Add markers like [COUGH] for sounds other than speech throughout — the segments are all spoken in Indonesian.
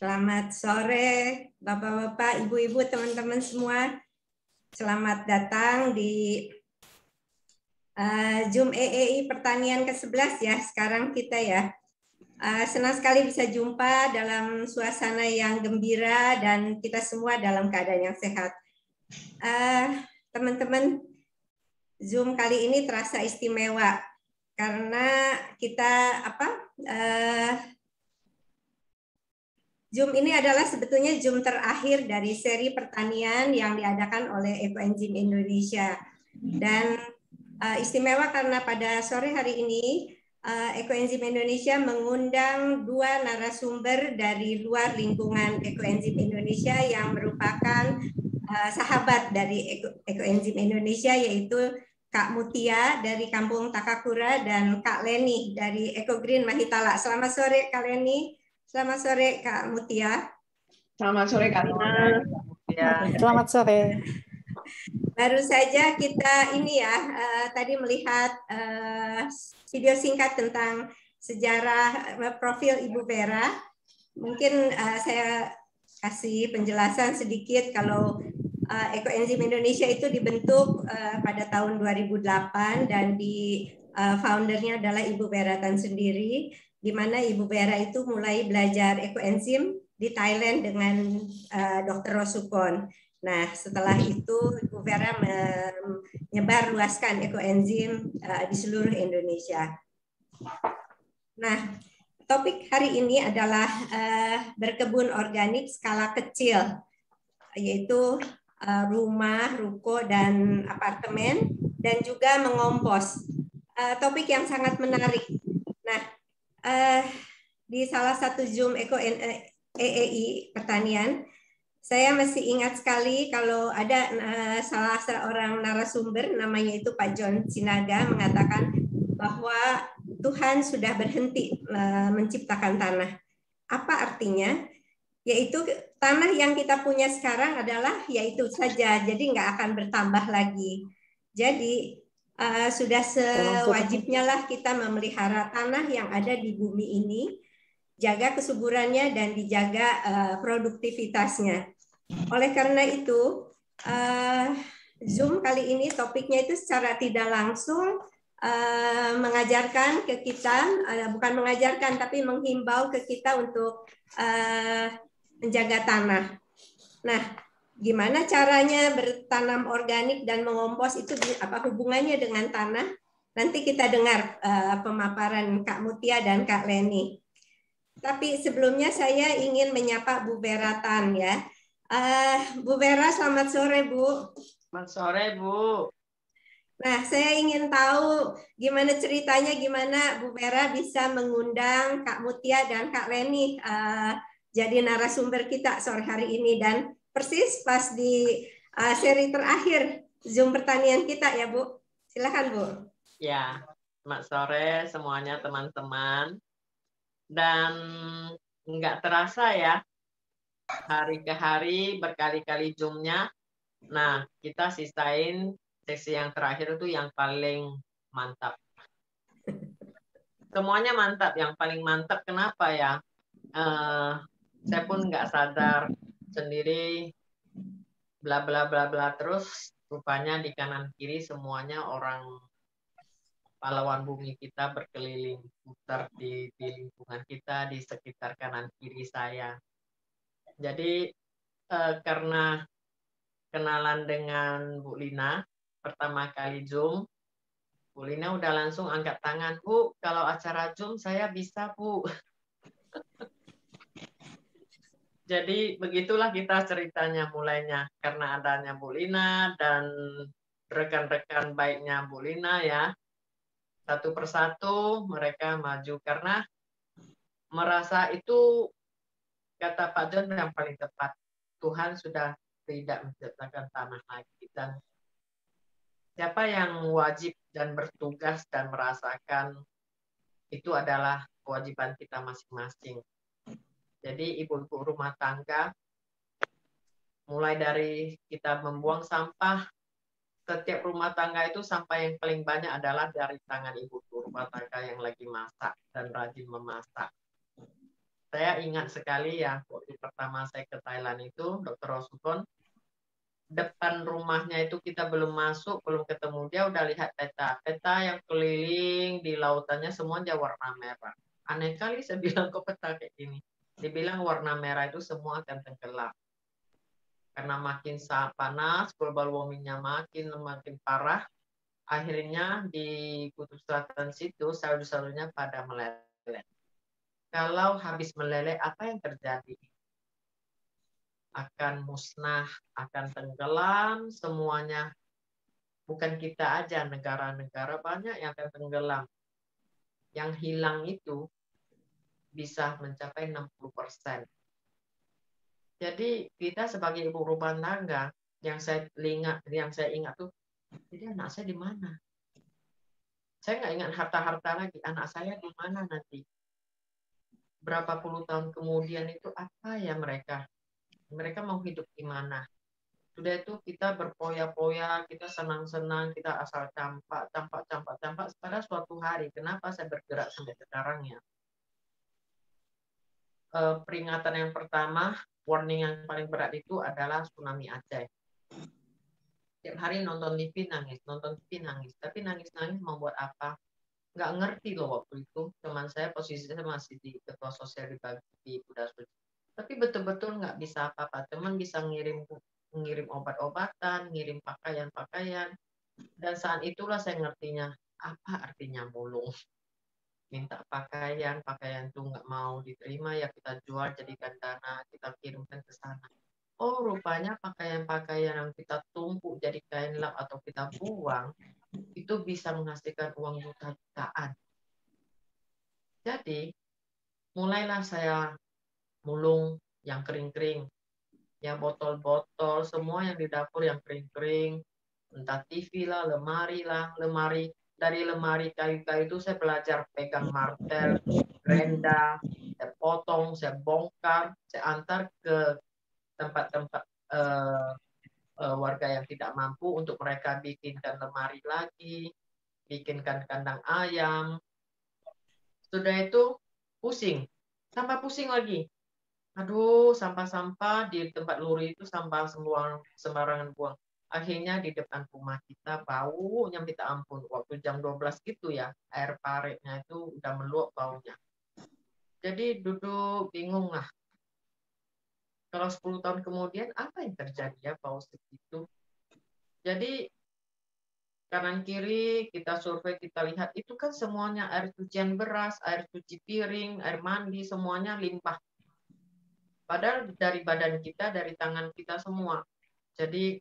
Selamat sore, Bapak-Bapak, Ibu-Ibu, teman-teman semua. Selamat datang di uh, Zoom EEI Pertanian ke-11 ya, sekarang kita ya. Eh, senang sekali bisa jumpa dalam suasana yang gembira dan kita semua dalam keadaan yang sehat. Eh, teman-teman, Zoom kali ini terasa istimewa karena kita apa Zoom ini adalah sebetulnya Zoom terakhir dari seri pertanian yang diadakan oleh Eco Engine Indonesia. Dan uh, istimewa karena pada sore hari ini uh, eh, Engine Indonesia mengundang dua narasumber dari luar lingkungan Eco Engine Indonesia yang merupakan uh, sahabat dari Eco Engine Indonesia yaitu Kak Mutia dari Kampung Takakura dan Kak Leni dari Eco Green Mahitala. Selamat sore Kak Leni. Selamat sore Kak Mutia. Selamat sore Kak Lina. Ya. Selamat sore. Baru saja kita ini ya uh, tadi melihat uh, video singkat tentang sejarah uh, profil Ibu Vera. Mungkin uh, saya kasih penjelasan sedikit kalau uh, Ekoenzim Indonesia itu dibentuk uh, pada tahun 2008 dan di uh, foundernya adalah Ibu Vera Tan sendiri di mana Ibu Vera itu mulai belajar ekoenzim di Thailand dengan uh, eh, Dr. Rosukon. Nah, setelah itu Ibu Vera menyebar luaskan ekoenzim uh, eh, di seluruh Indonesia. Nah, topik hari ini adalah uh, berkebun organik skala kecil, yaitu uh, rumah, ruko, dan apartemen, dan juga mengompos. Uh, topik yang sangat menarik. Nah, uh, di salah satu Zoom Eko EEI eh, e Pertanian, saya masih ingat sekali kalau ada uh, salah seorang narasumber namanya itu Pak John Sinaga mengatakan bahwa Tuhan sudah berhenti uh, menciptakan tanah. Apa artinya? Yaitu tanah yang kita punya sekarang adalah yaitu saja, jadi nggak akan bertambah lagi. Jadi Eh, sudah sewajibnya lah kita memelihara tanah yang ada di bumi ini, jaga kesuburannya dan dijaga uh, produktivitasnya. Oleh karena itu, uh, Zoom kali ini topiknya itu secara tidak langsung uh, mengajarkan ke kita, uh, bukan mengajarkan tapi menghimbau ke kita untuk uh, menjaga tanah. Nah, gimana caranya bertanam organik dan mengompos itu apa hubungannya dengan tanah? Nanti kita dengar uh, pemaparan Kak Mutia dan Kak Leni. Tapi sebelumnya saya ingin menyapa Bu Vera Tan ya. Uh, Bu Vera, selamat sore Bu. Selamat sore Bu. Nah, saya ingin tahu gimana ceritanya, gimana Bu Vera bisa mengundang Kak Mutia dan Kak Leni uh, jadi narasumber kita sore hari ini dan persis pas di uh, seri terakhir Zoom pertanian kita ya, Bu. Silakan, Bu. Ya, selamat sore semuanya teman-teman. Dan nggak terasa ya, hari ke hari berkali-kali Zoom-nya. Nah, kita sisain sesi yang terakhir itu yang paling mantap. Semuanya mantap, yang paling mantap kenapa ya? Uh, saya pun nggak sadar sendiri bla bla bla bla terus rupanya di kanan kiri semuanya orang pahlawan bumi kita berkeliling putar di, di lingkungan kita di sekitar kanan kiri saya jadi eh, karena kenalan dengan Bu Lina pertama kali Zoom Bu Lina udah langsung angkat tangan Bu kalau acara Zoom saya bisa Bu [LAUGHS] Jadi begitulah kita ceritanya mulainya karena adanya Bulina dan rekan-rekan baiknya Bulina ya. Satu persatu mereka maju karena merasa itu kata Pak John yang paling tepat. Tuhan sudah tidak menciptakan tanah lagi dan siapa yang wajib dan bertugas dan merasakan itu adalah kewajiban kita masing-masing. Jadi ibu-ibu rumah tangga mulai dari kita membuang sampah setiap rumah tangga itu sampah yang paling banyak adalah dari tangan ibu rumah tangga yang lagi masak dan rajin memasak. Saya ingat sekali ya waktu pertama saya ke Thailand itu Dr. Rosukon depan rumahnya itu kita belum masuk, belum ketemu dia udah lihat peta. Peta yang keliling di lautannya semua warna merah. Aneh kali saya [LAUGHS] bilang kok peta kayak gini. Dibilang warna merah itu semua akan tenggelam. Karena makin panas, global warmingnya makin makin parah, akhirnya di kutub selatan situ salju salunya pada meleleh. Kalau habis meleleh, apa yang terjadi? Akan musnah, akan tenggelam semuanya. Bukan kita aja, negara-negara banyak yang akan tenggelam. Yang hilang itu bisa mencapai 60%. Jadi kita sebagai ibu rumah tangga yang saya ingat yang saya ingat tuh jadi anak saya di mana? Saya nggak ingat harta-harta lagi. Anak saya di mana nanti? Berapa puluh tahun kemudian itu apa ya mereka? Mereka mau hidup di mana? Sudah itu kita berpoya-poya, kita senang-senang, kita asal campak, campak, campak, campak. Pada suatu hari, kenapa saya bergerak sampai sekarang ya? Eh, peringatan yang pertama, warning yang paling berat itu adalah tsunami Aceh. Setiap hari nonton TV nangis, nonton TV nangis. Tapi nangis-nangis membuat apa? Nggak ngerti loh waktu itu. Teman saya posisinya masih di ketua sosial di, di Suci. Tapi betul-betul nggak bisa apa-apa. Teman bisa ngirim ngirim obat-obatan, ngirim pakaian-pakaian. Dan saat itulah saya ngertinya apa artinya mulung minta pakaian, pakaian tuh nggak mau diterima ya kita jual jadikan dana, kita kirimkan ke sana. Oh rupanya pakaian-pakaian yang kita tumpuk jadi kain lap atau kita buang itu bisa menghasilkan uang juta-jutaan. Jadi mulailah saya mulung yang kering-kering, ya botol-botol, semua yang di dapur yang kering-kering, entah TV lah, lemari lah, lemari dari lemari kayu-kayu itu saya belajar pegang martel, renda, saya potong, saya bongkar, saya antar ke tempat-tempat uh, uh, warga yang tidak mampu untuk mereka bikinkan lemari lagi, bikinkan kandang ayam. Sudah itu pusing, sampai pusing lagi. Aduh, sampah-sampah di tempat luri itu sampah sembarangan buang akhirnya di depan rumah kita bau, baunya minta ampun waktu jam 12 gitu ya air paretnya itu udah meluap baunya jadi duduk bingung lah kalau 10 tahun kemudian apa yang terjadi ya bau segitu jadi kanan kiri kita survei kita lihat itu kan semuanya air cucian beras air cuci piring air mandi semuanya limpah padahal dari badan kita dari tangan kita semua jadi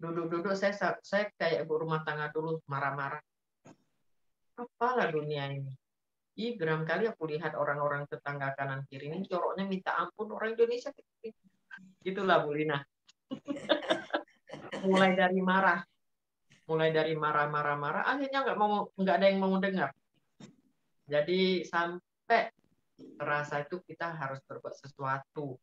duduk-duduk saya saya kayak ibu rumah tangga dulu marah-marah apalah dunia ini Ih, geram kali aku lihat orang-orang tetangga kanan kiri ini coroknya minta ampun orang Indonesia gitulah Bu Lina [LAUGHS] mulai dari marah mulai dari marah-marah-marah akhirnya nggak mau nggak ada yang mau dengar jadi sampai rasa itu kita harus berbuat sesuatu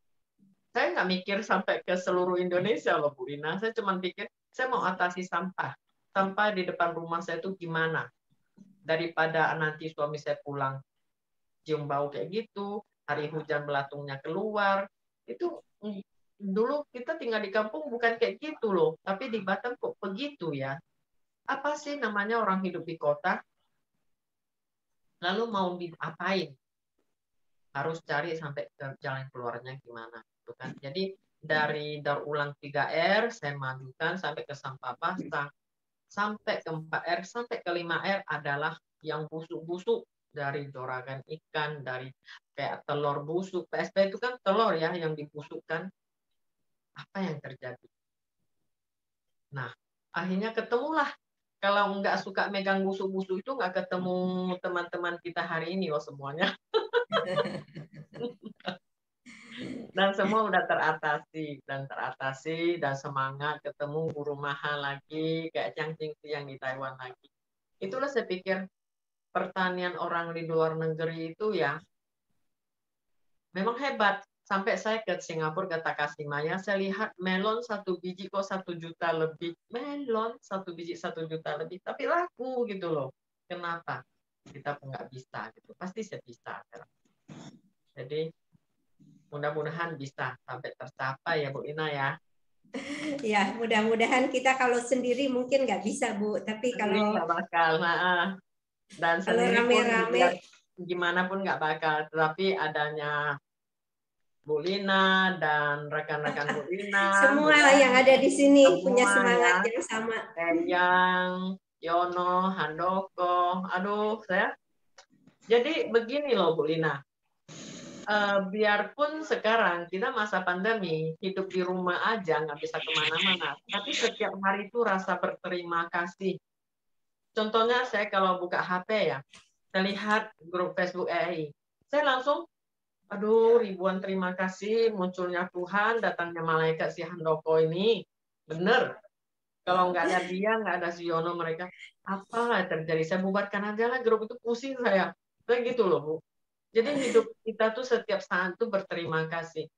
saya nggak mikir sampai ke seluruh Indonesia loh Bu Ina. Saya cuma pikir saya mau atasi sampah. Sampah di depan rumah saya itu gimana? Daripada nanti suami saya pulang cium bau kayak gitu, hari hujan belatungnya keluar, itu mm, dulu kita tinggal di kampung bukan kayak gitu loh, tapi di Batam kok begitu ya. Apa sih namanya orang hidup di kota? Lalu mau diapain? Harus cari sampai ke jalan keluarnya gimana gitu kan. Jadi dari daur ulang 3R saya majukan sampai ke sampah pasta, sampai ke 4R, sampai ke 5R adalah yang busuk-busuk dari doragan ikan, dari kayak telur busuk. PSP itu kan telur ya yang dibusukkan. Apa yang terjadi? Nah, akhirnya ketemulah kalau nggak suka megang busuk-busuk itu nggak ketemu teman-teman kita hari ini loh semuanya. [LAUGHS] dan semua udah teratasi dan teratasi dan semangat ketemu guru maha lagi kayak Chang Tingsi yang di Taiwan lagi itulah saya pikir pertanian orang di luar negeri itu ya memang hebat sampai saya ke Singapura ke Takasimaya saya lihat melon satu biji kok satu juta lebih melon satu biji satu juta lebih tapi laku gitu loh kenapa kita nggak bisa gitu pasti saya bisa kan. jadi mudah-mudahan bisa sampai tercapai ya Bu Ina ya. [LAUGHS] Ya, mudah-mudahan kita kalau sendiri mungkin nggak bisa Bu, tapi kalau nggak bakal, maaf. dan kalau rame-rame gimana pun nggak bakal. Tetapi adanya Bu Lina dan rekan-rekan Bu Lina. [LAUGHS] Semua Bu yang ada di sini punya ya. semangat yang sama. Yang Yono, Handoko, aduh saya. Jadi begini loh Bu Lina, uh, biarpun sekarang kita masa pandemi hidup di rumah aja nggak bisa kemana-mana, tapi setiap hari itu rasa berterima kasih. Contohnya saya kalau buka HP ya, terlihat grup Facebook AI saya langsung aduh ribuan terima kasih munculnya Tuhan, datangnya malaikat si Handoko ini, bener. Kalau nggak ada dia, nggak ada Siono mereka, apa terjadi? Saya bubarkan aja lah grup itu pusing saya. Kayak gitu loh, jadi hidup kita tuh setiap saat tuh berterima kasih.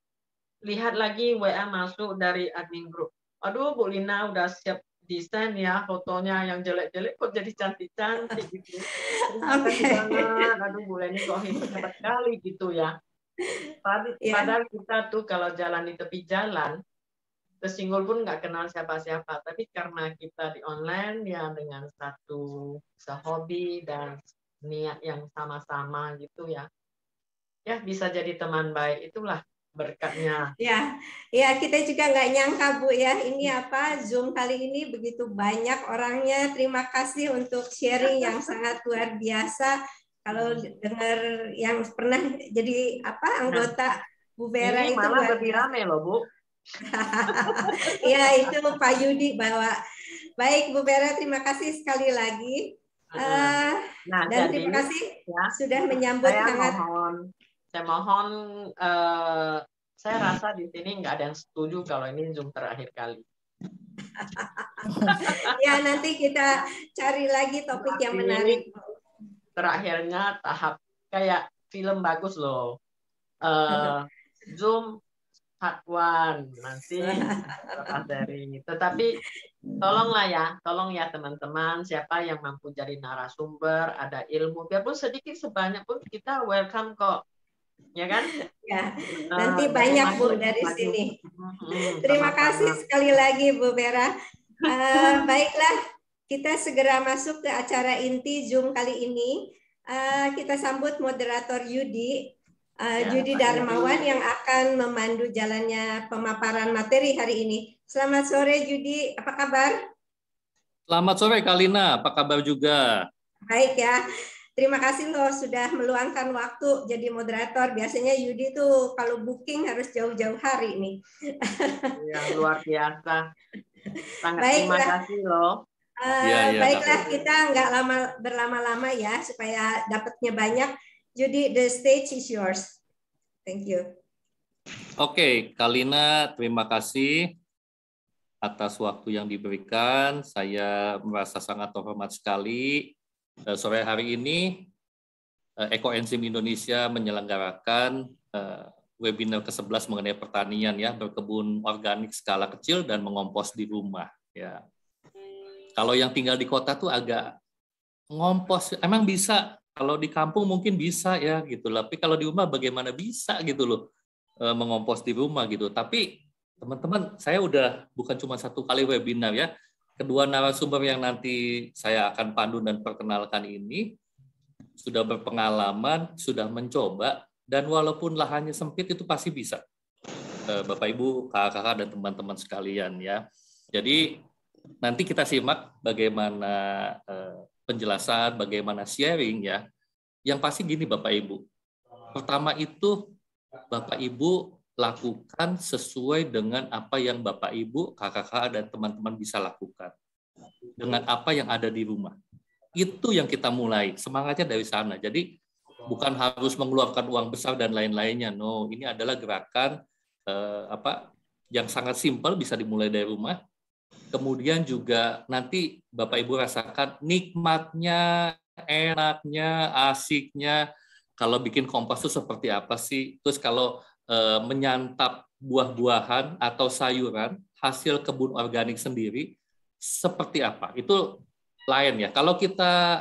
Lihat lagi WA masuk dari admin grup. Aduh, Bu Lina udah siap desain ya fotonya yang jelek-jelek kok jadi cantik-cantik gitu. Terima okay. Aduh, Bu Leni kok hebat sekali gitu ya. Iya. Padahal yeah. kita tuh kalau jalan di tepi jalan, tersinggul pun nggak kenal siapa-siapa. Tapi karena kita di online ya dengan satu sehobi dan niat yang sama-sama gitu ya, ya bisa jadi teman baik itulah berkatnya. Ya, ya kita juga nggak nyangka Bu ya ini apa Zoom kali ini begitu banyak orangnya. Terima kasih untuk sharing yang sangat luar biasa. Kalau hmm. dengar yang pernah jadi apa nah. anggota nah, Bu Vera ini itu malah lebih rame loh Bu. [LAUGHS] ya itu Pak Yudi bawa. Baik Bu Vera terima kasih sekali lagi. Uh, nah, dan jadi, terima kasih ya, sudah menyambut sangat saya mohon uh, saya rasa di sini nggak ada yang setuju kalau ini Zoom terakhir kali. [LAUGHS] ya nanti kita cari lagi topik yang menarik. Terakhirnya tahap kayak film bagus loh. Uh, Zoom part one nanti dari ini. Tetapi tolonglah ya, tolong ya teman-teman, siapa yang mampu jadi narasumber, ada ilmu, biarpun sedikit sebanyak pun kita welcome kok ya kan? [LAUGHS] Ya, nanti uh, banyak Bu dari maju. sini. Terima kasih sekali lagi Bu Vera. Uh, [LAUGHS] baiklah, kita segera masuk ke acara inti Zoom kali ini. Uh, kita sambut moderator Yudi, uh, ya, Yudi Darmawan yang akan memandu jalannya pemaparan materi hari ini. Selamat sore Yudi, apa kabar? Selamat sore Kalina, apa kabar juga? Baik ya. Terima kasih loh sudah meluangkan waktu jadi moderator. Biasanya Yudi tuh kalau booking harus jauh-jauh hari nih. [LAUGHS] Ya, luar biasa. Sangat Baiklah. terima kasih loh. Uh, ya, ya, baiklah tapi... kita nggak lama berlama-lama ya supaya dapatnya banyak. Jadi the stage is yours. Thank you. Oke, okay, Kalina terima kasih atas waktu yang diberikan. Saya merasa sangat terhormat sekali Eh, sore hari ini eh, Eko Enzim Indonesia menyelenggarakan eh, webinar ke-11 mengenai pertanian ya, berkebun organik skala kecil dan mengompos di rumah ya. Kalau yang tinggal di kota tuh agak ngompos emang bisa kalau di kampung mungkin bisa ya gitu tapi kalau di rumah bagaimana bisa gitu loh mengompos di rumah gitu tapi teman-teman saya udah bukan cuma satu kali webinar ya kedua narasumber yang nanti saya akan pandu dan perkenalkan ini sudah berpengalaman, sudah mencoba, dan walaupun lahannya sempit itu pasti bisa. Eh, Bapak Ibu, kakak-kakak dan teman-teman sekalian ya. Jadi nanti kita simak bagaimana eh, penjelasan, bagaimana sharing ya. Yang pasti gini Bapak Ibu. Pertama itu Bapak Ibu lakukan sesuai dengan apa yang Bapak Ibu, kakak dan teman-teman bisa lakukan. Dengan apa yang ada di rumah. Itu yang kita mulai. Semangatnya dari sana. Jadi bukan harus mengeluarkan uang besar dan lain-lainnya. No, ini adalah gerakan eh, apa yang sangat simpel bisa dimulai dari rumah. Kemudian juga nanti Bapak Ibu rasakan nikmatnya, enaknya, asiknya kalau bikin kompas itu seperti apa sih? Terus kalau Eh, menyantap buah-buahan atau sayuran hasil kebun organik sendiri seperti apa? Itu lain ya. Kalau kita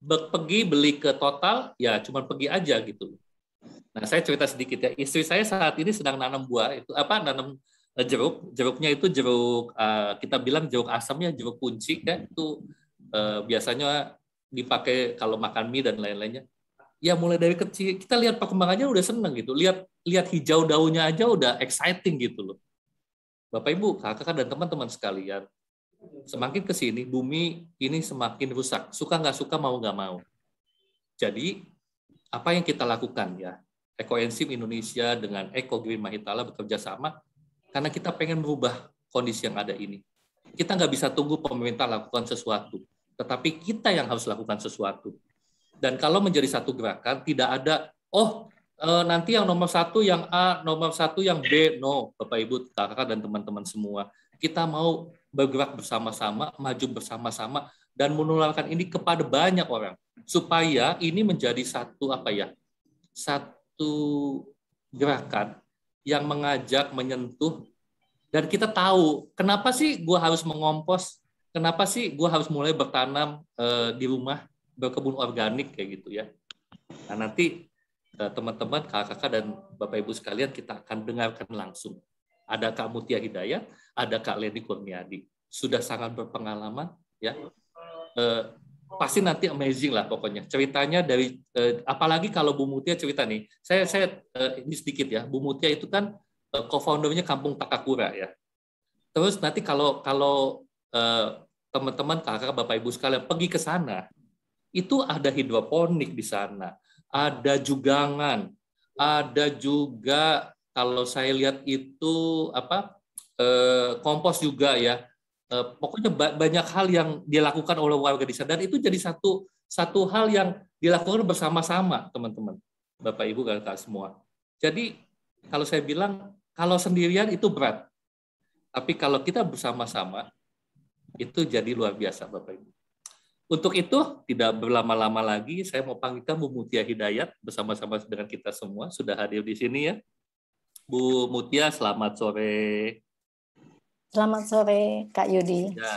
pergi beli ke total, ya cuma pergi aja gitu. Nah, saya cerita sedikit ya. Istri saya saat ini sedang nanam buah itu apa? Nanam eh, jeruk. Jeruknya itu jeruk eh, kita bilang jeruk asamnya jeruk kunci ya. Itu biasanya dipakai kalau makan mie dan lain-lainnya ya mulai dari kecil kita lihat perkembangannya udah seneng gitu lihat lihat hijau daunnya aja udah exciting gitu loh bapak ibu kakak dan teman-teman sekalian semakin ke sini bumi ini semakin rusak suka nggak suka mau nggak mau jadi apa yang kita lakukan ya Ekoensim Indonesia dengan Eko Green Mahitala bekerja sama karena kita pengen merubah kondisi yang ada ini. Kita nggak bisa tunggu pemerintah lakukan sesuatu, tetapi kita yang harus lakukan sesuatu. Dan kalau menjadi satu gerakan, tidak ada, oh eh, nanti yang nomor satu yang A, nomor satu yang B. No, Bapak Ibu, kakak dan teman-teman semua. Kita mau bergerak bersama-sama, maju bersama-sama, dan menularkan ini kepada banyak orang. Supaya ini menjadi satu apa ya, satu gerakan yang mengajak, menyentuh, dan kita tahu kenapa sih gua harus mengompos, kenapa sih gua harus mulai bertanam e, di rumah, berkebun organik kayak gitu ya. Nah, nanti eh, teman-teman, kakak-kakak dan Bapak Ibu sekalian kita akan dengarkan langsung. Ada Kak Mutia Hidayat, ada Kak Leni Kurniadi. Sudah sangat berpengalaman ya. Eh, pasti nanti amazing lah pokoknya. Ceritanya dari eh, apalagi kalau Bu Mutia cerita nih. Saya saya eh, ini sedikit ya. Bu Mutia itu kan eh, co-foundernya Kampung Takakura ya. Terus nanti kalau kalau eh, teman-teman kakak Bapak Ibu sekalian pergi ke sana, itu ada hidroponik di sana, ada jugangan, ada juga kalau saya lihat itu apa eh, kompos juga ya. Eh, pokoknya banyak hal yang dilakukan oleh warga di sana dan itu jadi satu satu hal yang dilakukan bersama-sama teman-teman, Bapak Ibu kita semua. Jadi kalau saya bilang kalau sendirian itu berat, tapi kalau kita bersama-sama itu jadi luar biasa Bapak Ibu. Untuk itu, tidak berlama-lama lagi, saya mau panggil Bu Mutia Hidayat bersama-sama dengan kita semua. Sudah hadir di sini ya. Bu Mutia, selamat sore. Selamat sore, Kak Yudi. Ya,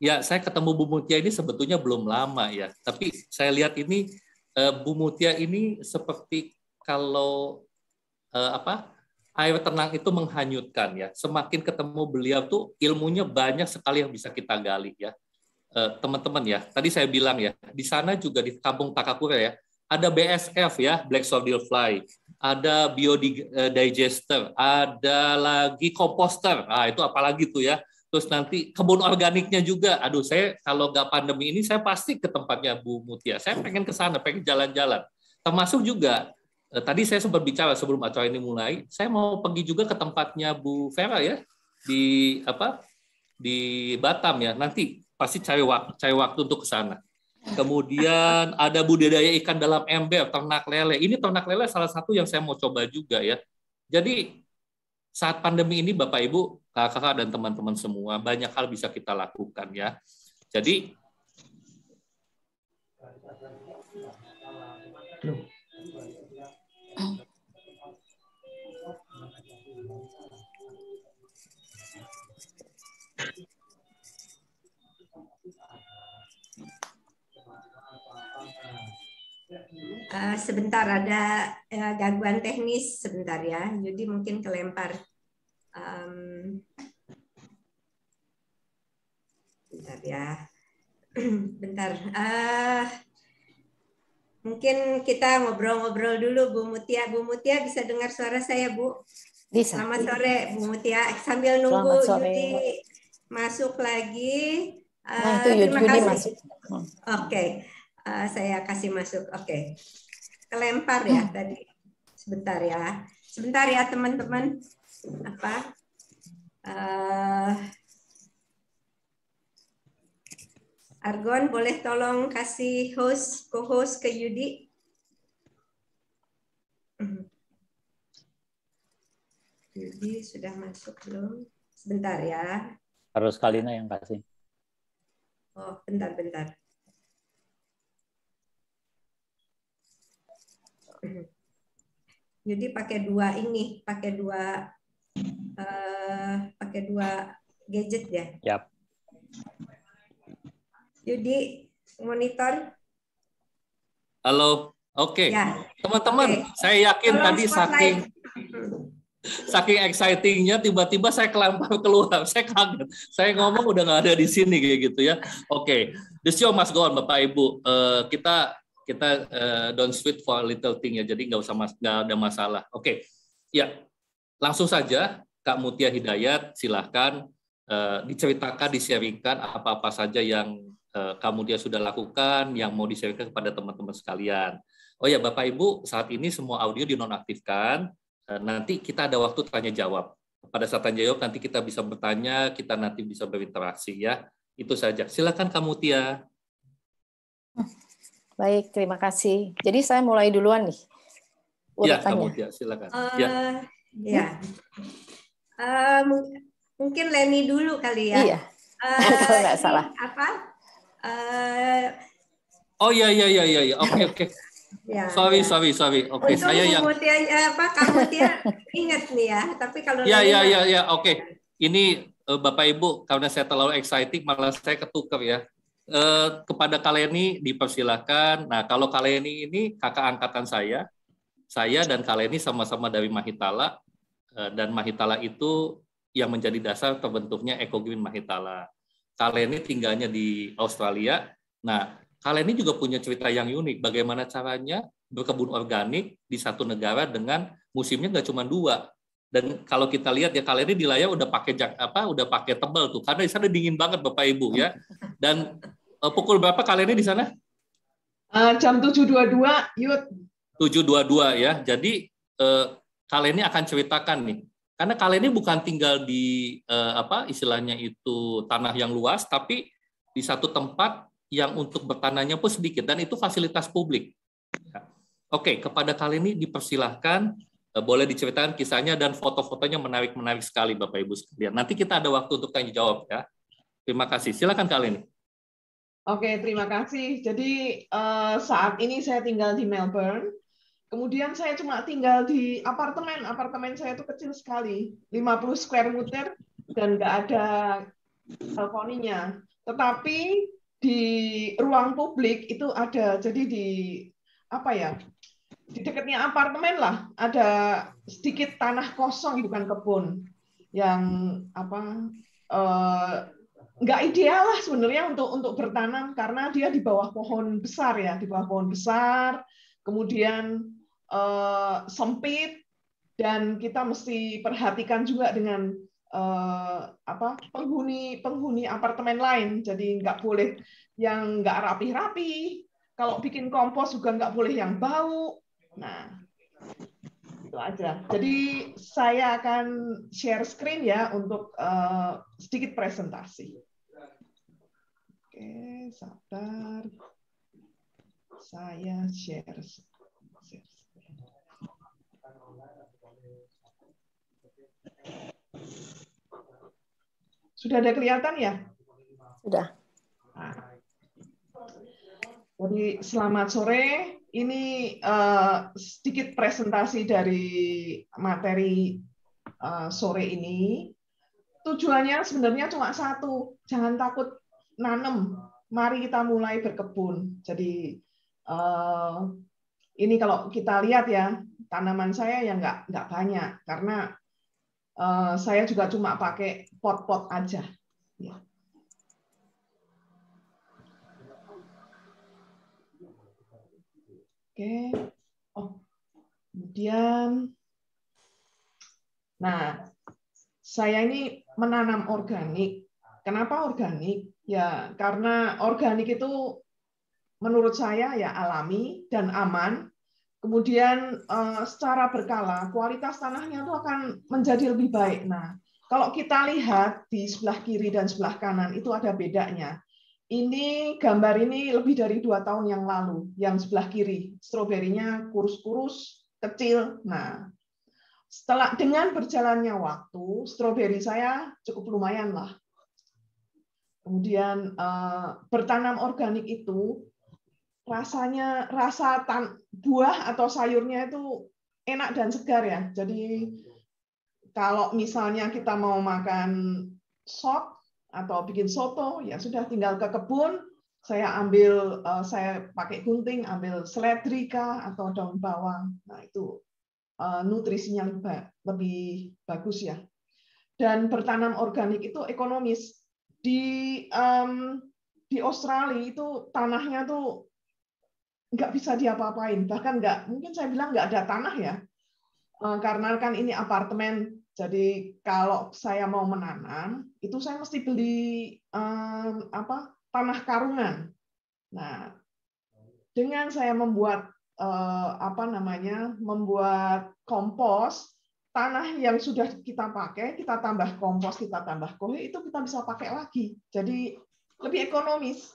ya saya ketemu Bu Mutia ini sebetulnya belum lama ya. Tapi saya lihat ini, eh, Bu Mutia ini seperti kalau eh, apa air tenang itu menghanyutkan ya. Semakin ketemu beliau tuh ilmunya banyak sekali yang bisa kita gali ya Eh, teman-teman ya, tadi saya bilang ya, di sana juga di kampung Takakura ya, ada BSF ya, Black Soldier Fly, ada biodigester, ada lagi komposter, ah itu apalagi tuh ya, terus nanti kebun organiknya juga, aduh saya kalau nggak pandemi ini saya pasti ke tempatnya Bu Mutia, saya pengen ke sana, pengen jalan-jalan, termasuk juga eh, tadi saya sempat bicara sebelum acara ini mulai, saya mau pergi juga ke tempatnya Bu Vera ya di apa di Batam ya nanti pasti cari waktu, cari waktu untuk ke sana. Kemudian ada budidaya ikan dalam ember, ternak lele. Ini ternak lele salah satu yang saya mau coba juga ya. Jadi saat pandemi ini Bapak Ibu, kakak-kakak dan teman-teman semua banyak hal bisa kita lakukan ya. Jadi Eh, sebentar ada uh, gangguan teknis sebentar ya. Jadi mungkin kelempar. Um, [CLEARS THROAT] bentar ya. bentar. Uh, mungkin kita ngobrol-ngobrol dulu Bu Mutia. Bu Mutia bisa dengar suara saya Bu? Bisa. Selamat sore Bu Mutia. Sambil nunggu Yudi masuk lagi. Uh, nah, itu eh, Yudi masuk. Hmm. Oke. Okay uh, saya kasih masuk. Oke. Okay. Kelempar ya hmm. tadi. Sebentar ya. Sebentar ya teman-teman. Apa? Uh, Argon boleh tolong kasih host co-host ke Yudi? Mhm. Yudi sudah masuk belum? Sebentar ya. Harus Kalina yang kasih. Oh, bentar-bentar. Mhm. Jadi pakai dua ini, pakai dua uh, pakai dua gadget ya. Yap. Jadi monitor. Halo. Oke. Okay. Ya. Teman-teman, okay. saya yakin Tolong tadi saking saking excitingnya tiba-tiba saya kelempar keluar saya kaget saya ngomong udah nggak ada di sini kayak gitu ya oke okay. the show must go bapak ibu uh, kita kita uh, don't sweat for little thing ya, jadi nggak usah mas nggak ada masalah. Oke, okay. ya langsung saja Kak Mutia Hidayat, silahkan uh, diceritakan, diserikan apa-apa saja yang uh, Kak Mutia sudah lakukan, yang mau diserikan kepada teman-teman sekalian. Oh ya Bapak Ibu, saat ini semua audio dinonaktifkan. Uh, nanti kita ada waktu tanya jawab. Pada saat tanya jawab nanti kita bisa bertanya, kita nanti bisa berinteraksi ya. Itu saja. Silakan Kak Mutia. Baik, terima kasih. Jadi saya mulai duluan nih. Urutannya. Ya, kamu, dia, ya, silakan. Uh, ya. ya. Uh, mungkin Leni dulu kali ya. Iya. Uh, [LAUGHS] Kalau nggak salah. Apa? Uh, oh ya ya ya ya ya. Oke oke. Okay. Ya, sorry, sorry, sorry. Oke, okay, saya yang Mutia, apa kamu dia ya ingat nih ya, tapi kalau Ya, ya, ya, ya, oke. Okay. Ini Bapak Ibu karena saya terlalu excited malah saya ketuker ya eh, kepada Kaleni dipersilahkan Nah, kalau Kaleni ini kakak angkatan saya, saya dan Kaleni sama-sama dari Mahitala eh, dan Mahitala itu yang menjadi dasar terbentuknya Eco Green Mahitala. Kaleni tinggalnya di Australia. Nah, Kaleni juga punya cerita yang unik. Bagaimana caranya berkebun organik di satu negara dengan musimnya nggak cuma dua, dan kalau kita lihat ya kalian ini di layar udah pakai jak, apa udah pakai tebal tuh karena di sana dingin banget Bapak Ibu ya. Dan uh, pukul berapa kalian ini di sana? Uh, jam 7.22 Yud. 7.22 ya. Jadi uh, eh, kalian ini akan ceritakan nih. Karena kalian ini bukan tinggal di uh, apa istilahnya itu tanah yang luas tapi di satu tempat yang untuk bertananya pun sedikit dan itu fasilitas publik. Oke, kepada kalian ini dipersilahkan Eh, boleh diceritakan kisahnya dan foto-fotonya menarik-menarik sekali Bapak Ibu sekalian. Nanti kita ada waktu untuk tanya jawab ya. Terima kasih. Silakan kali ini. Oke, terima kasih. Jadi eh, saat ini saya tinggal di Melbourne. Kemudian saya cuma tinggal di apartemen. Apartemen saya itu kecil sekali, 50 square meter dan nggak ada balkoninya. Tetapi di ruang publik itu ada. Jadi di apa ya? di dekatnya apartemen lah ada sedikit tanah kosong bukan kebun yang apa eh, nggak uh, ideal lah sebenarnya untuk untuk bertanam karena dia di bawah pohon besar ya di bawah pohon besar kemudian uh, sempit dan kita mesti perhatikan juga dengan uh, apa penghuni penghuni apartemen lain jadi nggak boleh yang nggak rapi-rapi kalau bikin kompos juga nggak boleh yang bau Nah, itu aja. Jadi saya akan share screen ya untuk uh, sedikit presentasi. Oke, sabar. Saya share. share. Sudah ada kelihatan ya? Sudah. Nah. Jadi selamat sore. Ini uh, sedikit presentasi dari materi uh, sore ini. Tujuannya sebenarnya cuma satu, jangan takut nanem. Mari kita mulai berkebun. Jadi uh, ini kalau kita lihat ya tanaman saya yang nggak nggak banyak karena uh, saya juga cuma pakai pot-pot aja Oke. Oh. Kemudian Nah, saya ini menanam organik. Kenapa organik? Ya, karena organik itu menurut saya ya alami dan aman. Kemudian eh, secara berkala kualitas tanahnya itu akan menjadi lebih baik. Nah, kalau kita lihat di sebelah kiri dan sebelah kanan itu ada bedanya. Ini gambar ini lebih dari dua tahun yang lalu, yang sebelah kiri, stroberinya kurus-kurus, kecil. Nah, setelah dengan berjalannya waktu, stroberi saya cukup lumayan lah. Kemudian eh, bertanam organik itu rasanya rasa tan, buah atau sayurnya itu enak dan segar ya. Jadi kalau misalnya kita mau makan sop atau bikin soto ya sudah tinggal ke kebun saya ambil eh, saya pakai gunting ambil seledrika atau daun bawang nah itu eh, nutrisinya lebih bagus ya dan bertanam organik itu ekonomis di um, di Australia itu tanahnya tuh nggak bisa diapa-apain bahkan nggak mungkin saya bilang nggak ada tanah ya eh, karena kan ini apartemen jadi kalau saya mau menanam, itu saya mesti beli um, apa tanah karungan. Nah, dengan saya membuat uh, apa namanya, membuat kompos, tanah yang sudah kita pakai, kita tambah kompos, kita tambah kohe, itu kita bisa pakai lagi. Jadi lebih ekonomis.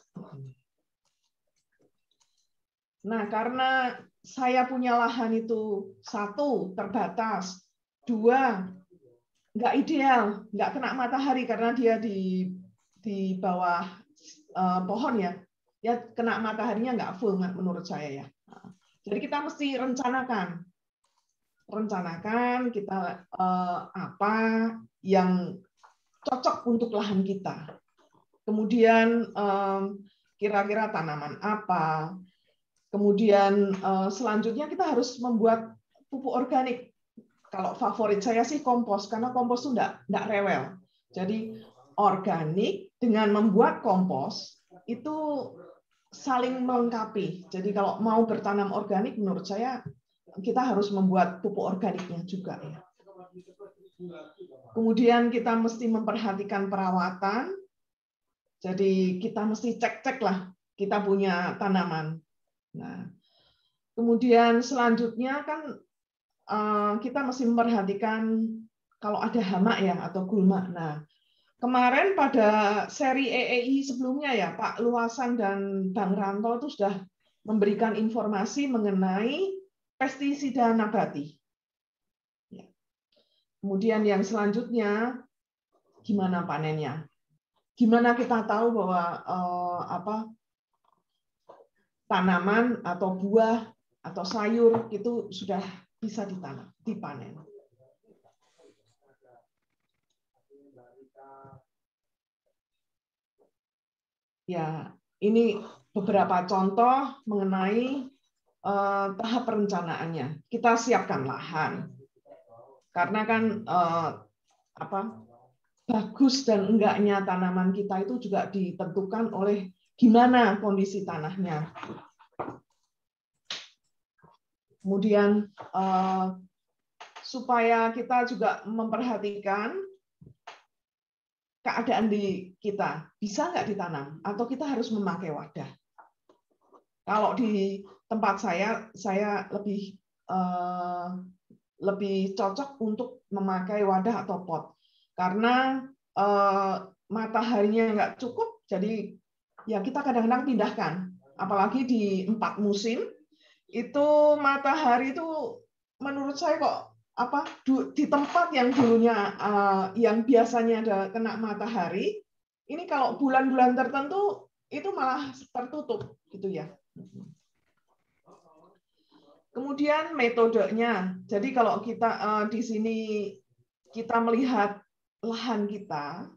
Nah, karena saya punya lahan itu satu terbatas, dua nggak ideal, nggak kena matahari karena dia di di bawah uh, pohon ya, ya kena mataharinya nggak full menurut saya ya. Jadi kita mesti rencanakan, rencanakan kita uh, apa yang cocok untuk lahan kita. Kemudian um, kira-kira tanaman apa. Kemudian uh, selanjutnya kita harus membuat pupuk organik kalau favorit saya sih kompos karena kompos itu enggak, enggak rewel. Jadi organik dengan membuat kompos itu saling melengkapi. Jadi kalau mau bertanam organik menurut saya kita harus membuat pupuk organiknya juga ya. Kemudian kita mesti memperhatikan perawatan. Jadi kita mesti cek-cek lah kita punya tanaman. Nah, kemudian selanjutnya kan Eh, kita mesti memperhatikan kalau ada hama ya atau gulma. Nah, kemarin pada seri EEI sebelumnya ya Pak Luasan dan Bang Ranto itu sudah memberikan informasi mengenai pestisida nabati. Ya. Kemudian yang selanjutnya gimana panennya? Gimana kita tahu bahwa eh, apa tanaman atau buah atau sayur itu sudah bisa ditanam, dipanen. Ya, ini beberapa contoh mengenai uh, tahap perencanaannya. Kita siapkan lahan, karena kan uh, apa bagus dan enggaknya tanaman kita itu juga ditentukan oleh gimana kondisi tanahnya. Kemudian eh, supaya kita juga memperhatikan keadaan di kita bisa nggak ditanam atau kita harus memakai wadah. Kalau di tempat saya, saya lebih eh, lebih cocok untuk memakai wadah atau pot karena eh, mataharinya nggak cukup, jadi ya kita kadang-kadang pindahkan. Apalagi di empat musim itu matahari itu menurut saya kok apa di tempat yang dulunya eh, yang biasanya ada kena matahari ini kalau bulan-bulan tertentu itu malah tertutup gitu ya kemudian metodenya jadi kalau kita eh, di sini kita melihat lahan kita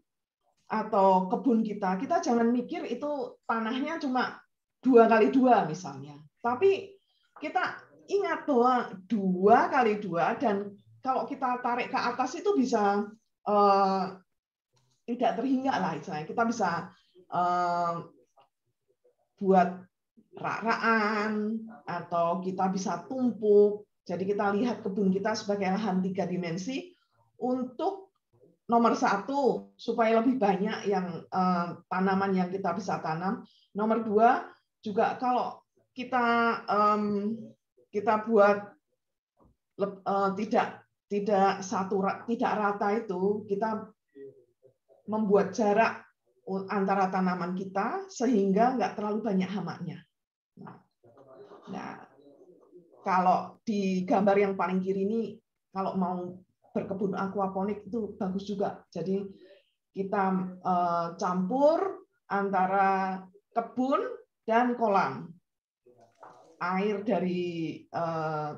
atau kebun kita kita jangan mikir itu tanahnya cuma dua kali dua misalnya tapi kita ingat bahwa dua kali dua dan kalau kita tarik ke atas itu bisa uh, tidak terhingga lah istilahnya. Kita bisa uh, buat rak atau kita bisa tumpuk. Jadi kita lihat kebun kita sebagai lahan tiga dimensi untuk nomor satu supaya lebih banyak yang uh, tanaman yang kita bisa tanam. Nomor dua juga kalau kita um, kita buat uh, tidak tidak satu tidak rata itu kita membuat jarak antara tanaman kita sehingga nggak terlalu banyak hamaknya. Nah, nah, kalau di gambar yang paling kiri ini kalau mau berkebun aquaponik itu bagus juga. Jadi kita eh, campur antara kebun dan kolam air dari uh,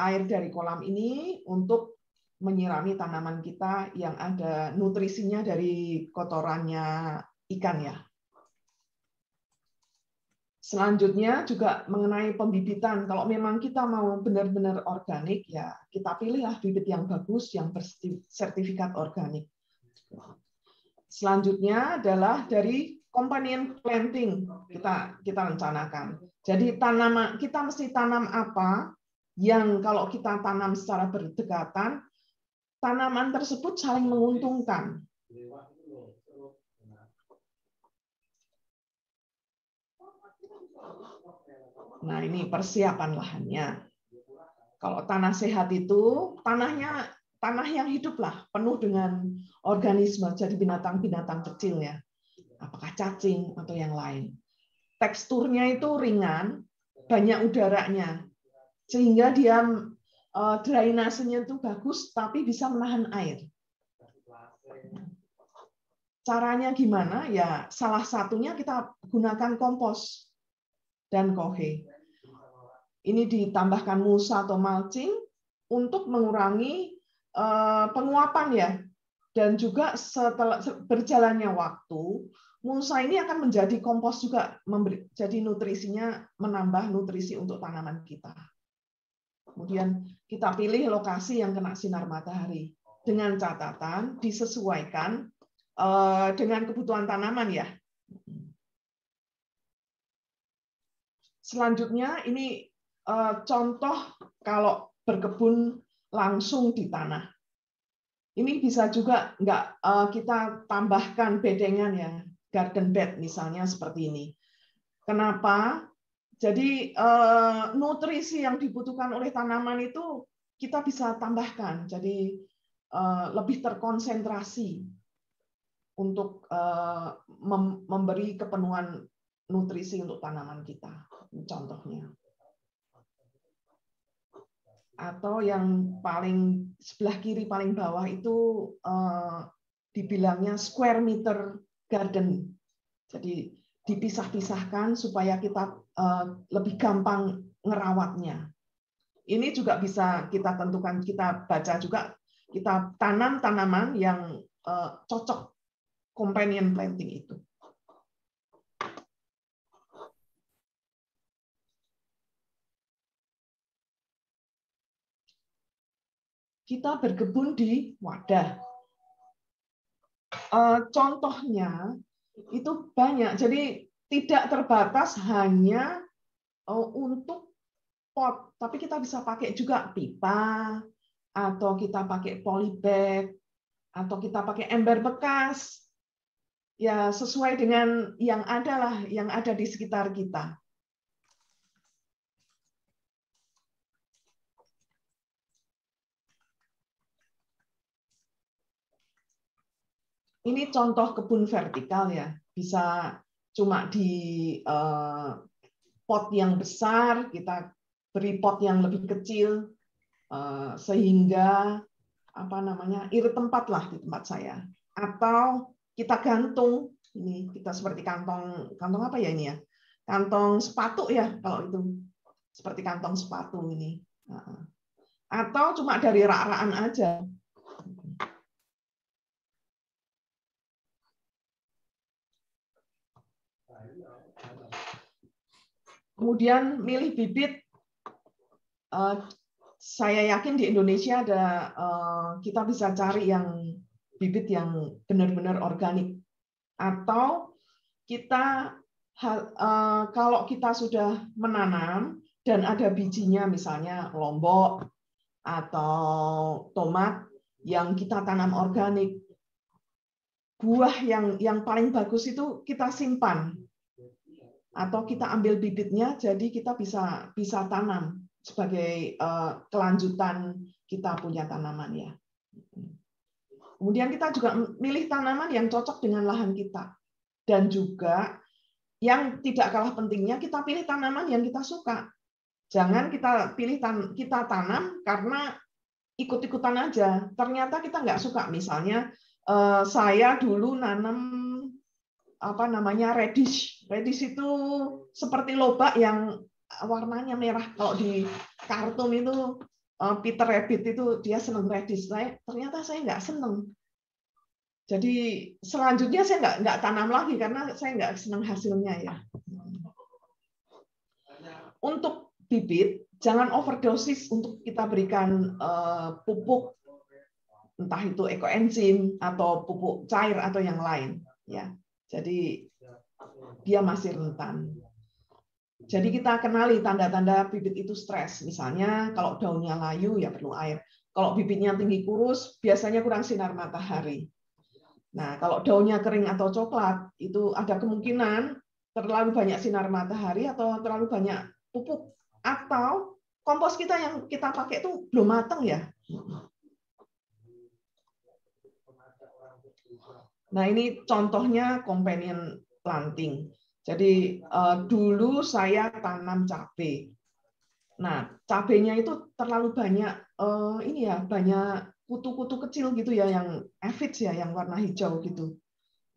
air dari kolam ini untuk menyirami tanaman kita yang ada nutrisinya dari kotorannya ikan ya. Selanjutnya juga mengenai pembibitan. Kalau memang kita mau benar-benar organik ya kita pilihlah bibit yang bagus yang bersertifikat organik. Selanjutnya adalah dari companion planting kita kita rencanakan. Jadi tanam kita mesti tanam apa yang kalau kita tanam secara berdekatan, tanaman tersebut saling menguntungkan. Nah, ini persiapan lahannya. Kalau tanah sehat itu tanahnya tanah yang hiduplah, penuh dengan organisme, jadi binatang-binatang kecil ya. Apakah cacing atau yang lain teksturnya itu ringan, banyak udaranya, sehingga dia uh, drainasenya itu bagus, tapi bisa menahan air. Caranya gimana? Ya salah satunya kita gunakan kompos dan kohe. Ini ditambahkan musa atau mulching untuk mengurangi eh, penguapan ya. Dan juga setelah berjalannya waktu, mulsa ini akan menjadi kompos juga, memberi, jadi nutrisinya menambah nutrisi untuk tanaman kita. Kemudian kita pilih lokasi yang kena sinar matahari dengan catatan disesuaikan eh, dengan kebutuhan tanaman ya. Selanjutnya ini eh, contoh kalau berkebun langsung di tanah. Ini bisa juga nggak eh, kita tambahkan bedengan ya garden bed misalnya seperti ini. Kenapa? Jadi eh, nutrisi yang dibutuhkan oleh tanaman itu kita bisa tambahkan. Jadi eh, lebih terkonsentrasi untuk eh, memberi kepenuhan nutrisi untuk tanaman kita. Contohnya atau yang paling sebelah kiri paling bawah itu dibilangnya square meter garden. Jadi dipisah-pisahkan supaya kita eh, lebih gampang ngerawatnya. Ini juga bisa kita tentukan, kita baca juga, kita tanam tanaman yang eh, cocok companion planting itu. Kita berkebun di wadah Eh, contohnya itu banyak. Jadi tidak terbatas hanya eh, untuk pot, tapi kita bisa pakai juga pipa atau kita pakai polybag atau kita pakai ember bekas. Ya, sesuai dengan yang adalah yang ada di sekitar kita. ini contoh kebun vertikal ya, bisa cuma di eh, pot yang besar kita beri pot yang lebih kecil eh, sehingga apa namanya ir tempat lah di tempat saya. Atau kita gantung ini kita seperti kantong kantong apa ya ini ya kantong sepatu ya kalau itu seperti kantong sepatu ini. Atau cuma dari rak-rakan aja Kemudian milih bibit, eh, saya yakin di Indonesia ada eh, kita bisa cari yang bibit yang benar-benar organik atau kita eh, kalau kita sudah menanam dan ada bijinya misalnya lombok atau tomat yang kita tanam organik buah yang yang paling bagus itu kita simpan atau kita ambil bibitnya jadi kita bisa bisa tanam sebagai uh, kelanjutan kita punya tanaman ya. Kemudian kita juga milih tanaman yang cocok dengan lahan kita dan juga yang tidak kalah pentingnya kita pilih tanaman yang kita suka. Jangan kita pilih tan kita tanam karena ikut-ikutan aja. Ternyata kita nggak suka. Misalnya uh, saya dulu nanam apa namanya reddish. Reddish itu seperti lobak yang warnanya merah. Kalau di kartun itu eh, Peter Rabbit itu dia seneng reddish. Saya, ternyata saya nggak seneng. Jadi selanjutnya saya nggak nggak tanam lagi karena saya nggak seneng hasilnya ya. Untuk bibit jangan overdosis untuk kita berikan eh, pupuk entah itu ekoenzim atau pupuk cair atau yang lain ya jadi dia masih rentan. Jadi kita kenali tanda-tanda bibit itu stres. Misalnya kalau daunnya layu ya perlu air. Kalau bibitnya tinggi kurus biasanya kurang sinar matahari. Nah, kalau daunnya kering atau coklat itu ada kemungkinan terlalu banyak sinar matahari atau terlalu banyak pupuk atau kompos kita yang kita pakai itu belum matang ya. Nah ini contohnya companion planting. Jadi uh, dulu saya tanam cabe Nah cabenya itu terlalu banyak uh, ini ya banyak kutu-kutu kecil gitu ya yang aphids ya yang warna hijau gitu.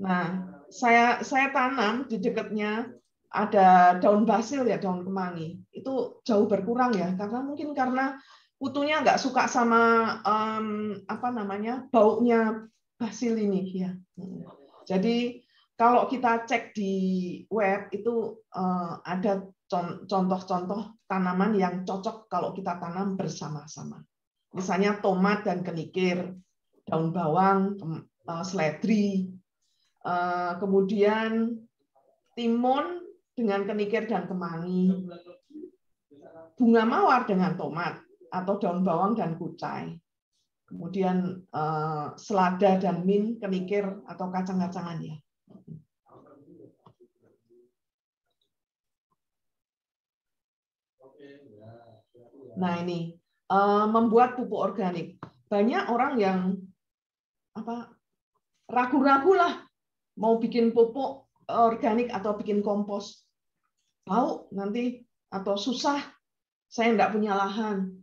Nah saya saya tanam di dekatnya ada daun basil ya daun kemangi itu jauh berkurang ya karena mungkin karena kutunya nggak suka sama um, apa namanya baunya basil ini ya. Jadi kalau kita cek di web itu eh, ada contoh-contoh tanaman yang cocok kalau kita tanam bersama-sama. Misalnya tomat dan kenikir, daun bawang, eh, seledri, eh, kemudian timun dengan kenikir dan kemangi, bunga mawar dengan tomat atau daun bawang dan kucai, kemudian eh, selada dan min kenikir atau kacang-kacangan ya. Nah ini eh, membuat pupuk organik. Banyak orang yang apa ragu-ragu lah mau bikin pupuk organik atau bikin kompos. Bau nanti atau susah. Saya enggak punya lahan.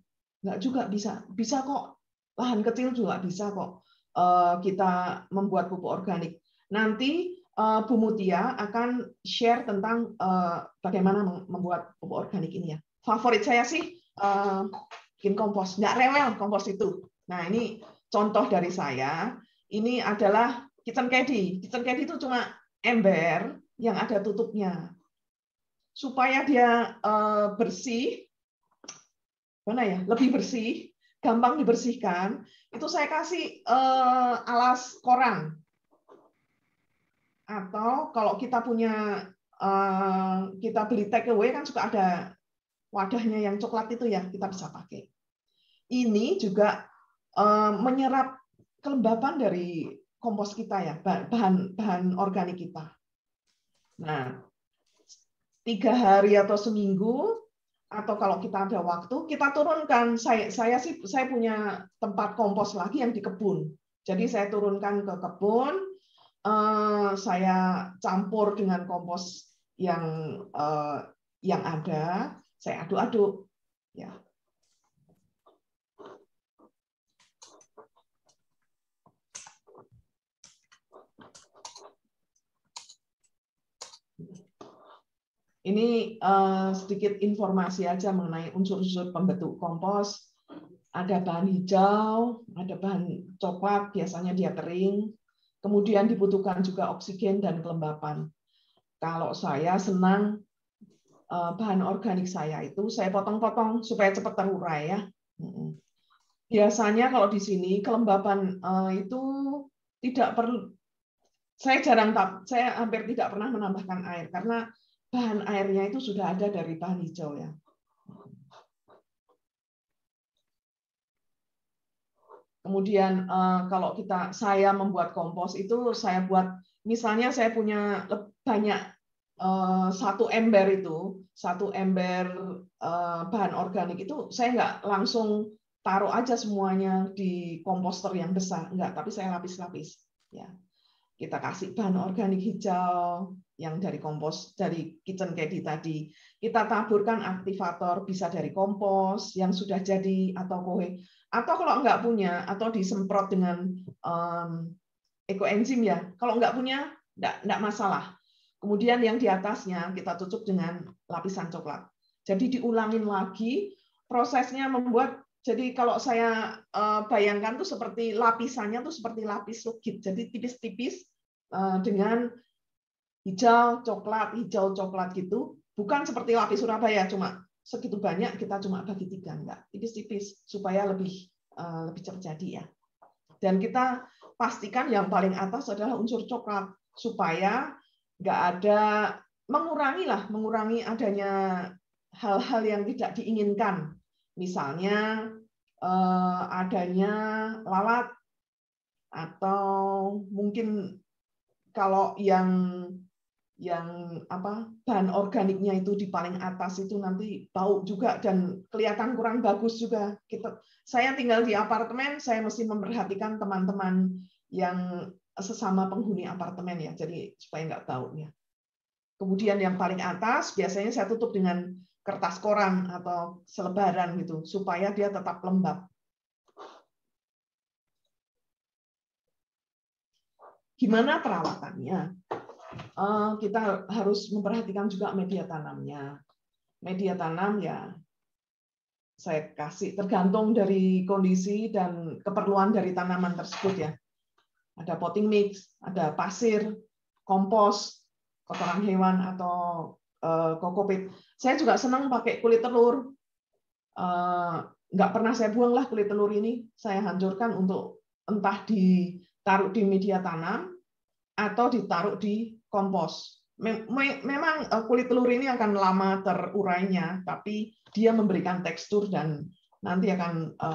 Enggak juga bisa. Bisa kok Lahan kecil juga bisa kok eh, kita membuat pupuk organik. Nanti eh, Bu Mutia akan share tentang eh, bagaimana membuat pupuk organik ini ya. Favorit saya sih bikin kompos, nggak rewel kompos itu. Nah ini contoh dari saya. Ini adalah kitchen caddy. Kitchen caddy itu cuma ember yang ada tutupnya. Supaya dia bersih, mana ya, lebih bersih, gampang dibersihkan, itu saya kasih uh, alas koran. Atau kalau kita punya uh, kita beli take away kan suka ada wadahnya yang coklat itu ya, kita bisa pakai. Ini juga uh, menyerap kelembapan dari kompos kita ya, bahan bahan organik kita. Nah, tiga hari atau seminggu atau kalau kita ada waktu kita turunkan saya saya sih saya punya tempat kompos lagi yang di kebun jadi saya turunkan ke kebun eh, saya campur dengan kompos yang eh, yang ada saya aduk-aduk ya Ini uh, sedikit informasi aja mengenai unsur-unsur pembentuk kompos. Ada bahan hijau, ada bahan coklat, biasanya dia kering. Kemudian dibutuhkan juga oksigen dan kelembapan. Kalau saya senang eh, bahan organik saya itu saya potong-potong supaya cepat terurai ya. Biasanya kalau di sini kelembapan eh, itu tidak perlu saya jarang saya hampir tidak pernah menambahkan air karena bahan airnya itu sudah ada dari bahan hijau ya. Kemudian eh, kalau kita saya membuat kompos itu saya buat misalnya saya punya banyak eh, satu ember itu satu ember eh, bahan organik itu saya nggak langsung taruh aja semuanya di komposter yang besar nggak tapi saya lapis-lapis ya kita kasih bahan organik hijau yang dari kompos dari kitchen caddy tadi kita taburkan aktivator bisa dari kompos yang sudah jadi atau kue atau kalau nggak punya atau disemprot dengan um, ekoenzim ya kalau nggak punya nggak nggak masalah kemudian yang di atasnya kita tutup dengan lapisan coklat jadi diulangin lagi prosesnya membuat jadi kalau saya eh, bayangkan tuh seperti lapisannya tuh seperti lapis legit jadi tipis-tipis eh, dengan hijau coklat hijau coklat gitu bukan seperti lapis Surabaya cuma segitu banyak kita cuma bagi tiga enggak tipis-tipis supaya lebih eh, lebih terjadi ya dan kita pastikan yang paling atas adalah unsur coklat supaya enggak ada mengurangi lah mengurangi adanya hal-hal yang tidak diinginkan misalnya eh, adanya lalat atau mungkin kalau yang yang apa bahan organiknya itu di paling atas itu nanti bau juga dan kelihatan kurang bagus juga kita saya tinggal di apartemen saya mesti memperhatikan teman-teman yang sesama penghuni apartemen ya jadi supaya nggak bau ya kemudian yang paling atas biasanya saya tutup dengan kertas koran atau selebaran gitu supaya dia tetap lembab gimana perawatannya Eh, kita harus memperhatikan juga media tanamnya. Media tanam ya saya kasih tergantung dari kondisi dan keperluan dari tanaman tersebut ya. Ada potting mix, ada pasir, kompos, kotoran hewan atau eh, kokopit. Saya juga senang pakai kulit telur. Eh, nggak pernah saya buang lah kulit telur ini. Saya hancurkan untuk entah ditaruh di media tanam atau ditaruh di kompos. Memang e, kulit telur ini akan lama terurainya, tapi dia memberikan tekstur dan nanti akan e,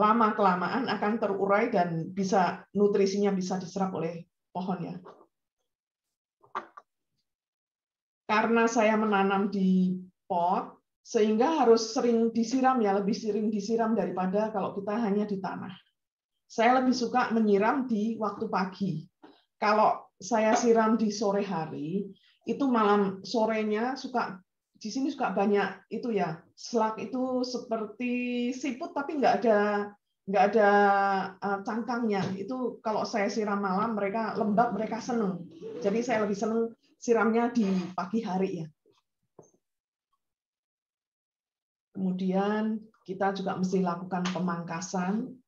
lama kelamaan akan terurai dan bisa nutrisinya bisa diserap oleh pohonnya. Karena saya menanam di pot, sehingga harus sering disiram ya, lebih sering disiram daripada kalau kita hanya di tanah. Saya lebih suka menyiram di waktu pagi. Kalau saya siram di sore hari, itu malam sorenya suka di sini suka banyak itu ya selak itu seperti siput tapi nggak ada nggak ada eh, cangkangnya itu kalau saya siram malam mereka lembab mereka seneng jadi saya lebih seneng siramnya di pagi hari ya kemudian kita juga mesti lakukan pemangkasan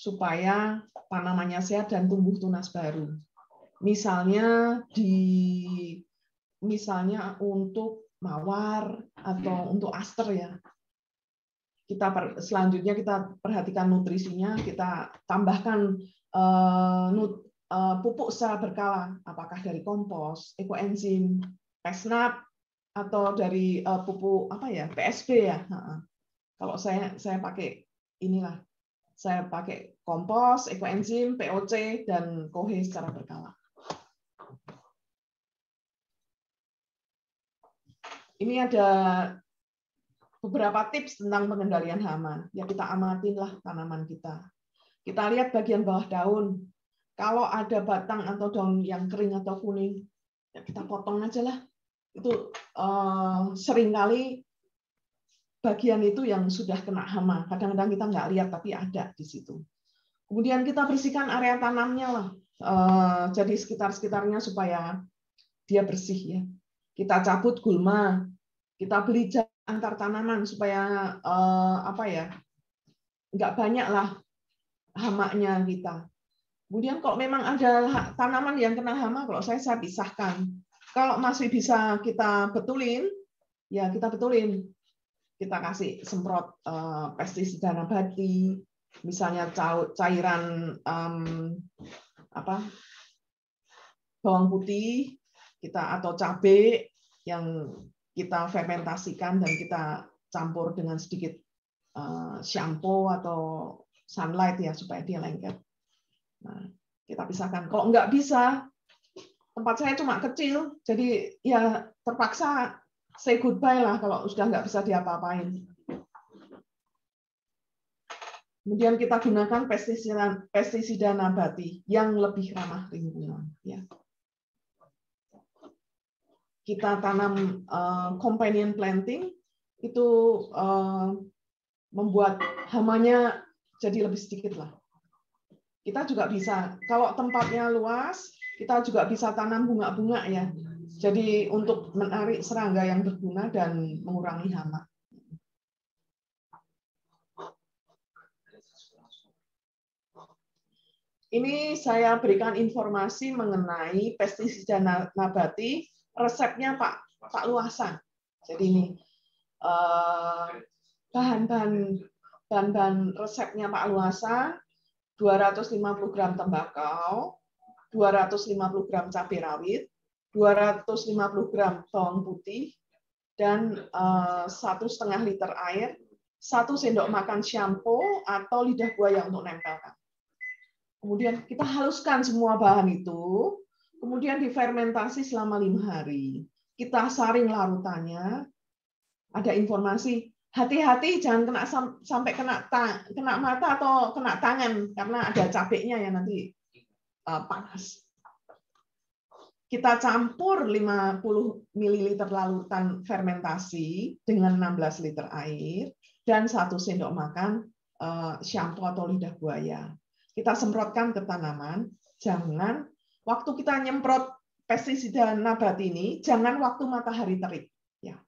supaya tanamannya sehat dan tumbuh tunas baru. Misalnya di misalnya untuk mawar atau hmm. untuk aster ya. Kita per, selanjutnya kita perhatikan nutrisinya, kita tambahkan uh, nut, uh, pupuk secara berkala, apakah dari kompos, ekoenzim, pesnap atau dari uh, pupuk apa ya, PSB ya. Ha Kalau saya saya pakai inilah saya pakai kompos, ekoenzim, POC, dan kohe secara berkala. Ini ada beberapa tips tentang pengendalian hama. Ya kita amatinlah tanaman kita. Kita lihat bagian bawah daun. Kalau ada batang atau daun yang kering atau kuning, ya kita potong aja lah. Itu sering eh, seringkali bagian itu yang sudah kena hama. Kadang-kadang kita nggak lihat, tapi ada di situ. Kemudian kita bersihkan area tanamnya lah, eh, jadi sekitar-sekitarnya supaya dia bersih ya. Kita cabut gulma, kita beli antar tanaman supaya eh, apa ya, nggak banyak lah hama-nya kita. Kemudian kok memang ada tanaman yang kena hama, kalau saya saya pisahkan. Kalau masih bisa kita betulin, ya kita betulin. Kita kasih semprot eh, pestisida nabati, misalnya cairan um, apa bawang putih kita atau cabai yang kita fermentasikan dan kita campur dengan sedikit uh, shampoo atau sunlight ya supaya dia lengket. Nah, kita pisahkan. Kalau nggak bisa, tempat saya cuma kecil, jadi ya terpaksa say goodbye lah kalau sudah nggak bisa diapa-apain. Kemudian kita gunakan pestisida, pestisida nabati yang lebih ramah lingkungan. Ya. Kita tanam uh, companion planting itu uh, membuat hamanya jadi lebih sedikit lah. Kita juga bisa, kalau tempatnya luas, kita juga bisa tanam bunga-bunga ya. Jadi untuk menarik serangga yang berguna dan mengurangi hama. Ini saya berikan informasi mengenai pestisida nabati, resepnya Pak Pak Luasan. Jadi ini eh, bahan-bahan bahan-bahan resepnya Pak Luasan, 250 gram tembakau, 250 gram cabai rawit, 250 gram bawang putih, dan eh, satu setengah liter air, satu sendok makan shampoo atau lidah buaya untuk nempelkan. Kemudian kita haluskan semua bahan itu, kemudian difermentasi selama lima hari. Kita saring larutannya. Ada informasi, hati-hati jangan kena sampai kena kena mata atau kena tangan karena ada cabenya ya nanti eh, panas. Kita campur 50 ml larutan fermentasi dengan 16 liter air dan satu sendok makan eh, shampoo atau lidah buaya kita semprotkan ke tanaman, jangan waktu kita nyemprot pestisida nabati ini, jangan waktu matahari terik. Ya.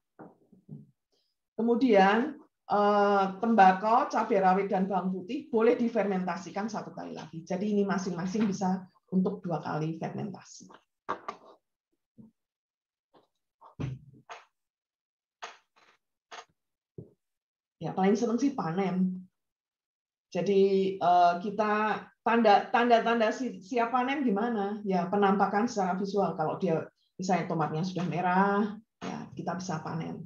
Kemudian eh, tembakau, cabai rawit, dan bawang putih boleh difermentasikan satu kali lagi. Jadi ini masing-masing bisa untuk dua kali fermentasi. Ya, paling seneng sih panen. Jadi eh, kita tanda tanda-tanda siap panen gimana? Ya penampakan secara visual. Kalau dia misalnya tomatnya sudah merah, ya kita bisa panen.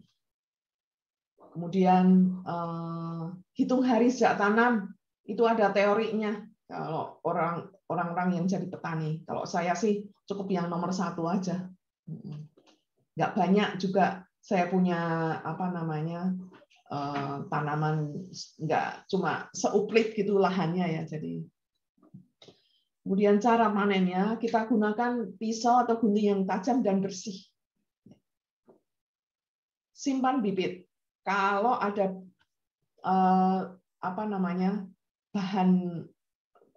Kemudian eh, hitung hari sejak tanam itu ada teorinya. Kalau orang orang yang jadi petani, kalau saya sih cukup yang nomor satu aja. Nggak banyak juga saya punya apa namanya Eh, tanaman nggak cuma seuplit gitu lahannya ya jadi kemudian cara panennya kita gunakan pisau atau gunting yang tajam dan bersih simpan bibit kalau ada eh, apa namanya bahan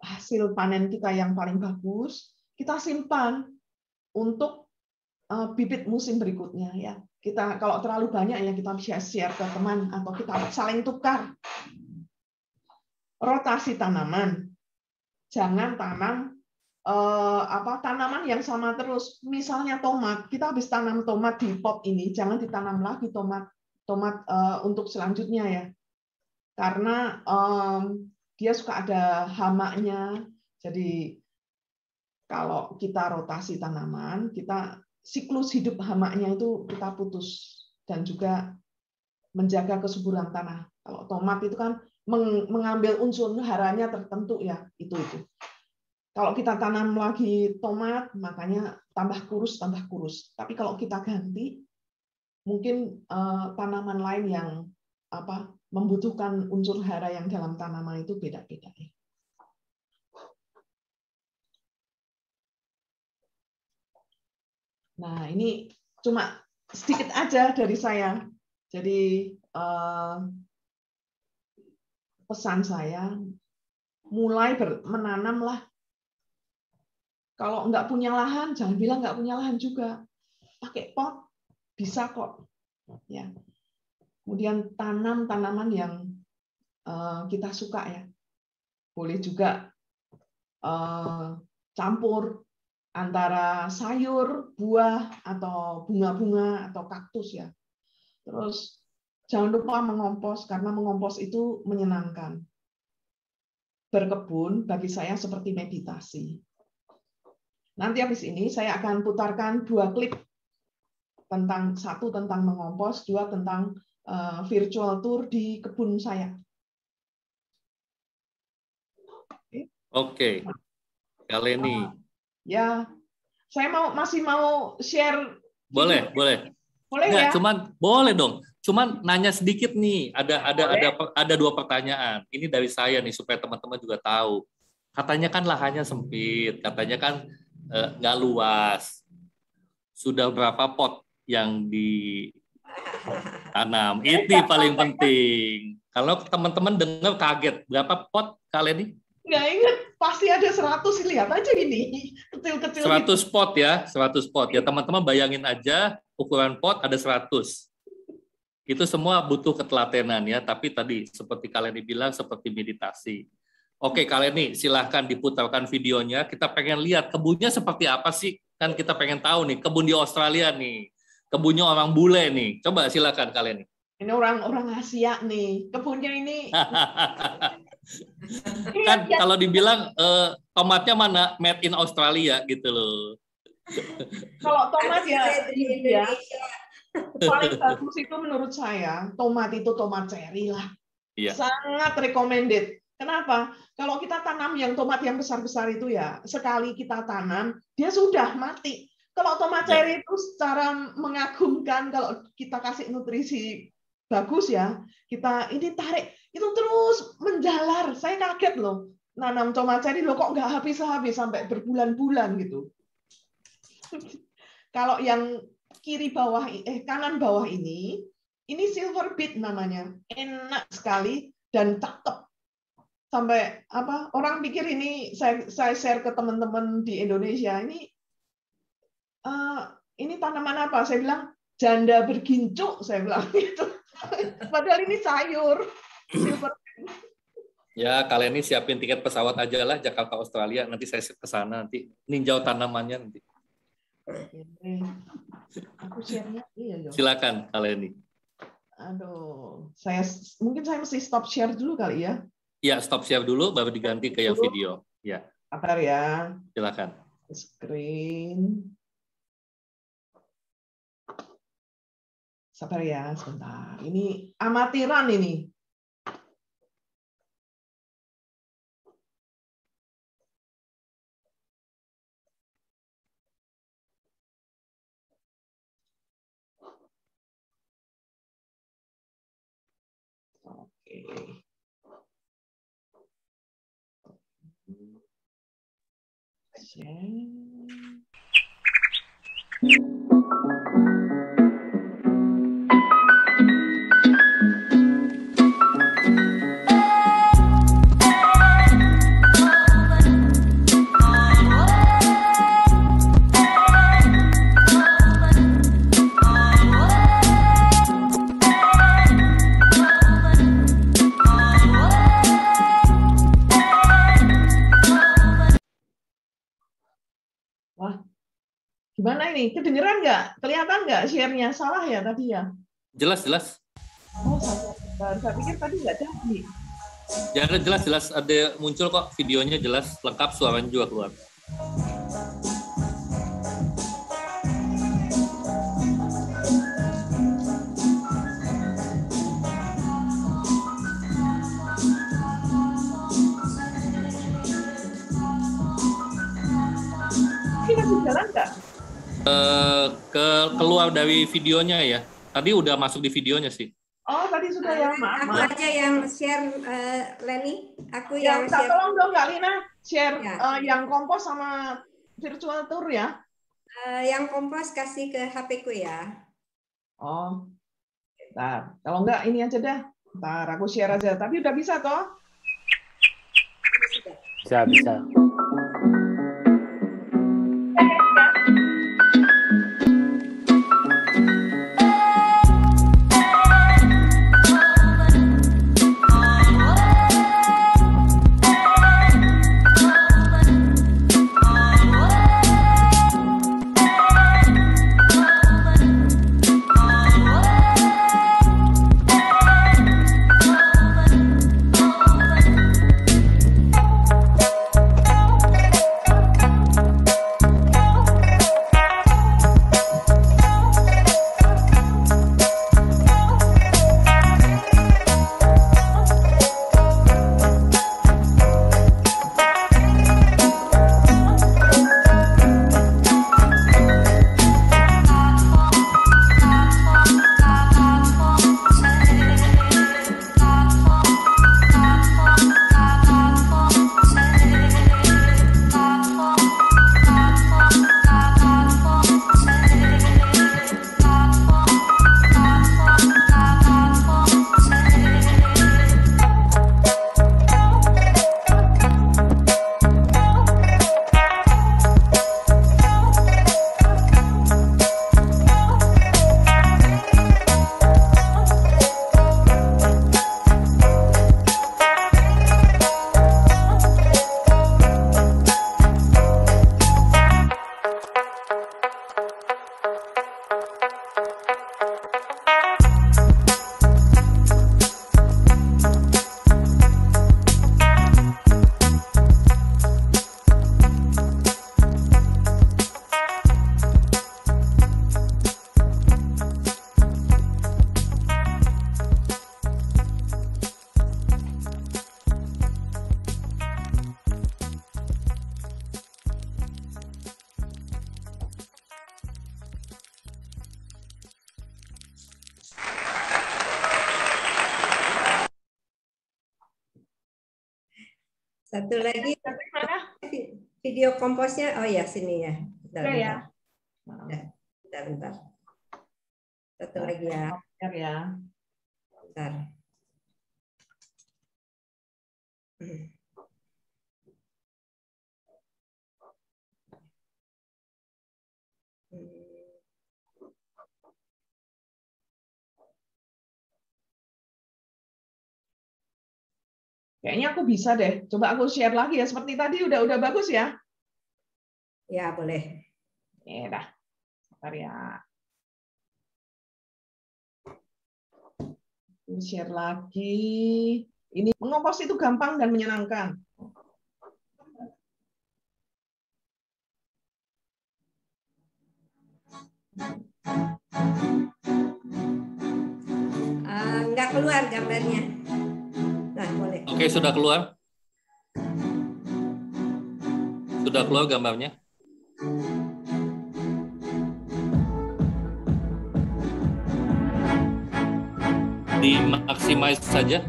hasil panen kita yang paling bagus kita simpan untuk Eh, bibit musim berikutnya ya. Kita kalau terlalu banyak ya kita bisa share ke teman atau kita saling tukar. Rotasi tanaman. Jangan tanam eh, apa tanaman yang sama terus. Misalnya tomat, kita habis tanam tomat di pot ini, jangan ditanam lagi tomat tomat eh, untuk selanjutnya ya. Karena eh, dia suka ada hamanya. Jadi kalau kita rotasi tanaman, kita siklus hidup hamanya itu kita putus dan juga menjaga kesuburan tanah. Kalau tomat itu kan mengambil unsur haranya tertentu ya itu itu. Kalau kita tanam lagi tomat, makanya tambah kurus, tambah kurus. Tapi kalau kita ganti, mungkin uh, tanaman lain yang apa membutuhkan unsur hara yang dalam tanaman itu beda-beda ya. -beda. Nah, ini cuma sedikit aja dari saya. Jadi uh, pesan saya mulai ber, menanamlah. Kalau nggak punya lahan, jangan bilang nggak punya lahan juga. Pakai pot bisa kok. Ya. Kemudian tanam tanaman yang uh, kita suka ya. Boleh juga uh, campur antara sayur, buah, atau bunga-bunga, atau kaktus ya. Terus jangan lupa mengompos, karena mengompos itu menyenangkan. Berkebun bagi saya seperti meditasi. Nanti habis ini saya akan putarkan dua klip tentang satu tentang mengompos, dua tentang uh, virtual tour di kebun saya. Oke, okay. Kaleni. Uh, Ya, saya mau masih mau share. Boleh, boleh. Boleh Nggak, ya? Cuman boleh dong. Cuman nanya sedikit nih. Ada ada boleh? ada ada dua pertanyaan. Ini dari saya nih supaya teman-teman juga tahu. Katanya kan lahannya sempit, katanya kan nggak eh, nggak luas. Sudah berapa pot yang ditanam? Itu paling penting. Kalau teman-teman dengar kaget, berapa pot kalian nih? nggak inget pasti ada 100 lihat aja ini kecil-kecil 100 gitu. pot ya 100 pot ya teman-teman bayangin aja ukuran pot ada 100 itu semua butuh ketelatenan ya tapi tadi seperti kalian bilang seperti meditasi Oke kalian nih silahkan diputarkan videonya kita pengen lihat kebunnya seperti apa sih kan kita pengen tahu nih kebun di Australia nih kebunnya orang bule nih coba silahkan kalian nih ini orang orang Asia nih kebunnya ini [LAUGHS] kan iya, kalau iya. dibilang uh, tomatnya mana made in Australia gitu loh. Kalau tomat ya, paling bagus itu menurut saya tomat itu tomat cherry lah. Iya. Sangat recommended. Kenapa? Kalau kita tanam yang tomat yang besar-besar itu ya sekali kita tanam dia sudah mati. Kalau tomat ya. cherry itu secara mengagumkan kalau kita kasih nutrisi bagus ya kita ini tarik itu terus menjalar. Saya kaget loh, nanam comaca ini loh kok nggak habis-habis sampai berbulan-bulan gitu. [LAUGHS] Kalau yang kiri bawah, eh kanan bawah ini, ini silver bit namanya, enak sekali dan cakep sampai apa orang pikir ini saya saya share ke teman-teman di Indonesia ini uh, ini tanaman apa saya bilang janda bergincuk saya bilang [LAUGHS] itu. padahal ini sayur Ya, kalian ini siapin tiket pesawat aja lah Jakarta Australia. Nanti saya ke sana nanti ninjau tanamannya nanti. Aku share iya dong. Silakan kalian ini. Aduh, saya mungkin saya mesti stop share dulu kali ya. Ya, stop share dulu baru diganti ke yang video. Ya. apa ya. Silakan. Screen. Sabar ya, sebentar. Ini amatiran ini. Okay. Yeah. Gimana ini? Kedengeran nggak? Kelihatan nggak share-nya? Salah ya tadi ya? Jelas, jelas. Oh, sabar. Saya pikir tadi nggak jadi. Jangan ya, jelas, jelas. Ada muncul kok videonya jelas, lengkap, suaranya juga keluar. Eh, ke keluar dari videonya ya. Tadi udah masuk di videonya sih. Oh, tadi sudah ya, maaf. Aku aja yang share uh, Leni, aku ya, yang, yang share. tolong dong Kak Lina, share ya. uh, yang kompos sama virtual tour ya. Uh, yang kompos kasih ke HP ku ya. Oh. Bentar. Kalau enggak ini aja dah. Bentar, aku share aja. Tapi udah bisa toh? Bisa, bisa. Satu lagi video komposnya, oh ya sini ya. Bentar, ya, ya. Bentar, bentar, bentar. Satu lagi ya. Bentar ya. Bentar. Hmm. Kayaknya aku bisa deh. Coba aku share lagi ya seperti tadi udah udah bagus ya. Ya, boleh. Ya, dah. ya. Aku share lagi. Ini mengompos itu gampang dan menyenangkan. Uh, keluar gambarnya boleh. Oke, okay, sudah keluar? Sudah keluar gambarnya? Di maximize saja.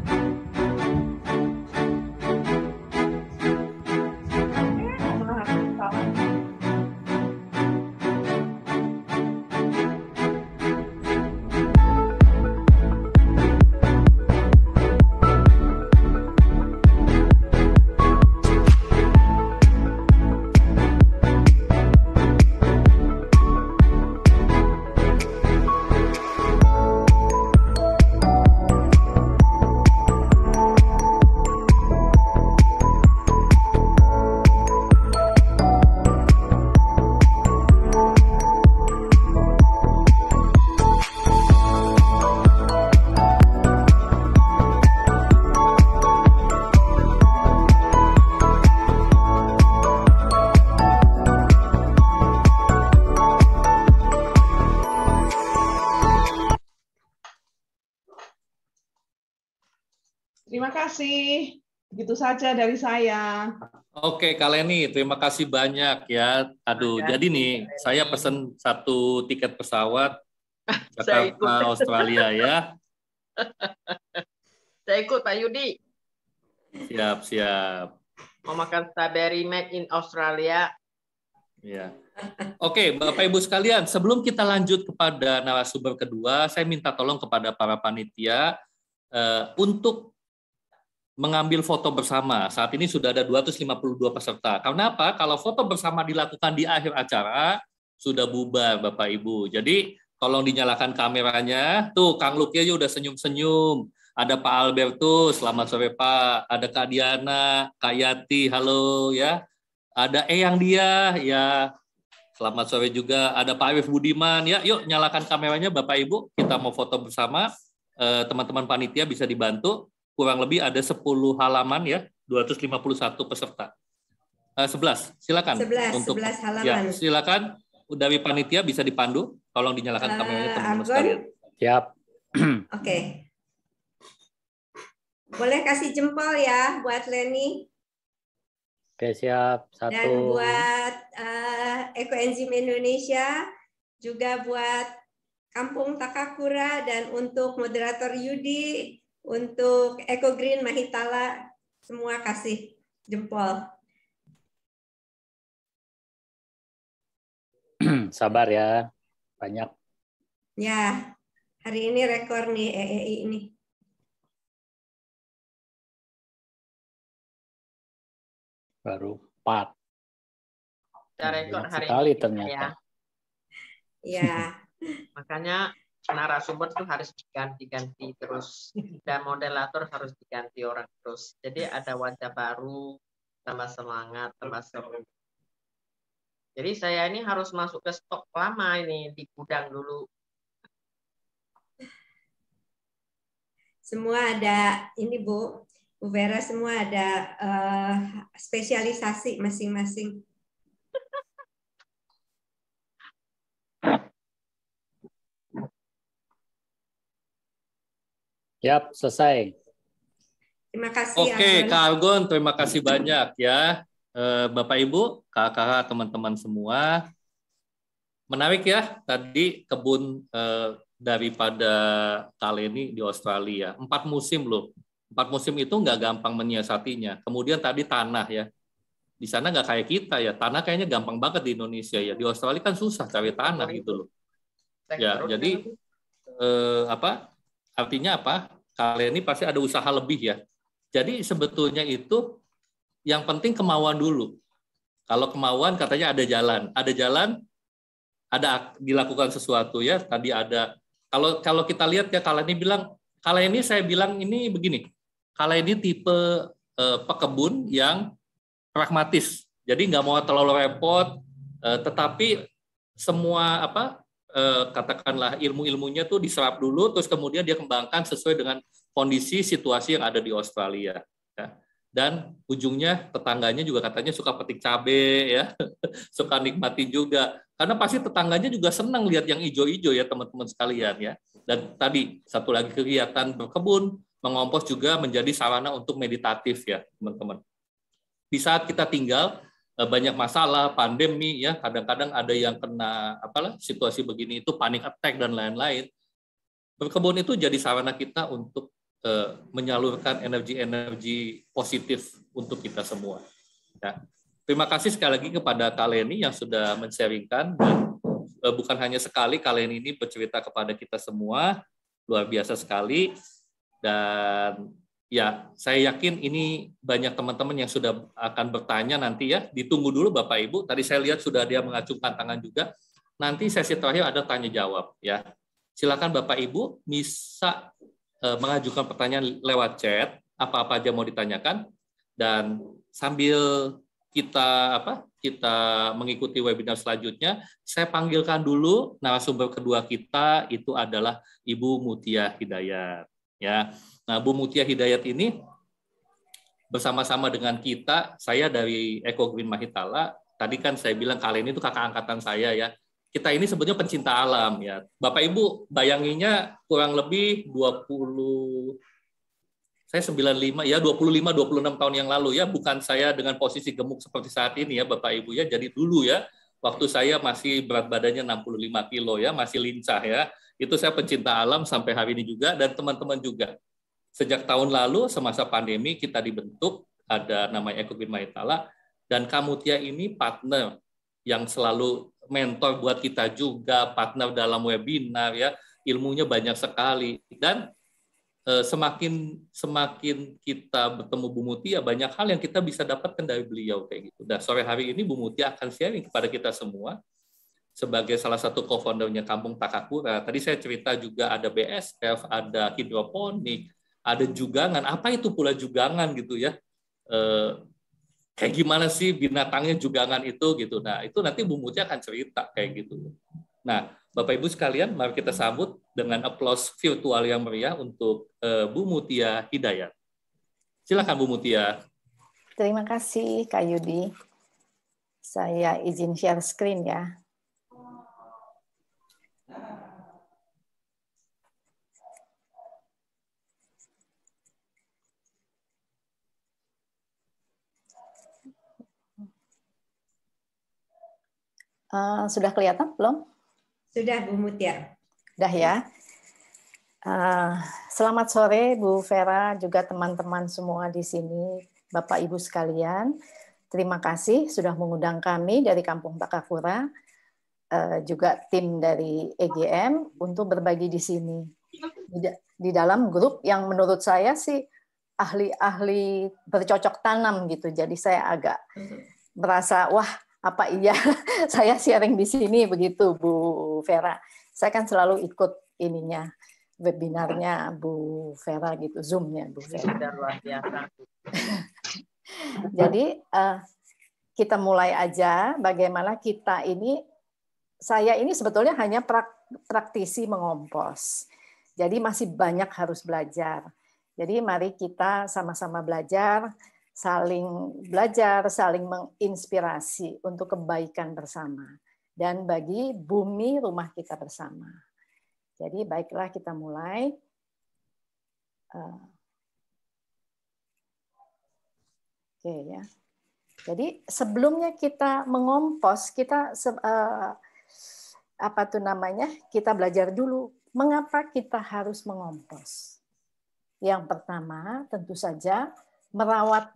saja dari saya. Oke, Leni, terima kasih banyak ya. Aduh, ya, jadi nih ya. saya pesen satu tiket pesawat [LAUGHS] ke Australia ya. [LAUGHS] saya ikut Pak Yudi. Siap, siap. Mau makan strawberry made in Australia. Ya. Oke, Bapak Ibu sekalian, sebelum kita lanjut kepada narasumber kedua, saya minta tolong kepada para panitia uh, untuk mengambil foto bersama. Saat ini sudah ada 252 peserta. Karena apa? Kalau foto bersama dilakukan di akhir acara, sudah bubar Bapak Ibu. Jadi tolong dinyalakan kameranya. Tuh Kang Luki udah senyum-senyum. Ada Pak Albertus, selamat sore Pak. Ada Kak Diana, Kak Yati, halo ya. Ada Eyang dia, ya. Selamat sore juga. Ada Pak Arif Budiman, ya. Yuk nyalakan kameranya Bapak Ibu, kita mau foto bersama. Eh, teman-teman panitia bisa dibantu kurang lebih ada 10 halaman ya, 251 peserta. Uh, eh, 11, silakan. 11, untuk, 11 ya, halaman. Ya, silakan dari panitia bisa dipandu. Tolong dinyalakan uh, kameranya teman-teman sekalian. Siap. [CLEARS THROAT] Oke. Okay. Boleh kasih jempol ya buat Leni. Oke, siap. Satu. Dan buat uh, eh, Ekoenzim Indonesia, juga buat Kampung Takakura, dan untuk moderator Yudi, untuk Eco Green Mahitala semua kasih jempol. [CLEARS THROAT] Sabar ya, banyak. Ya, hari ini rekor nih EEI ini. Baru empat. Kita rekor hari sekali ini ya. ternyata. Ya. ya. [LAUGHS] Makanya narasumber tuh harus diganti-ganti terus dan moderator harus diganti orang terus jadi ada wajah baru tambah semangat tambah seru jadi saya ini harus masuk ke stok lama ini di gudang dulu semua ada ini bu Bu Vera semua ada uh, spesialisasi masing-masing Yap, selesai. Terima kasih. Oke, okay, Kak Algon, terima kasih banyak ya. Eh, Bapak Ibu, kakak-kakak, teman-teman semua. Menarik ya, tadi kebun eh, daripada Kaleni di Australia. Empat musim loh. Empat musim itu nggak gampang menyiasatinya. Kemudian tadi tanah ya. Di sana nggak kayak kita ya. Tanah kayaknya gampang banget di Indonesia ya. Di Australia kan susah cari tanah gitu loh. Ya, jadi eh, apa Artinya apa? Kalian ini pasti ada usaha lebih ya. Jadi sebetulnya itu yang penting kemauan dulu. Kalau kemauan katanya ada jalan, ada jalan, ada dilakukan sesuatu ya. Tadi ada kalau kalau kita lihat ya kalian ini bilang kalian ini saya bilang ini begini. Kalian ini tipe eh, pekebun yang pragmatis. Jadi nggak mau terlalu repot, eh, tetapi semua apa Eh, katakanlah ilmu-ilmunya tuh diserap dulu, terus kemudian dia kembangkan sesuai dengan kondisi situasi yang ada di Australia. Ya. Dan ujungnya tetangganya juga katanya suka petik cabe, ya, [LAUGHS] suka nikmati juga. Karena pasti tetangganya juga senang lihat yang ijo-ijo ya teman-teman sekalian ya. Dan tadi satu lagi kegiatan berkebun, mengompos juga menjadi sarana untuk meditatif ya teman-teman. Di saat kita tinggal, Eh, banyak masalah, pandemi ya, kadang-kadang ada yang kena apalah situasi begini itu panic attack dan lain-lain. Berkebun itu jadi sarana kita untuk uh, menyalurkan energi-energi positif untuk kita semua. Ya. Terima kasih sekali lagi kepada Kaleni yang sudah mensharingkan dan uh, bukan hanya sekali kalian ini bercerita kepada kita semua luar biasa sekali dan Ya, saya yakin ini banyak teman-teman yang sudah akan bertanya nanti ya. Ditunggu dulu Bapak Ibu. Tadi saya lihat sudah dia mengacungkan tangan juga. Nanti sesi terakhir ada tanya jawab ya. Silakan Bapak Ibu bisa e, mengajukan pertanyaan lewat chat apa-apa aja mau ditanyakan dan sambil kita apa kita mengikuti webinar selanjutnya saya panggilkan dulu narasumber kedua kita itu adalah Ibu Mutia Hidayat ya Nah, Bu Mutia Hidayat ini bersama-sama dengan kita, saya dari Eko Green Mahitala, tadi kan saya bilang kalian itu kakak angkatan saya ya, kita ini sebetulnya pencinta alam ya. Bapak Ibu bayanginya kurang lebih 20 saya 95 ya 25 26 tahun yang lalu ya bukan saya dengan posisi gemuk seperti saat ini ya Bapak Ibu ya jadi dulu ya waktu saya masih berat badannya 65 kilo ya masih lincah ya itu saya pencinta alam sampai hari ini juga dan teman-teman juga Sejak tahun lalu semasa pandemi kita dibentuk ada namanya Eko Green Maitala dan Kamutia ini partner yang selalu mentor buat kita juga, partner dalam webinar ya, ilmunya banyak sekali dan eh, semakin semakin kita bertemu Bu Mutia banyak hal yang kita bisa dapatkan dari beliau kayak gitu. Nah sore hari ini Bu Mutia akan sharing kepada kita semua sebagai salah satu co-foundernya Kampung Takakura. Tadi saya cerita juga ada BSF, ada hidroponik, ada jugangan. Apa itu pula jugangan gitu ya? Eh, kayak gimana sih binatangnya jugangan itu gitu. Nah, itu nanti bumbunya akan cerita kayak gitu. Nah, Bapak Ibu sekalian, mari kita sambut dengan aplaus virtual yang meriah untuk eh, Bu Mutia Hidayat. Silakan Bu Mutia. Terima kasih Kak Yudi. Saya izin share screen ya. Uh, sudah kelihatan belum? Sudah, Bu Mutia. Sudah ya. Uh, selamat sore, Bu Vera, juga teman-teman semua di sini, Bapak Ibu sekalian. Terima kasih sudah mengundang kami dari Kampung Takakura, uh, juga tim dari EGM untuk berbagi di sini. Di, di dalam grup yang menurut saya sih ahli-ahli bercocok tanam gitu. Jadi saya agak mhm. merasa, wah apa iya [LAUGHS] saya sharing di sini begitu Bu Vera. Saya kan selalu ikut ininya webinarnya Bu Vera gitu, zoomnya Bu Vera. [LAUGHS] Jadi uh, kita mulai aja bagaimana kita ini saya ini sebetulnya hanya praktisi mengompos. Jadi masih banyak harus belajar. Jadi mari kita sama-sama belajar saling belajar, saling menginspirasi untuk kebaikan bersama dan bagi bumi rumah kita bersama. Jadi baiklah kita mulai. Eh, oke ya. Jadi sebelumnya kita mengompos, kita eh, apa tuh namanya? Kita belajar dulu mengapa kita harus mengompos. Yang pertama tentu saja merawat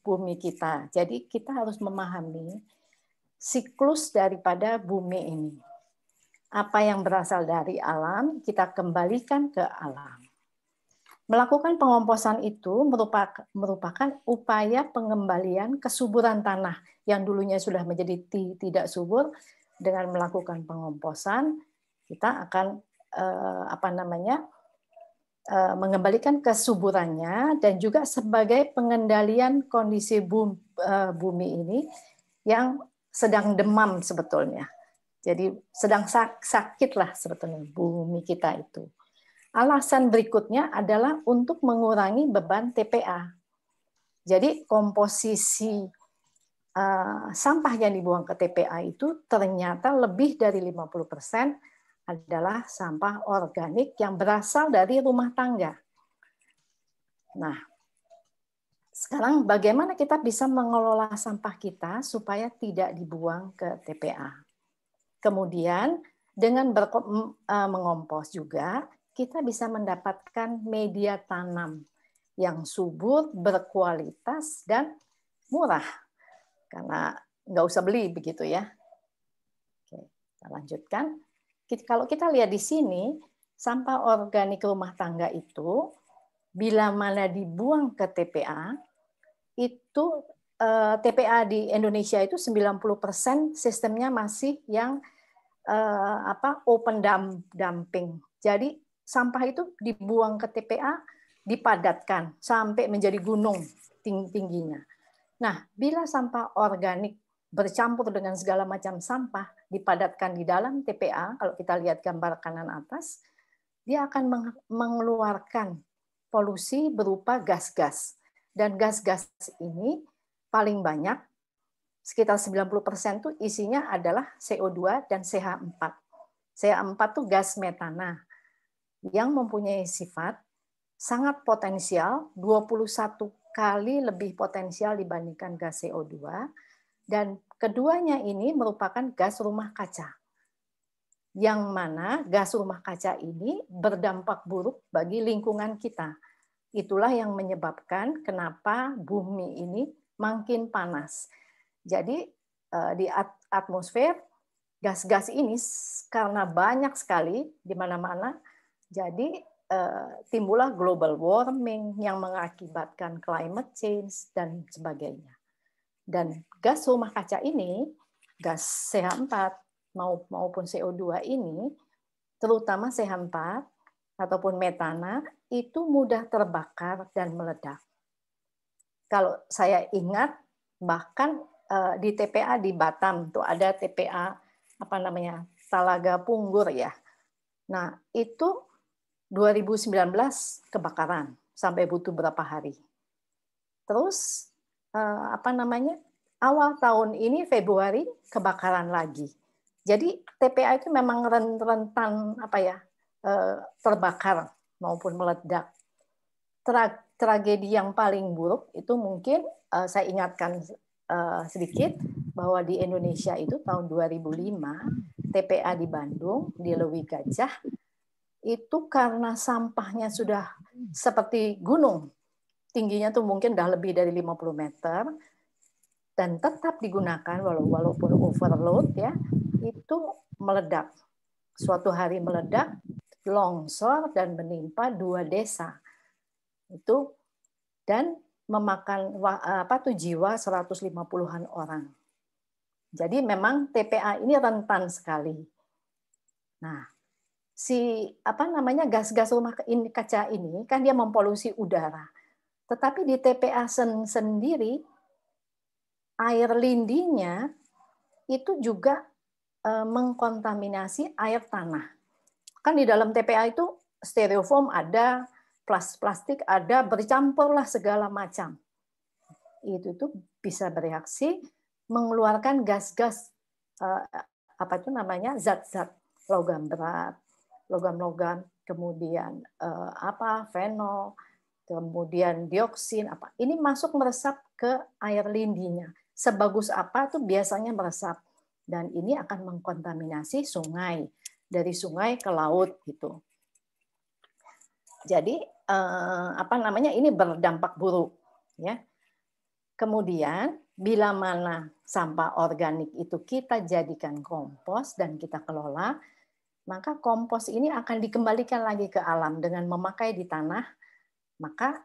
bumi kita. Jadi kita harus memahami siklus daripada bumi ini. Apa yang berasal dari alam, kita kembalikan ke alam. Melakukan pengomposan itu merupakan upaya pengembalian kesuburan tanah yang dulunya sudah menjadi tidak subur dengan melakukan pengomposan kita akan eh, apa namanya Eh, mengembalikan kesuburannya dan juga sebagai pengendalian kondisi eh, bumi ini yang sedang demam sebetulnya. Jadi sedang sak sakit sebetulnya bumi kita itu. Alasan berikutnya adalah untuk mengurangi beban TPA. Jadi komposisi uh, sampah yang dibuang ke TPA itu ternyata lebih dari 50 adalah sampah organik yang berasal dari rumah tangga. Nah, sekarang bagaimana kita bisa mengelola sampah kita supaya tidak dibuang ke TPA? Kemudian dengan e, mengompos juga kita bisa mendapatkan media tanam yang subur, berkualitas dan murah karena nggak usah beli begitu ya. Oke, kita lanjutkan kalau kita lihat di sini, sampah organik rumah tangga itu bila mana dibuang ke TPA, itu eh, TPA di Indonesia itu 90% sistemnya masih yang eh, apa open dump, dumping. Jadi sampah itu dibuang ke TPA, dipadatkan sampai menjadi gunung tingginya. Nah, bila sampah organik bercampur dengan segala macam sampah dipadatkan di dalam TPA, kalau kita lihat gambar kanan atas, dia akan mengeluarkan polusi berupa gas-gas. Dan gas-gas ini paling banyak, sekitar 90% itu isinya adalah CO2 dan CH4. CH4 itu gas metana yang mempunyai sifat sangat potensial, 21 kali lebih potensial dibandingkan gas CO2, dan keduanya ini merupakan gas rumah kaca. Yang mana gas rumah kaca ini berdampak buruk bagi lingkungan kita. Itulah yang menyebabkan kenapa bumi ini makin panas. Jadi eh, di atmosfer gas-gas ini karena banyak sekali di mana-mana jadi eh, timbullah global warming yang mengakibatkan climate change dan sebagainya. Dan gas rumah kaca ini, gas CH4 maupun CO2 ini, terutama CH4 ataupun metana, itu mudah terbakar dan meledak. Kalau saya ingat, bahkan eh, di TPA di Batam tuh ada TPA apa namanya Talaga Punggur ya. Nah itu 2019 kebakaran sampai butuh berapa hari. Terus Eh, apa namanya awal tahun ini Februari kebakaran lagi. Jadi TPA itu memang rentan apa ya eh, terbakar maupun meledak. Tra tragedi yang paling buruk itu mungkin uh, saya ingatkan uh, sedikit bahwa di Indonesia itu tahun 2005 TPA di Bandung di Lewi Gajah itu karena sampahnya sudah seperti gunung tingginya tuh mungkin udah lebih dari 50 meter dan tetap digunakan walau walaupun overload ya itu meledak suatu hari meledak longsor dan menimpa dua desa itu dan memakan apa tuh jiwa 150-an orang. Jadi memang TPA ini rentan sekali. Nah, si apa namanya gas-gas rumah kaca ini kan dia mempolusi udara tetapi di TPA sen sendiri, air lindinya itu juga e, mengkontaminasi air tanah. Kan di dalam TPA itu stereofoam ada, plus plastik ada, bercampurlah segala macam. Itu tuh bisa bereaksi mengeluarkan gas-gas e, apa itu namanya zat-zat logam berat, logam-logam, kemudian e, apa fenol, kemudian dioksin apa ini masuk meresap ke air lindinya sebagus apa tuh biasanya meresap dan ini akan mengkontaminasi sungai dari sungai ke laut gitu jadi eh, apa namanya ini berdampak buruk ya kemudian bila mana sampah organik itu kita jadikan kompos dan kita kelola maka kompos ini akan dikembalikan lagi ke alam dengan memakai di tanah maka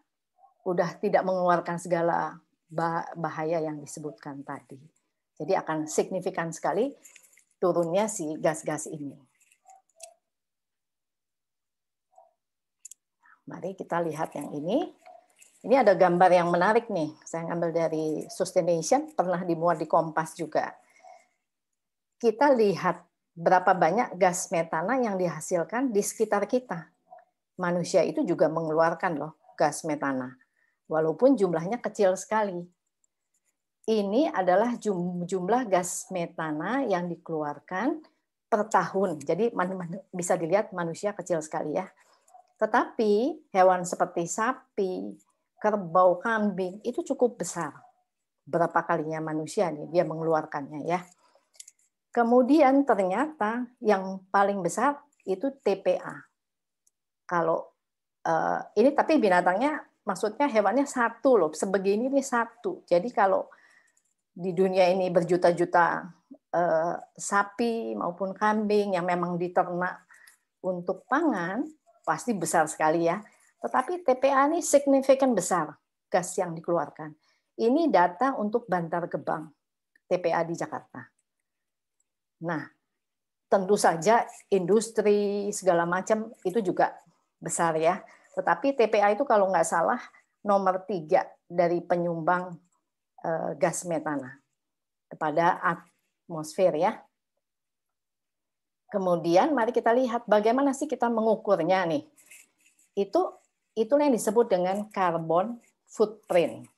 udah tidak mengeluarkan segala bahaya yang disebutkan tadi. Jadi akan signifikan sekali turunnya si gas-gas ini. Mari kita lihat yang ini. Ini ada gambar yang menarik nih. Saya ngambil dari Sustaination, pernah dimuat di Kompas juga. Kita lihat berapa banyak gas metana yang dihasilkan di sekitar kita. Manusia itu juga mengeluarkan loh gas metana. Walaupun jumlahnya kecil sekali. Ini adalah jumlah gas metana yang dikeluarkan per tahun. Jadi bisa dilihat manusia kecil sekali ya. Tetapi hewan seperti sapi, kerbau, kambing itu cukup besar. Berapa kalinya manusia nih dia mengeluarkannya ya. Kemudian ternyata yang paling besar itu TPA. Kalau Uh, ini tapi binatangnya maksudnya hewannya satu loh, sebegini ini satu. Jadi kalau di dunia ini berjuta-juta uh, sapi maupun kambing yang memang diternak untuk pangan pasti besar sekali ya. Tetapi TPA ini signifikan besar gas yang dikeluarkan. Ini data untuk Bantar Gebang TPA di Jakarta. Nah, tentu saja industri segala macam itu juga besar ya. Tetapi TPA itu kalau nggak salah nomor tiga dari penyumbang eh, gas metana kepada atmosfer ya. Kemudian mari kita lihat bagaimana sih kita mengukurnya nih. Itu itulah yang disebut dengan carbon footprint.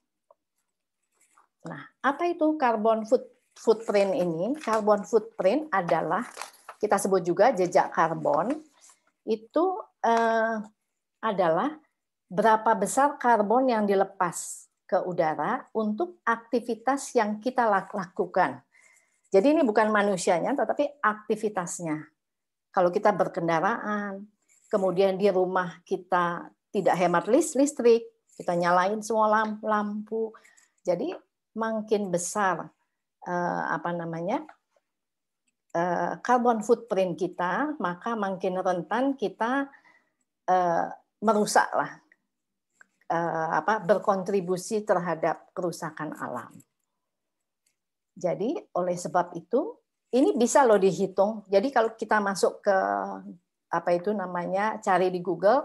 Nah, apa itu carbon foot, footprint ini? Carbon footprint adalah kita sebut juga jejak karbon. Itu Eh, adalah berapa besar karbon yang dilepas ke udara untuk aktivitas yang kita lakukan. Jadi ini bukan manusianya, tetapi aktivitasnya. Kalau kita berkendaraan, kemudian di rumah kita tidak hemat listrik, kita nyalain semua lampu. Jadi makin besar eh, apa namanya karbon eh, footprint kita, maka makin rentan kita Eh, merusak lah eh, apa berkontribusi terhadap kerusakan alam. Jadi oleh sebab itu ini bisa loh dihitung. Jadi kalau kita masuk ke apa itu namanya cari di Google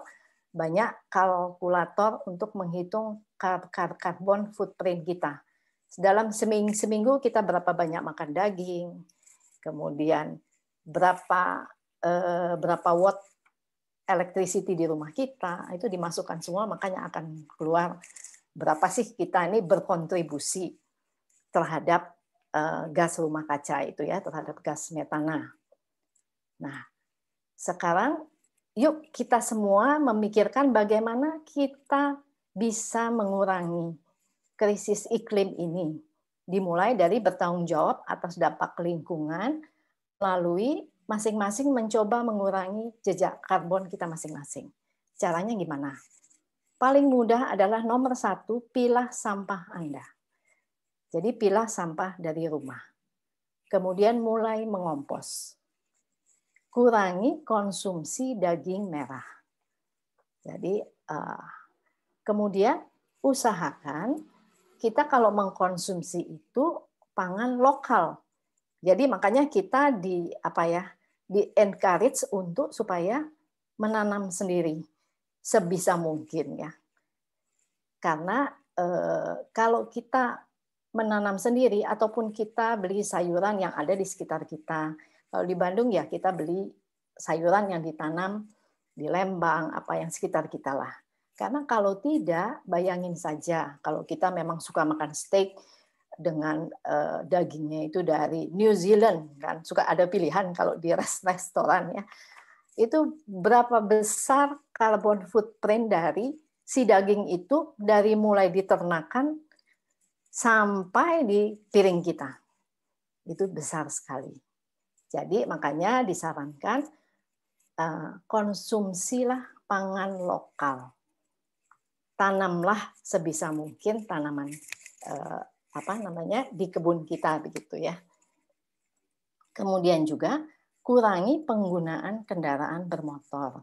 banyak kalkulator untuk menghitung karbon footprint kita. Dalam seminggu, seminggu kita berapa banyak makan daging, kemudian berapa eh, berapa watt electricity di rumah kita itu dimasukkan semua makanya akan keluar berapa sih kita ini berkontribusi terhadap eh, gas rumah kaca itu ya terhadap gas metana. Nah, sekarang yuk kita semua memikirkan bagaimana kita bisa mengurangi krisis iklim ini dimulai dari bertanggung jawab atas dampak lingkungan melalui masing-masing mencoba mengurangi jejak karbon kita masing-masing. Caranya gimana? Paling mudah adalah nomor satu, pilah sampah Anda. Jadi pilah sampah dari rumah. Kemudian mulai mengompos. Kurangi konsumsi daging merah. Jadi eh, kemudian usahakan kita kalau mengkonsumsi itu pangan lokal. Jadi makanya kita di apa ya di encourage untuk supaya menanam sendiri sebisa mungkin ya. Karena eh, kalau kita menanam sendiri ataupun kita beli sayuran yang ada di sekitar kita. Kalau di Bandung ya kita beli sayuran yang ditanam di Lembang, apa yang sekitar kita lah. Karena kalau tidak, bayangin saja kalau kita memang suka makan steak, dengan uh, dagingnya itu dari New Zealand kan suka ada pilihan kalau di rest restoran ya itu berapa besar carbon footprint dari si daging itu dari mulai diternakan sampai di piring kita itu besar sekali jadi makanya disarankan uh, konsumsilah pangan lokal tanamlah sebisa mungkin tanaman eh, apa namanya di kebun kita begitu ya. Kemudian juga kurangi penggunaan kendaraan bermotor.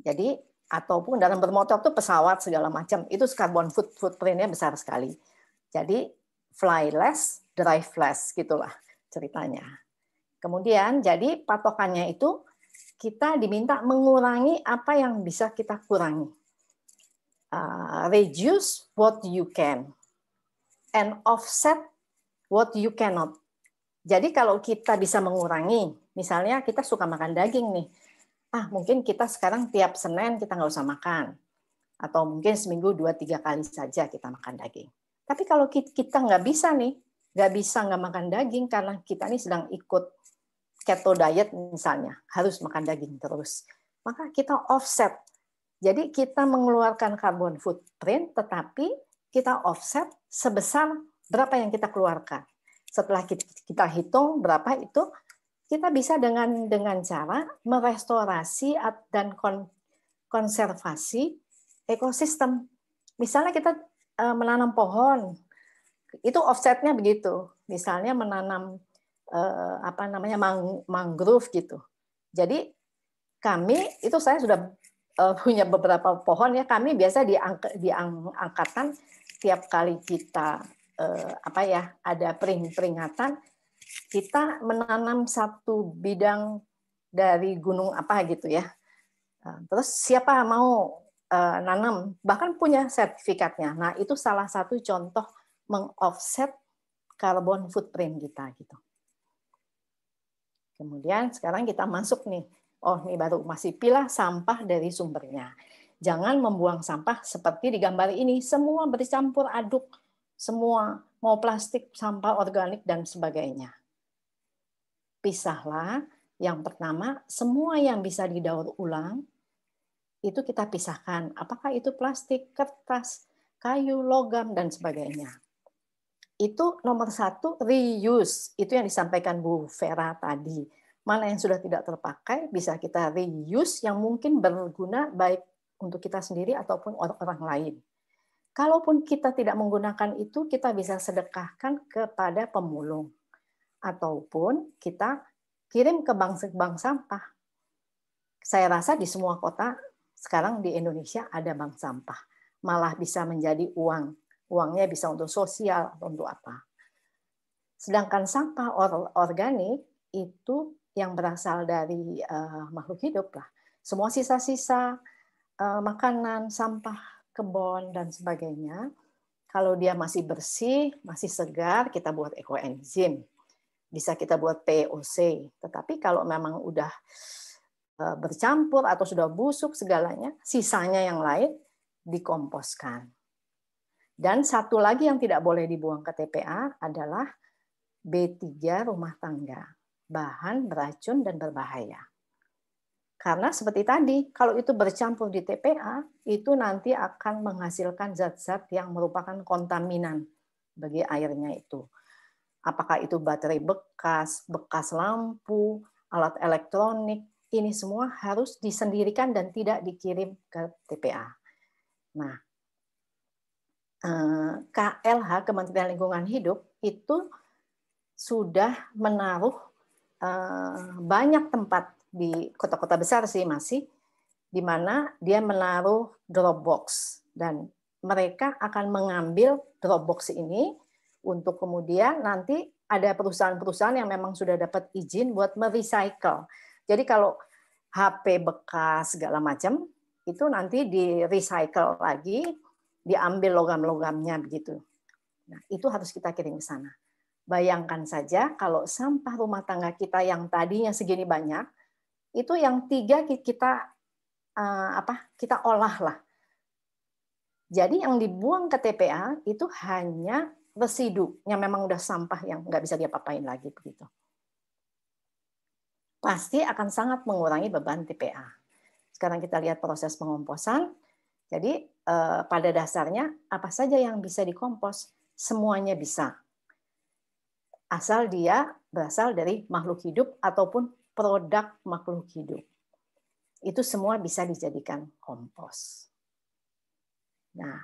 Jadi ataupun dalam bermotor itu pesawat segala macam itu carbon foot footprintnya besar sekali. Jadi fly less, drive less gitulah ceritanya. Kemudian jadi patokannya itu kita diminta mengurangi apa yang bisa kita kurangi. Uh, reduce what you can and offset what you cannot. Jadi kalau kita bisa mengurangi, misalnya kita suka makan daging nih, ah mungkin kita sekarang tiap Senin kita nggak usah makan, atau mungkin seminggu dua tiga kali saja kita makan daging. Tapi kalau kita nggak bisa nih, nggak bisa nggak makan daging karena kita nih sedang ikut keto diet misalnya, harus makan daging terus. Maka kita offset. Jadi kita mengeluarkan carbon footprint, tetapi kita offset sebesar berapa yang kita keluarkan. Setelah kita hitung berapa itu, kita bisa dengan dengan cara merestorasi dan konservasi ekosistem. Misalnya kita eh, menanam pohon, itu offsetnya begitu. Misalnya menanam eh, apa namanya mangrove gitu. Jadi kami itu saya sudah eh, punya beberapa pohon ya. Kami biasa di, setiap kali kita eh, apa ya ada pering peringatan kita menanam satu bidang dari gunung apa gitu ya eh, terus siapa mau eh, nanam bahkan punya sertifikatnya nah itu salah satu contoh mengoffset carbon footprint kita gitu kemudian sekarang kita masuk nih oh ini baru masih pilah sampah dari sumbernya Jangan membuang sampah seperti di gambar ini. Semua bercampur aduk, semua mau plastik, sampah organik dan sebagainya. Pisahlah. Yang pertama, semua yang bisa didaur ulang itu kita pisahkan. Apakah itu plastik, kertas, kayu, logam dan sebagainya. Itu nomor satu reuse. Itu yang disampaikan Bu Vera tadi mana yang sudah tidak terpakai bisa kita reuse yang mungkin berguna baik untuk kita sendiri ataupun orang orang lain. Kalaupun kita tidak menggunakan itu, kita bisa sedekahkan kepada pemulung ataupun kita kirim ke bank sampah. Saya rasa di semua kota sekarang di Indonesia ada bank sampah. Malah bisa menjadi uang. Uangnya bisa untuk sosial, untuk apa. Sedangkan sampah organik itu yang berasal dari uh, makhluk hidup lah. Semua sisa-sisa Eh, makanan, sampah kebon, dan sebagainya, kalau dia masih bersih, masih segar, kita buat ekoenzim. Bisa kita buat POC. Tetapi kalau memang udah eh, bercampur atau sudah busuk segalanya, sisanya yang lain dikomposkan. Dan satu lagi yang tidak boleh dibuang ke TPA adalah B3 rumah tangga, bahan beracun dan berbahaya. Karena seperti tadi, kalau itu bercampur di TPA, itu nanti akan menghasilkan zat-zat yang merupakan kontaminan bagi airnya itu. Apakah itu baterai bekas, bekas lampu, alat elektronik, ini semua harus disendirikan dan tidak dikirim ke TPA. Nah, KLH eh, Kementerian Lingkungan Hidup itu sudah menaruh eh, banyak tempat di kota-kota besar sih masih, di mana dia menaruh Dropbox dan mereka akan mengambil Dropbox ini untuk kemudian nanti ada perusahaan-perusahaan yang memang sudah dapat izin buat merecycle. Jadi kalau HP bekas segala macam itu nanti di recycle lagi, diambil logam-logamnya begitu. Nah, itu harus kita kirim ke sana. Bayangkan saja kalau sampah rumah tangga kita yang tadinya segini banyak, itu yang tiga kita eh, apa kita olah lah. Jadi yang dibuang ke TPA itu hanya residu yang memang udah sampah yang nggak bisa dia papain lagi begitu. Pasti akan sangat mengurangi beban TPA. Sekarang kita lihat proses pengomposan. Jadi eh, pada dasarnya apa saja yang bisa dikompos semuanya bisa asal dia berasal dari makhluk hidup ataupun produk makhluk hidup. Itu semua bisa dijadikan kompos. Nah,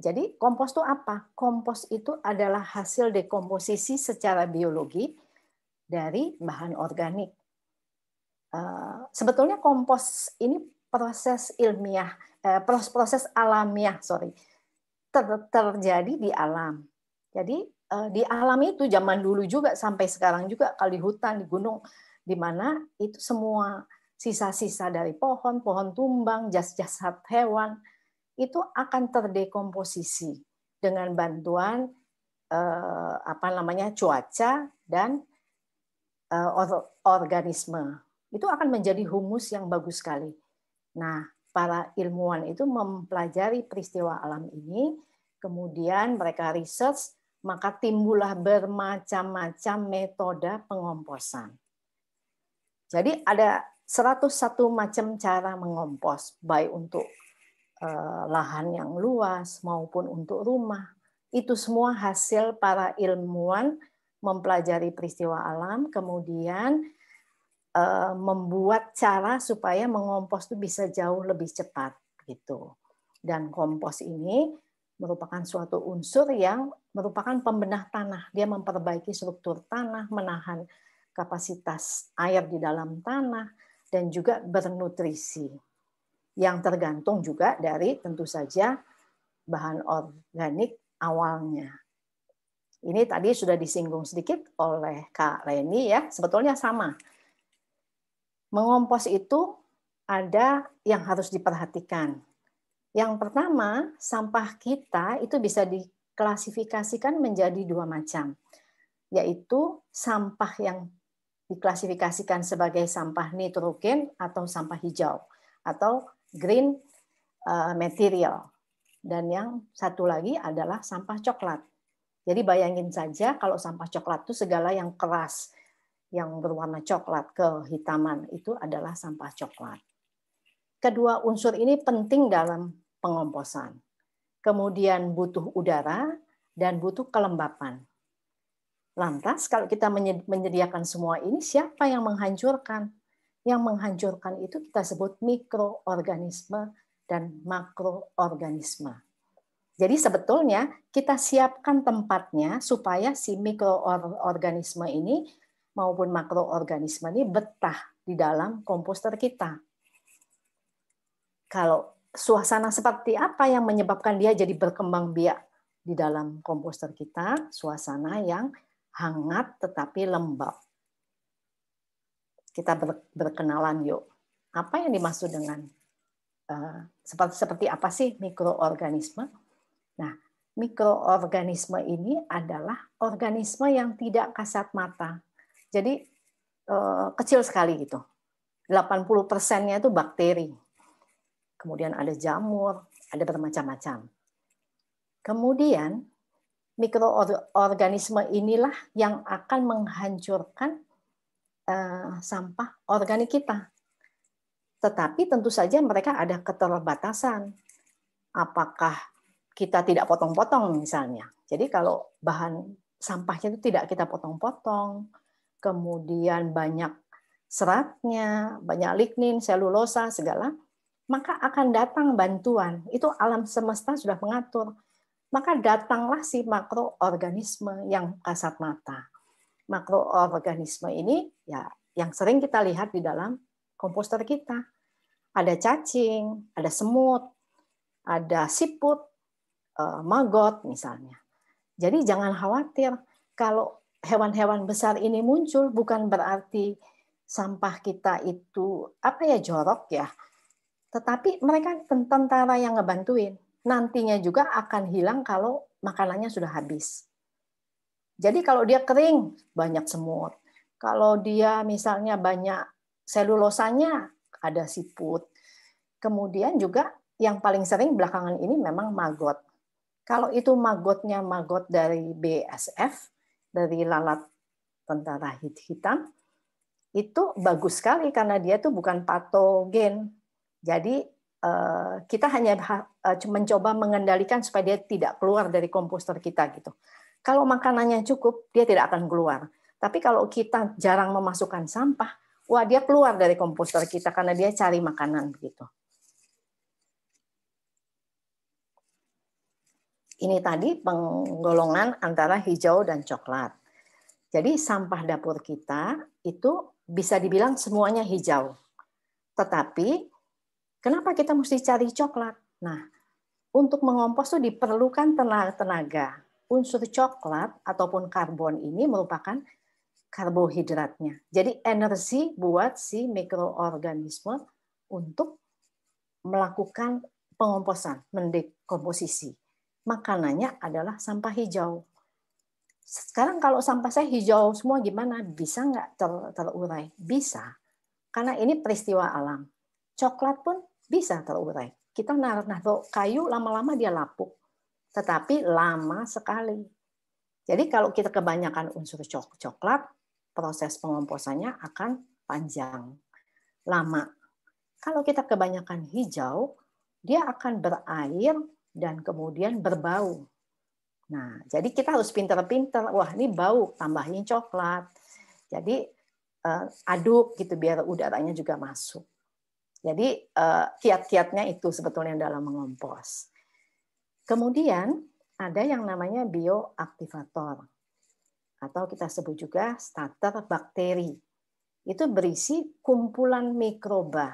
jadi kompos itu apa? Kompos itu adalah hasil dekomposisi secara biologi dari bahan organik. Eh, sebetulnya kompos ini proses ilmiah, eh, proses alamiah, sorry, ter terjadi di alam. Jadi eh, di alam itu zaman dulu juga sampai sekarang juga kali hutan, di gunung, di mana itu semua sisa-sisa dari pohon, pohon tumbang, jas-jasad hewan itu akan terdekomposisi dengan bantuan eh, apa namanya cuaca dan eh, or organisme. Itu akan menjadi humus yang bagus sekali. Nah, para ilmuwan itu mempelajari peristiwa alam ini, kemudian mereka research, maka timbullah bermacam-macam metode pengomposan. Jadi ada 101 macam cara mengompos, baik untuk eh, lahan yang luas maupun untuk rumah. Itu semua hasil para ilmuwan mempelajari peristiwa alam, kemudian eh, membuat cara supaya mengompos itu bisa jauh lebih cepat gitu. Dan kompos ini merupakan suatu unsur yang merupakan pembenah tanah. Dia memperbaiki struktur tanah, menahan kapasitas air di dalam tanah, dan juga bernutrisi. Yang tergantung juga dari tentu saja bahan organik awalnya. Ini tadi sudah disinggung sedikit oleh Kak Reni ya, sebetulnya sama. Mengompos itu ada yang harus diperhatikan. Yang pertama, sampah kita itu bisa diklasifikasikan menjadi dua macam, yaitu sampah yang diklasifikasikan sebagai sampah nitrogen atau sampah hijau atau green eh, material. Dan yang satu lagi adalah sampah coklat. Jadi bayangin saja kalau sampah coklat itu segala yang keras, yang berwarna coklat kehitaman itu adalah sampah coklat. Kedua unsur ini penting dalam pengomposan. Kemudian butuh udara dan butuh kelembapan. Lantas kalau kita menyediakan semua ini, siapa yang menghancurkan? Yang menghancurkan itu kita sebut mikroorganisme dan makroorganisme. Jadi sebetulnya kita siapkan tempatnya supaya si mikroorganisme ini maupun makroorganisme ini betah di dalam komposter kita. Kalau suasana seperti apa yang menyebabkan dia jadi berkembang biak di dalam komposter kita, suasana yang hangat tetapi lembab. Kita berkenalan yuk. Apa yang dimaksud dengan eh, seperti seperti apa sih mikroorganisme? Nah, mikroorganisme ini adalah organisme yang tidak kasat mata. Jadi eh, kecil sekali gitu. 80 persennya itu bakteri. Kemudian ada jamur, ada bermacam-macam. Kemudian mikroorganisme inilah yang akan menghancurkan eh, sampah organik kita. Tetapi tentu saja mereka ada keterbatasan. Apakah kita tidak potong-potong misalnya. Jadi kalau bahan sampahnya itu tidak kita potong-potong, kemudian banyak seratnya, banyak lignin, selulosa, segala, maka akan datang bantuan. Itu alam semesta sudah mengatur maka datanglah si makroorganisme yang kasat mata. Makroorganisme ini ya yang sering kita lihat di dalam komposter kita. Ada cacing, ada semut, ada siput, eh, maggot misalnya. Jadi jangan khawatir kalau hewan-hewan besar ini muncul bukan berarti sampah kita itu apa ya jorok ya. Tetapi mereka tentara yang ngebantuin nantinya juga akan hilang kalau makanannya sudah habis. Jadi kalau dia kering banyak semut. Kalau dia misalnya banyak selulosanya ada siput. Kemudian juga yang paling sering belakangan ini memang maggot. Kalau itu maggotnya maggot dari BSF, dari lalat tentara hitam, itu bagus sekali karena dia itu bukan patogen. Jadi Eh, kita hanya eh, mencoba mengendalikan supaya dia tidak keluar dari komposter kita gitu. Kalau makanannya cukup, dia tidak akan keluar. Tapi kalau kita jarang memasukkan sampah, wah dia keluar dari komposter kita karena dia cari makanan gitu. Ini tadi penggolongan antara hijau dan coklat. Jadi sampah dapur kita itu bisa dibilang semuanya hijau. Tetapi Kenapa kita mesti cari coklat? Nah, untuk mengompos itu diperlukan tenaga. Unsur coklat ataupun karbon ini merupakan karbohidratnya. Jadi energi buat si mikroorganisme untuk melakukan pengomposan, mendekomposisi. Makanannya adalah sampah hijau. Sekarang kalau sampah saya hijau semua gimana? Bisa nggak ter terurai? Bisa. Karena ini peristiwa alam. Coklat pun bisa terurai. Kita naruh, naruh kayu lama-lama dia lapuk, tetapi lama sekali. Jadi kalau kita kebanyakan unsur coklat, proses pengomposannya akan panjang, lama. Kalau kita kebanyakan hijau, dia akan berair dan kemudian berbau. Nah, jadi kita harus pinter-pinter. Wah, ini bau, tambahin coklat. Jadi eh, aduk gitu biar udaranya juga masuk. Jadi eh, kiat-kiatnya itu sebetulnya dalam mengompos. Kemudian ada yang namanya bioaktivator atau kita sebut juga starter bakteri. Itu berisi kumpulan mikroba.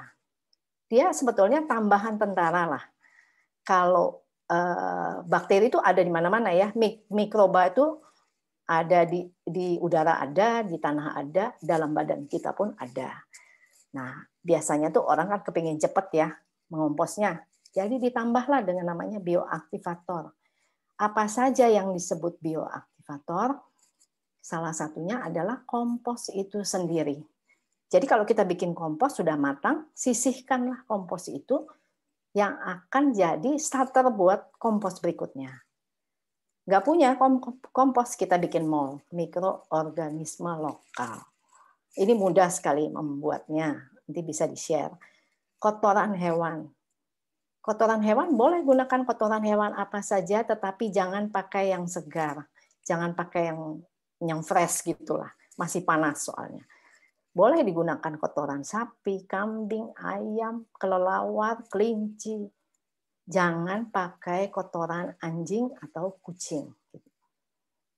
Dia sebetulnya tambahan tentara lah. Kalau eh, bakteri itu ada di mana-mana ya, mikroba itu ada di, di udara ada, di tanah ada, dalam badan kita pun ada. Nah, biasanya tuh orang kan kepingin cepet ya mengomposnya. Jadi ditambahlah dengan namanya bioaktivator. Apa saja yang disebut bioaktivator? Salah satunya adalah kompos itu sendiri. Jadi kalau kita bikin kompos sudah matang, sisihkanlah kompos itu yang akan jadi starter buat kompos berikutnya. Nggak punya kompos, kita bikin mol, mikroorganisme lokal. Ini mudah sekali membuatnya. Nanti bisa di-share. Kotoran hewan. Kotoran hewan boleh gunakan kotoran hewan apa saja, tetapi jangan pakai yang segar. Jangan pakai yang yang fresh gitulah. Masih panas soalnya. Boleh digunakan kotoran sapi, kambing, ayam, kelelawar, kelinci. Jangan pakai kotoran anjing atau kucing.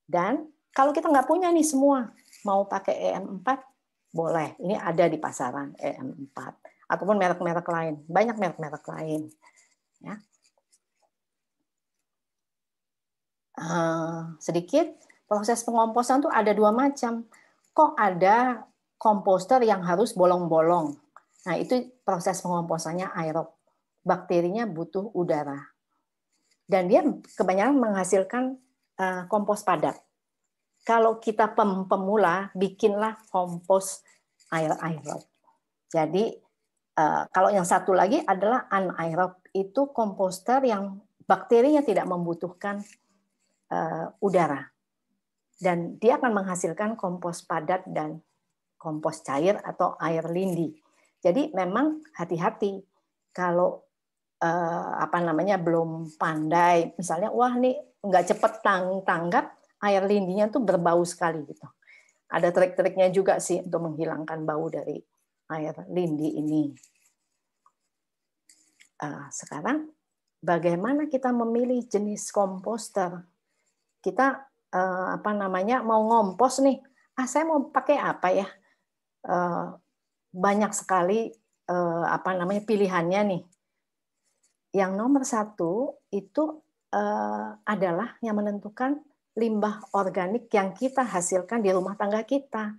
Dan kalau kita nggak punya nih semua, mau pakai e EM4 boleh. Ini ada di pasaran eh, EM4 ataupun merek-merek lain. Banyak merek-merek lain. Ya. Uh, sedikit proses pengomposan tuh ada dua macam. Kok ada komposter yang harus bolong-bolong? Nah itu proses pengomposannya aerob. Bakterinya butuh udara dan dia kebanyakan menghasilkan eh, kompos padat kalau kita pem pemula, bikinlah kompos air aerob. Jadi eh, kalau yang satu lagi adalah anaerob, itu komposter yang bakterinya tidak membutuhkan eh, udara. Dan dia akan menghasilkan kompos padat dan kompos cair atau air lindi. Jadi memang hati-hati kalau eh, apa namanya belum pandai, misalnya wah nih nggak cepet tang tanggap, air lindinya tuh berbau sekali gitu. Ada trik-triknya juga sih untuk menghilangkan bau dari air lindi ini. Ah, sekarang bagaimana kita memilih jenis komposter? Kita eh, apa namanya mau ngompos nih? Ah saya mau pakai apa ya? Eh, banyak sekali eh, apa namanya pilihannya nih. Yang nomor satu itu adalah yang menentukan limbah organik yang kita hasilkan di rumah tangga kita.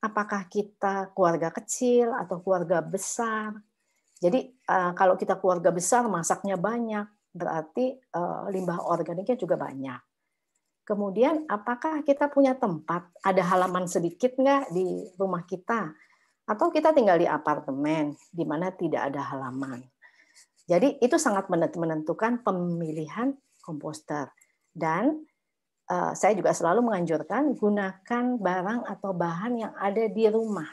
Apakah kita keluarga kecil atau keluarga besar? Jadi eh, kalau kita keluarga besar masaknya banyak, berarti eh, limbah organiknya juga banyak. Kemudian apakah kita punya tempat, ada halaman sedikit nggak di rumah kita? Atau kita tinggal di apartemen di mana tidak ada halaman? Jadi itu sangat menentukan pemilihan komposter. Dan Eh, saya juga selalu menganjurkan gunakan barang atau bahan yang ada di rumah.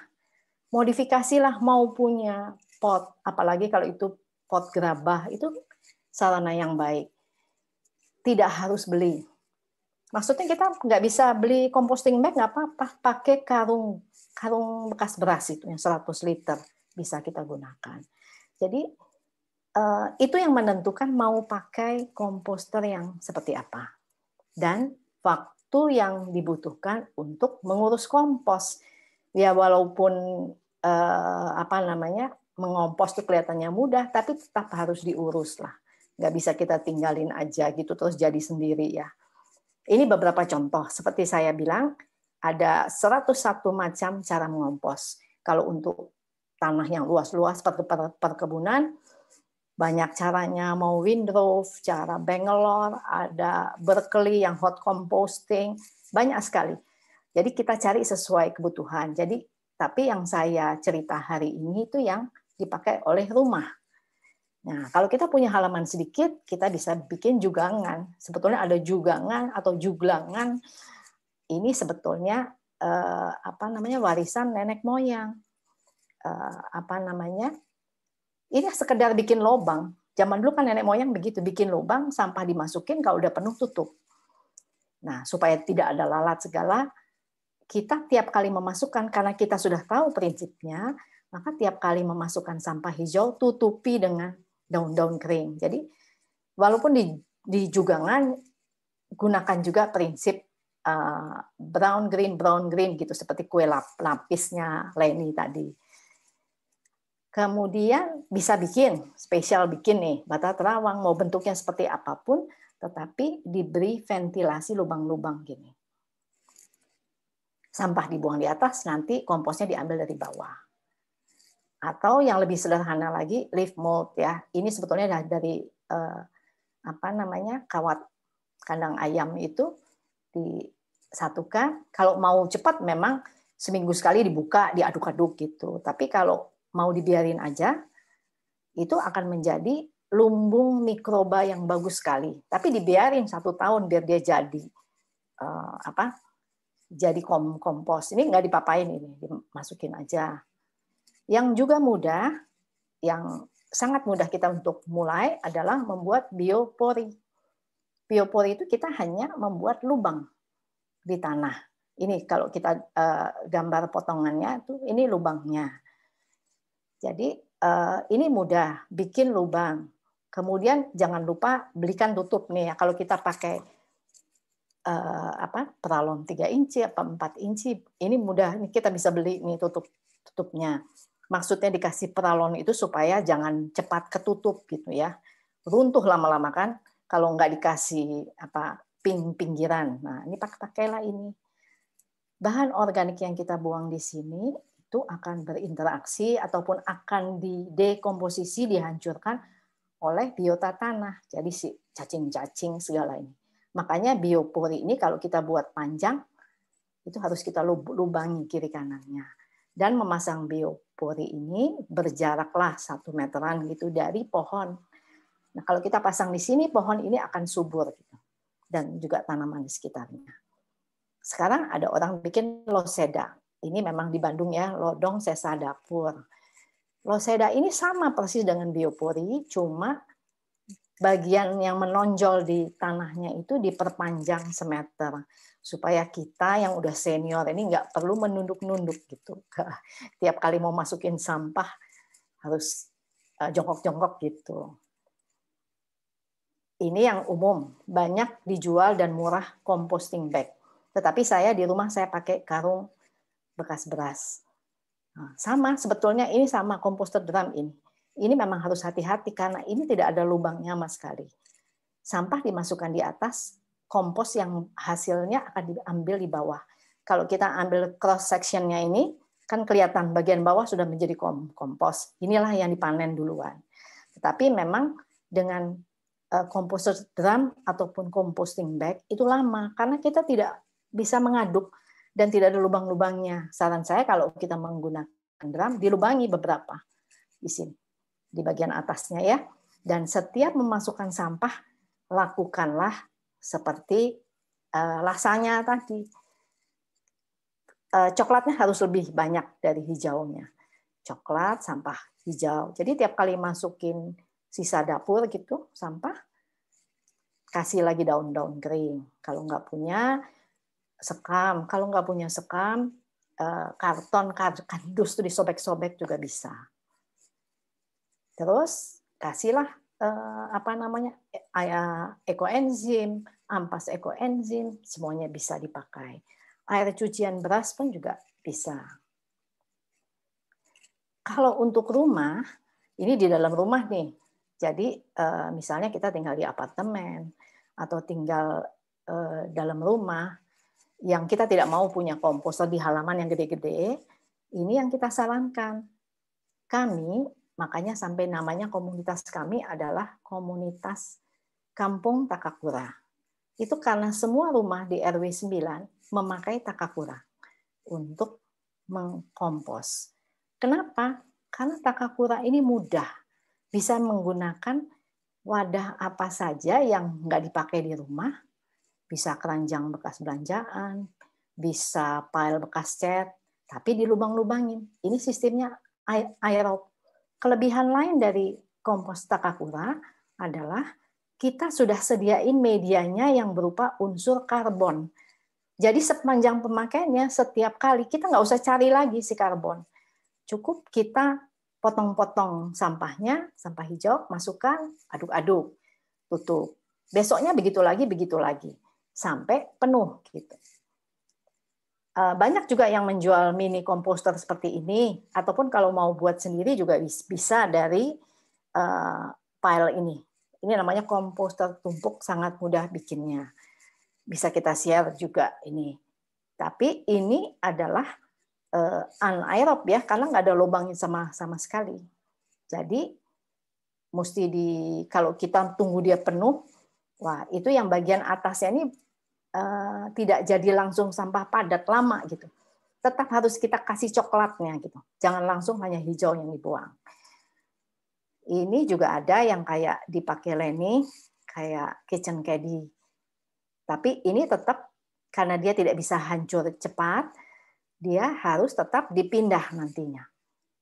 Modifikasilah mau punya pot, apalagi kalau itu pot gerabah, itu sarana yang baik. Tidak harus beli. Maksudnya kita nggak bisa beli composting bag, nggak apa-apa. Pakai karung karung bekas beras itu yang 100 liter bisa kita gunakan. Jadi eh, itu yang menentukan mau pakai komposter yang seperti apa. Dan waktu yang dibutuhkan untuk mengurus kompos. Ya walaupun eh, apa namanya mengompos itu kelihatannya mudah, tapi tetap harus diurus lah. Nggak bisa kita tinggalin aja gitu terus jadi sendiri ya. Ini beberapa contoh. Seperti saya bilang, ada 101 macam cara mengompos. Kalau untuk tanah yang luas-luas perkebunan, banyak caranya mau Windroof, cara Bangalore, ada Berkeley yang hot composting, banyak sekali. Jadi kita cari sesuai kebutuhan. Jadi tapi yang saya cerita hari ini itu yang dipakai oleh rumah. Nah, kalau kita punya halaman sedikit, kita bisa bikin jugangan. Sebetulnya ada jugangan atau juglangan. Ini sebetulnya eh, apa namanya warisan nenek moyang. Eh, apa namanya? ini iya, sekedar bikin lobang. Zaman dulu kan nenek moyang begitu, bikin lubang, sampah dimasukin, kalau udah penuh tutup. Nah, supaya tidak ada lalat segala, kita tiap kali memasukkan, karena kita sudah tahu prinsipnya, maka tiap kali memasukkan sampah hijau, tutupi dengan daun-daun kering. Jadi, walaupun di, di jugangan, gunakan juga prinsip eh, brown green brown green gitu seperti kue lapisnya Leni tadi. Kemudian bisa bikin, spesial bikin nih, bata terawang mau bentuknya seperti apapun, tetapi diberi ventilasi lubang-lubang gini. Sampah dibuang di atas, nanti komposnya diambil dari bawah. Atau yang lebih sederhana lagi, leaf mold ya. Ini sebetulnya dari eh, apa namanya kawat kandang ayam itu disatukan. Kalau mau cepat memang seminggu sekali dibuka, diaduk-aduk gitu. Tapi kalau mau dibiarin aja, itu akan menjadi lumbung mikroba yang bagus sekali. Tapi dibiarin satu tahun biar dia jadi uh, apa? Jadi kom kompos. Ini nggak dipapain ini, dimasukin aja. Yang juga mudah, yang sangat mudah kita untuk mulai adalah membuat biopori. Biopori itu kita hanya membuat lubang di tanah. Ini kalau kita eh, gambar potongannya tuh ini lubangnya. Jadi eh, ini mudah, bikin lubang. Kemudian jangan lupa belikan tutup nih ya. Kalau kita pakai eh, apa peralon 3 inci apa 4 inci, ini mudah nih kita bisa beli nih tutup tutupnya. Maksudnya dikasih peralon itu supaya jangan cepat ketutup gitu ya. Runtuh lama-lama kan kalau nggak dikasih apa ping pinggiran. Nah, ini pakai pakailah ini. Bahan organik yang kita buang di sini itu akan berinteraksi ataupun akan didekomposisi, dihancurkan oleh biota tanah. Jadi si cacing-cacing segala ini. Makanya biopori ini kalau kita buat panjang, itu harus kita lubangi kiri kanannya. Dan memasang biopori ini berjaraklah satu meteran gitu dari pohon. Nah kalau kita pasang di sini, pohon ini akan subur. Gitu. Dan juga tanaman di sekitarnya. Sekarang ada orang bikin loseda ini memang di Bandung ya, Lodong Sesa Dapur. Loseda ini sama persis dengan biopori, cuma bagian yang menonjol di tanahnya itu diperpanjang semeter supaya kita yang udah senior ini nggak perlu menunduk-nunduk gitu. [LAUGHS] Tiap kali mau masukin sampah harus e, jongkok-jongkok gitu. Ini yang umum, banyak dijual dan murah composting bag. Tetapi saya di rumah saya pakai karung bekas beras. Nah, sama sebetulnya ini sama komposter drum ini. Ini memang harus hati-hati karena ini tidak ada lubangnya sama sekali. Sampah dimasukkan di atas, kompos yang hasilnya akan diambil di bawah. Kalau kita ambil cross sectionnya ini, kan kelihatan bagian bawah sudah menjadi kompos. Inilah yang dipanen duluan. Tetapi memang dengan eh, komposter drum ataupun composting bag itu lama karena kita tidak bisa mengaduk dan tidak ada lubang-lubangnya. Saran saya kalau kita menggunakan drum, dilubangi beberapa di sini, di bagian atasnya ya. Dan setiap memasukkan sampah, lakukanlah seperti uh, eh, lasanya tadi. Uh, coklatnya harus lebih banyak dari hijaunya. Coklat, sampah hijau. Jadi tiap kali masukin sisa dapur gitu, sampah, kasih lagi daun-daun kering. Kalau nggak punya, sekam. Kalau nggak punya sekam, eh, karton kardus itu disobek-sobek juga bisa. Terus kasihlah eh, apa namanya eh, ekoenzim, ampas ekoenzim, semuanya bisa dipakai. Air cucian beras pun juga bisa. Kalau untuk rumah, ini di dalam rumah nih. Jadi misalnya kita tinggal di apartemen atau tinggal dalam rumah, yang kita tidak mau punya komposter di halaman yang gede-gede, ini yang kita sarankan. Kami, makanya sampai namanya komunitas kami adalah komunitas Kampung Takakura. Itu karena semua rumah di RW 9 memakai Takakura untuk mengkompos. Kenapa? Karena Takakura ini mudah. Bisa menggunakan wadah apa saja yang nggak dipakai di rumah, bisa keranjang bekas belanjaan, bisa file bekas cat, tapi di lubang lubangin Ini sistemnya aerob. Kelebihan lain dari kompos takakura adalah kita sudah sediain medianya yang berupa unsur karbon. Jadi sepanjang pemakaiannya setiap kali kita nggak usah cari lagi si karbon. Cukup kita potong-potong sampahnya, sampah hijau, masukkan, aduk-aduk, tutup. Besoknya begitu lagi, begitu lagi sampai penuh gitu. Eh, banyak juga yang menjual mini komposter seperti ini, ataupun kalau mau buat sendiri juga bisa dari file eh, ini. Ini namanya komposter tumpuk sangat mudah bikinnya. Bisa kita share juga ini. Tapi ini adalah eh, anaerob ya, karena nggak ada lubang sama sama sekali. Jadi mesti di kalau kita tunggu dia penuh, wah itu yang bagian atasnya ini Eh, tidak jadi langsung sampah padat lama gitu. Tetap harus kita kasih coklatnya gitu. Jangan langsung hanya hijau yang dibuang. Ini juga ada yang kayak dipakai Lenny kayak kitchen caddy. Tapi ini tetap karena dia tidak bisa hancur cepat, dia harus tetap dipindah nantinya.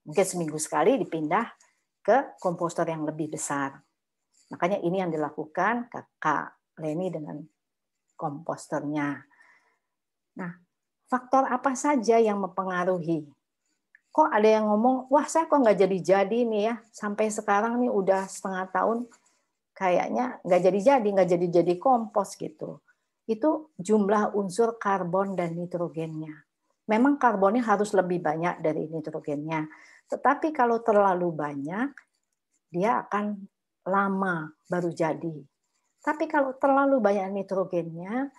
Mungkin seminggu sekali dipindah ke komposter yang lebih besar. Makanya ini yang dilakukan kakak Leni dengan komposternya. Nah, faktor apa saja yang mempengaruhi? Kok ada yang ngomong, wah saya kok nggak jadi-jadi nih ya, sampai sekarang nih udah setengah tahun kayaknya nggak jadi-jadi, nggak jadi-jadi kompos gitu. Itu jumlah unsur karbon dan nitrogennya. Memang karbonnya harus lebih banyak dari nitrogennya. Tetapi kalau terlalu banyak, dia akan lama baru jadi. Tapi kalau terlalu banyak nitrogennya,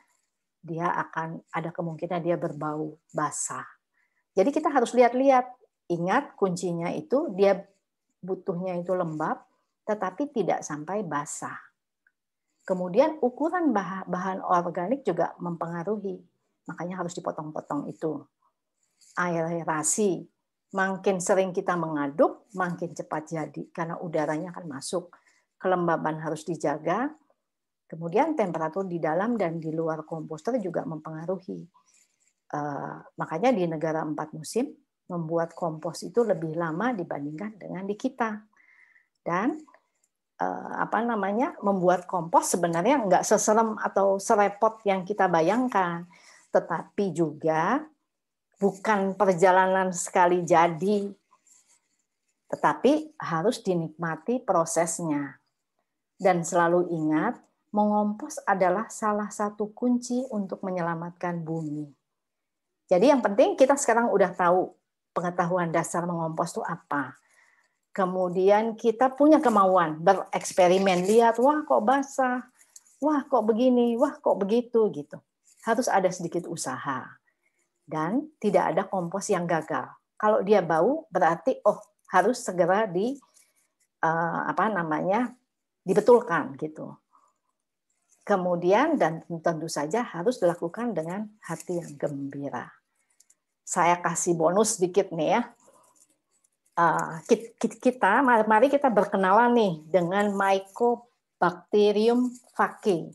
dia akan ada kemungkinan dia berbau basah. Jadi kita harus lihat-lihat. Ingat kuncinya itu dia butuhnya itu lembab tetapi tidak sampai basah. Kemudian ukuran bahan organik juga mempengaruhi. Makanya harus dipotong-potong itu. Aerasi. Makin sering kita mengaduk, makin cepat jadi karena udaranya akan masuk. Kelembaban harus dijaga, Kemudian temperatur di dalam dan di luar komposter juga mempengaruhi. Eh, makanya di negara empat musim membuat kompos itu lebih lama dibandingkan dengan di kita. Dan eh, apa namanya membuat kompos sebenarnya nggak seserem atau serepot yang kita bayangkan, tetapi juga bukan perjalanan sekali jadi, tetapi harus dinikmati prosesnya dan selalu ingat mengompos adalah salah satu kunci untuk menyelamatkan bumi. Jadi yang penting kita sekarang udah tahu pengetahuan dasar mengompos itu apa. Kemudian kita punya kemauan bereksperimen, lihat wah kok basah, wah kok begini, wah kok begitu gitu. Harus ada sedikit usaha. Dan tidak ada kompos yang gagal. Kalau dia bau berarti oh harus segera di eh, apa namanya dibetulkan gitu. Kemudian dan tentu saja harus dilakukan dengan hati yang gembira. Saya kasih bonus sedikit nih ya. Ah, kita, mari kita berkenalan nih dengan Mycobacterium faci.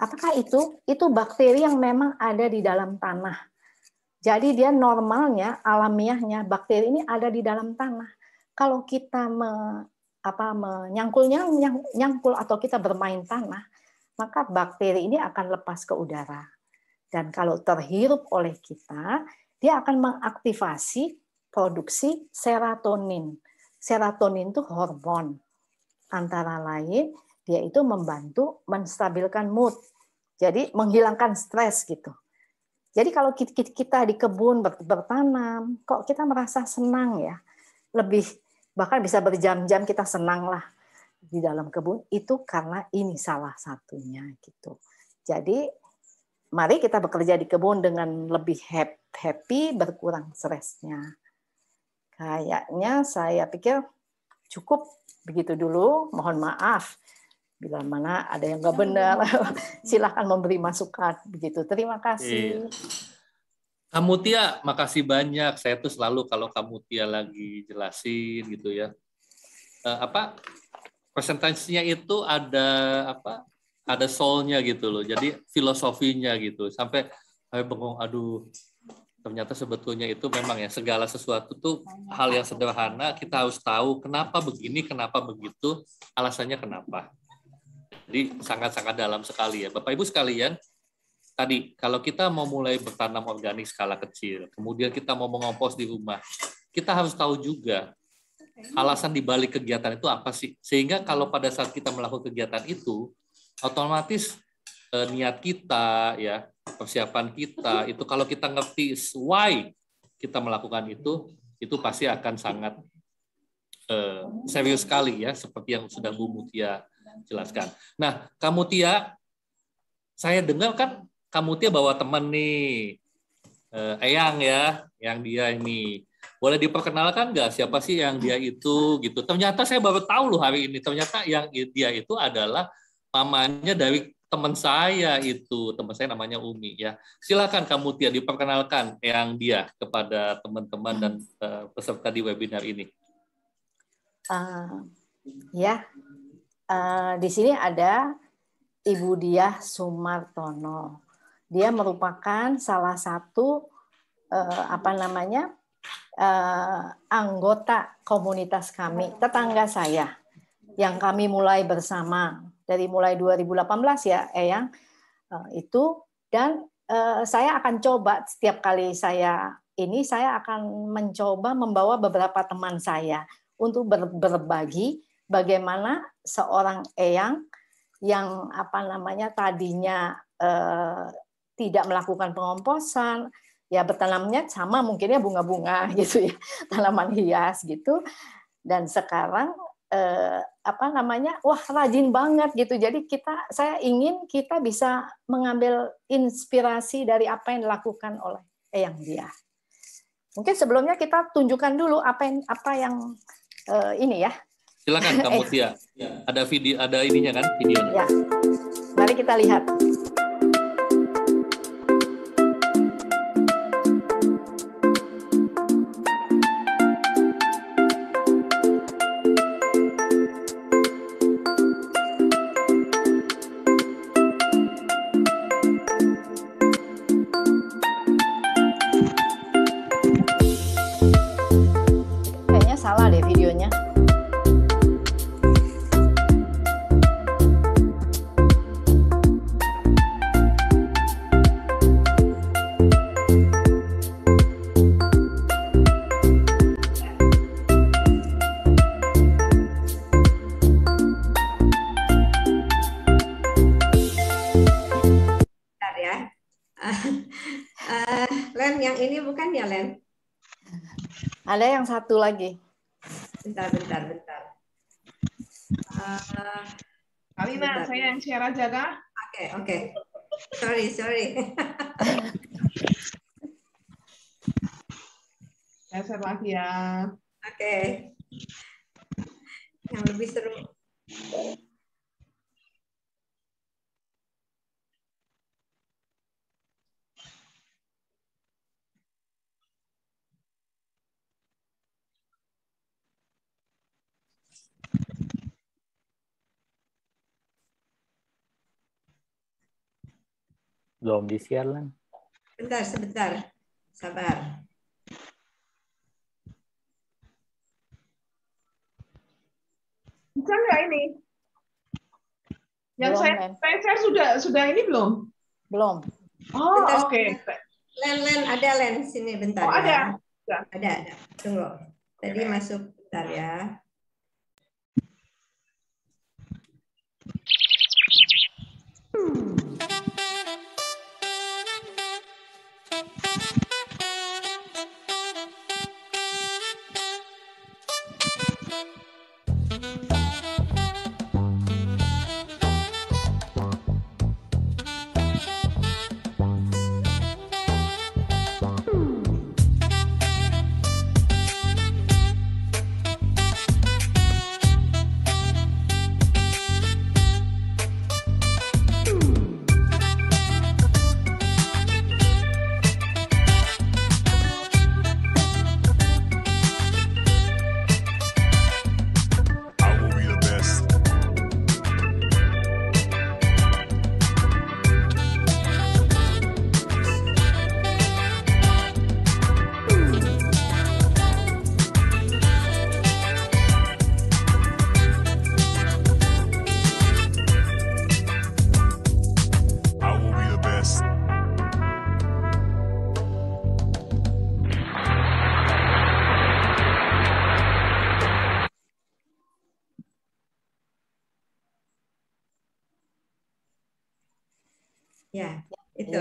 Apakah itu? Itu bakteri yang memang ada di dalam tanah. Jadi dia normalnya, alamiahnya bakteri ini ada di dalam tanah. Kalau kita me, apa menyangkul nyangkul atau kita bermain tanah, maka bakteri ini akan lepas ke udara. Dan kalau terhirup oleh kita, dia akan mengaktifasi produksi serotonin. Serotonin itu hormon. Antara lain, dia itu membantu menstabilkan mood. Jadi menghilangkan stres gitu. Jadi kalau kita di kebun bertanam, kok kita merasa senang ya? Lebih bahkan bisa berjam-jam kita senang lah di dalam kebun itu karena ini salah satunya gitu. Jadi mari kita bekerja di kebun dengan lebih happy, berkurang stresnya. Kayaknya saya pikir cukup begitu dulu. Mohon maaf bila mana ada yang nggak benar. [LAUGHS] Silahkan memberi masukan begitu. Terima kasih. Iya. Kamu Tia, makasih banyak. Saya tuh selalu kalau kamu Tia lagi jelasin gitu ya. Eh, apa presentasinya itu ada apa? Ada soulnya gitu loh. Jadi filosofinya gitu. Sampai saya bengong, aduh ternyata sebetulnya itu memang ya segala sesuatu tuh hal yang sederhana kita harus tahu kenapa begini kenapa begitu alasannya kenapa jadi sangat-sangat dalam sekali ya bapak ibu sekalian tadi kalau kita mau mulai bertanam organik skala kecil kemudian kita mau mengompos di rumah kita harus tahu juga Iya. alasan dibalik kegiatan itu apa sih? Sehingga kalau hmm. pada saat kita melakukan kegiatan itu, otomatis eh, niat kita, ya persiapan kita itu kalau kita ngerti why kita melakukan itu, itu pasti akan sangat eh, serius sekali ya, seperti yang sudah Bu Mutia jelaskan. Nah, kamu Tia, saya dengar kan kamu Tia bawa teman nih, eh, Eyang ya, yang dia ini boleh diperkenalkan nggak siapa sih yang dia itu gitu ternyata saya baru tahu loh hari ini ternyata yang dia itu adalah mamanya dari teman saya itu teman saya namanya Umi ya silakan kamu Tia diperkenalkan yang dia kepada teman-teman dan uh, peserta di webinar ini uh, ya uh, di sini ada Ibu Diah Sumartono dia merupakan salah satu uh, apa namanya uh, anggota komunitas kami, tetangga saya yang kami mulai bersama dari mulai 2018 ya, eyang uh, itu dan uh, saya akan coba setiap kali saya ini saya akan mencoba membawa beberapa teman saya untuk ber berbagi bagaimana seorang eyang yang apa namanya tadinya uh, tidak melakukan pengomposan ya bertanamnya sama mungkinnya bunga-bunga [LAUGHS] gitu ya tanaman hias gitu dan sekarang eh, apa namanya wah rajin banget gitu jadi kita saya ingin kita bisa mengambil inspirasi dari apa yang dilakukan oleh Eyang dia mungkin sebelumnya kita tunjukkan dulu apa yang apa yang eh, ini ya silakan kamu eh, Tia ada video ada ininya kan videonya ya mari kita lihat Ada yang satu lagi. Bentar, bentar, bentar. Uh, Kami nah, saya yang share aja kak. Oke, okay, oke. Okay. Sorry, sorry. [LAUGHS] saya share lagi ya. Oke. Okay. Yang lebih seru. Belum di-share, Lan. sebentar sebentar. Sabar. Bisa nggak ini? Yang belum, saya, saya share sudah sudah ini belum? Belum. Oh, oke. Okay. Len, Len, ada Len. Sini, bentar. Oh, ya. ada. Ada, ada. Tunggu. Tadi okay. masuk, bentar ya. Hmm.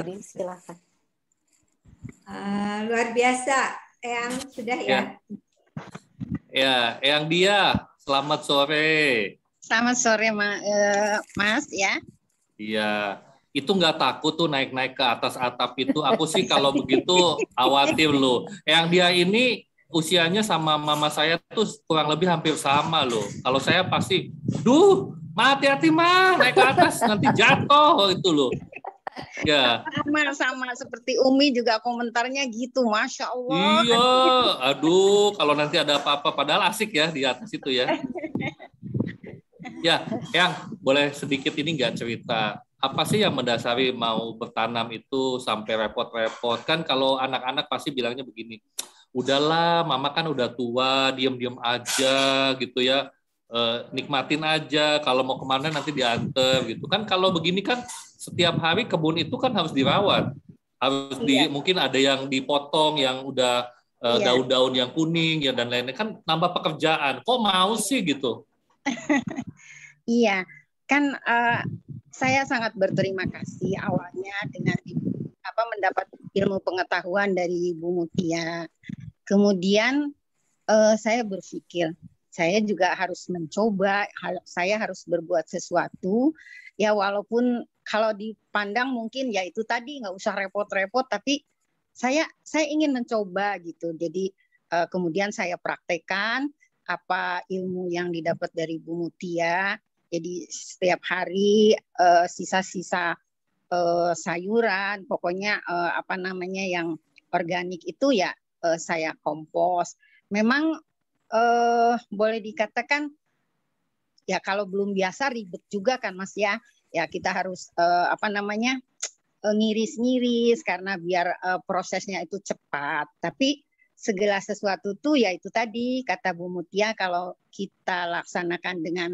di silakan. Uh, luar biasa, yang sudah ya. Ya, ya yang dia. Selamat sore. Selamat sore, ma uh, Mas ya. Iya, itu nggak takut tuh naik-naik ke atas atap itu. Aku sih kalau [LAUGHS] begitu khawatir loh. Yang dia ini usianya sama mama saya tuh kurang lebih hampir sama loh. Kalau saya pasti, duh, mati hati mah naik ke atas nanti jatuh itu loh. Ya. Sama, sama seperti Umi juga komentarnya gitu, masya Allah. Iya, aduh, kalau nanti ada apa-apa, padahal asik ya di atas itu ya. Ya, yang boleh sedikit ini nggak cerita apa sih yang mendasari mau bertanam itu sampai repot-repot kan kalau anak-anak pasti bilangnya begini udahlah mama kan udah tua diem-diem aja gitu ya eh, nikmatin aja kalau mau kemana nanti diantar gitu kan kalau begini kan setiap hari kebun itu kan harus dirawat harus iya. di mungkin ada yang dipotong yang udah eh, iya. daun-daun yang kuning ya dan lainnya kan nambah pekerjaan kok mau sih gitu [LAUGHS] iya kan uh, saya sangat berterima kasih awalnya dengan apa mendapat ilmu pengetahuan dari Bu Mutia kemudian uh, saya berpikir saya juga harus mencoba, saya harus berbuat sesuatu. Ya walaupun kalau dipandang mungkin ya itu tadi nggak usah repot-repot, tapi saya saya ingin mencoba gitu. Jadi eh, kemudian saya praktekkan apa ilmu yang didapat dari Bu Mutia. Jadi setiap hari eh, sisa-sisa eh, sayuran, pokoknya apa namanya yang organik itu ya saya kompos. Memang eh, boleh dikatakan ya kalau belum biasa ribet juga kan Mas ya. Ya kita harus eh, apa namanya eh, ngiris-ngiris karena biar eh, prosesnya itu cepat. Tapi segala sesuatu tuh ya itu tadi kata Bu Mutia kalau kita laksanakan dengan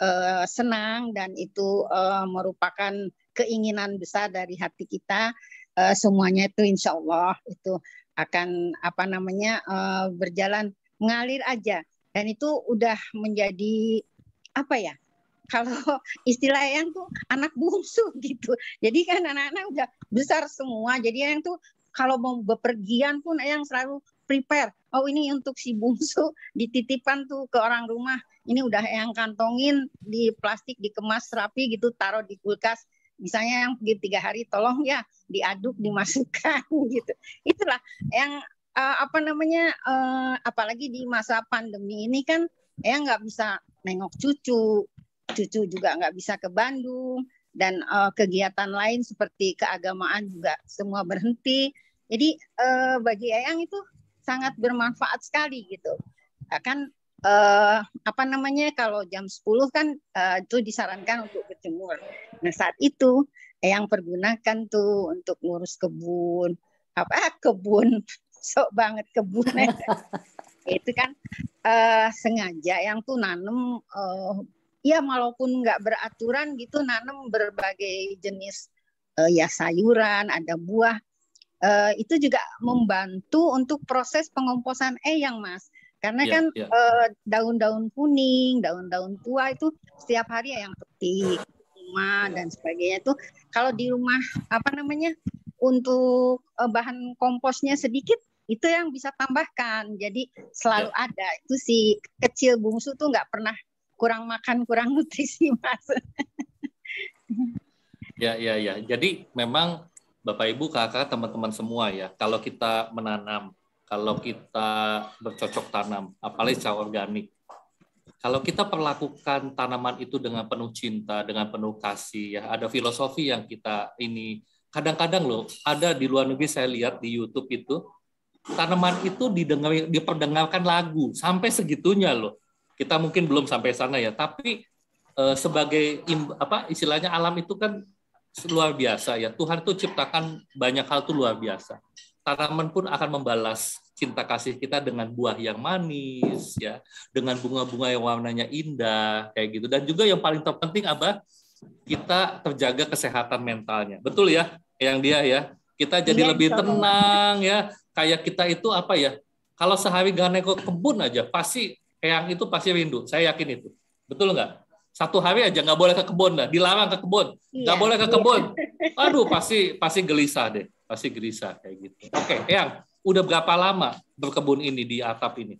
eh, senang dan itu eh, merupakan keinginan besar dari hati kita eh, semuanya itu insya Allah itu akan apa namanya eh, berjalan ngalir aja dan itu udah menjadi apa ya kalau [LAUGHS] istilah yang tuh anak bungsu [LAUGHS] gitu jadi kan anak-anak udah besar semua jadi yang tuh kalau mau bepergian pun yang selalu prepare oh ini untuk si bungsu [LAUGHS] dititipan tuh ke orang rumah ini udah yang kantongin di plastik dikemas rapi gitu taruh di kulkas misalnya yang tiga hari tolong ya diaduk dimasukkan gitu itulah yang uh, apa namanya uh, apalagi di masa pandemi ini kan ya nggak bisa nengok cucu cucu juga nggak bisa ke Bandung dan uh, kegiatan lain seperti keagamaan juga semua berhenti jadi uh, bagi Eyang itu sangat bermanfaat sekali gitu akan uh, apa namanya kalau jam 10 kan uh, itu disarankan untuk berjemur nah saat itu Eyang pergunakan tuh untuk ngurus kebun apa kebun sok banget kebun [LAUGHS] itu kan uh, sengaja yang tuh nanem uh, ya walaupun nggak beraturan gitu nanem berbagai jenis uh, ya sayuran ada buah uh, itu juga membantu untuk proses pengomposan yang mas karena yeah, kan yeah. Ya. Uh, daun-daun kuning daun-daun tua itu setiap hari yang petik hmm. rumah dan sebagainya itu kalau di rumah apa namanya untuk eh, bahan komposnya sedikit itu yang bisa tambahkan. Jadi selalu ya. ada. Itu si kecil bungsu tuh nggak pernah kurang makan, kurang [LAUGHS] nutrisi, Mas. ya, ya, ya. Jadi memang Bapak Ibu, Kakak, teman-teman semua ya, kalau kita menanam, kalau kita bercocok tanam, apalagi secara organik, kalau kita perlakukan tanaman itu dengan penuh cinta, dengan penuh kasih, ya ada filosofi yang kita ini kadang-kadang loh ada di luar negeri saya lihat di YouTube itu tanaman itu didengar diperdengarkan lagu sampai segitunya loh kita mungkin belum sampai sana ya tapi e, sebagai im, apa istilahnya alam itu kan luar biasa ya Tuhan tuh ciptakan banyak hal tuh luar biasa tanaman pun akan membalas cinta kasih kita dengan buah yang manis ya dengan bunga-bunga yang warnanya indah kayak gitu dan juga yang paling terpenting apa kita terjaga kesehatan mentalnya. Betul ya, yang dia ya. Kita jadi ya, lebih tenang ya. Kayak kita itu apa ya? Kalau sehari gak ke kebun aja, pasti yang itu pasti rindu. Saya yakin itu. Betul nggak? Satu hari aja nggak boleh ke kebun, dah. dilarang ke kebun, iya. nggak boleh ke iya. kebun. Ya. [LAUGHS] Aduh, pasti pasti gelisah deh, pasti gelisah kayak gitu. Oke, okay, yang udah berapa lama berkebun ini di atap ini?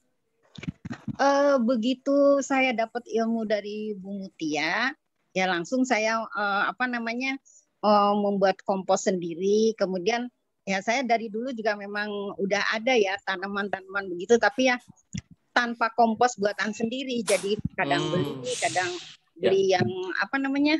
Uh, begitu saya dapat ilmu dari Bung Mutia, ya langsung saya uh, apa namanya uh, membuat kompos sendiri kemudian ya saya dari dulu juga memang udah ada ya tanaman-tanaman begitu tapi ya tanpa kompos buatan sendiri jadi kadang hmm. beli kadang ya. beli ya. yang apa namanya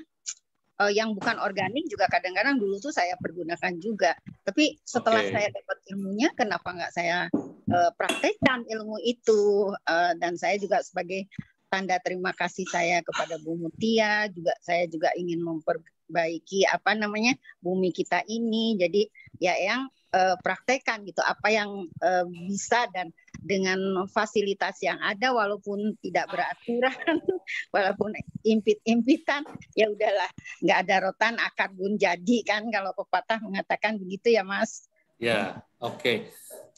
uh, yang bukan organik juga kadang-kadang dulu tuh saya pergunakan juga tapi setelah okay. saya dapat ilmunya kenapa nggak saya uh, praktekkan ilmu itu uh, dan saya juga sebagai tanda terima kasih saya kepada Bu Mutia juga saya juga ingin memperbaiki apa namanya bumi kita ini jadi ya yang eh, praktekan gitu apa yang eh, bisa dan dengan fasilitas yang ada walaupun tidak beraturan [LAUGHS] walaupun impit-impitan ya udahlah nggak ada rotan akar pun jadi kan kalau pepatah mengatakan begitu ya Mas. Ya, oke. Okay.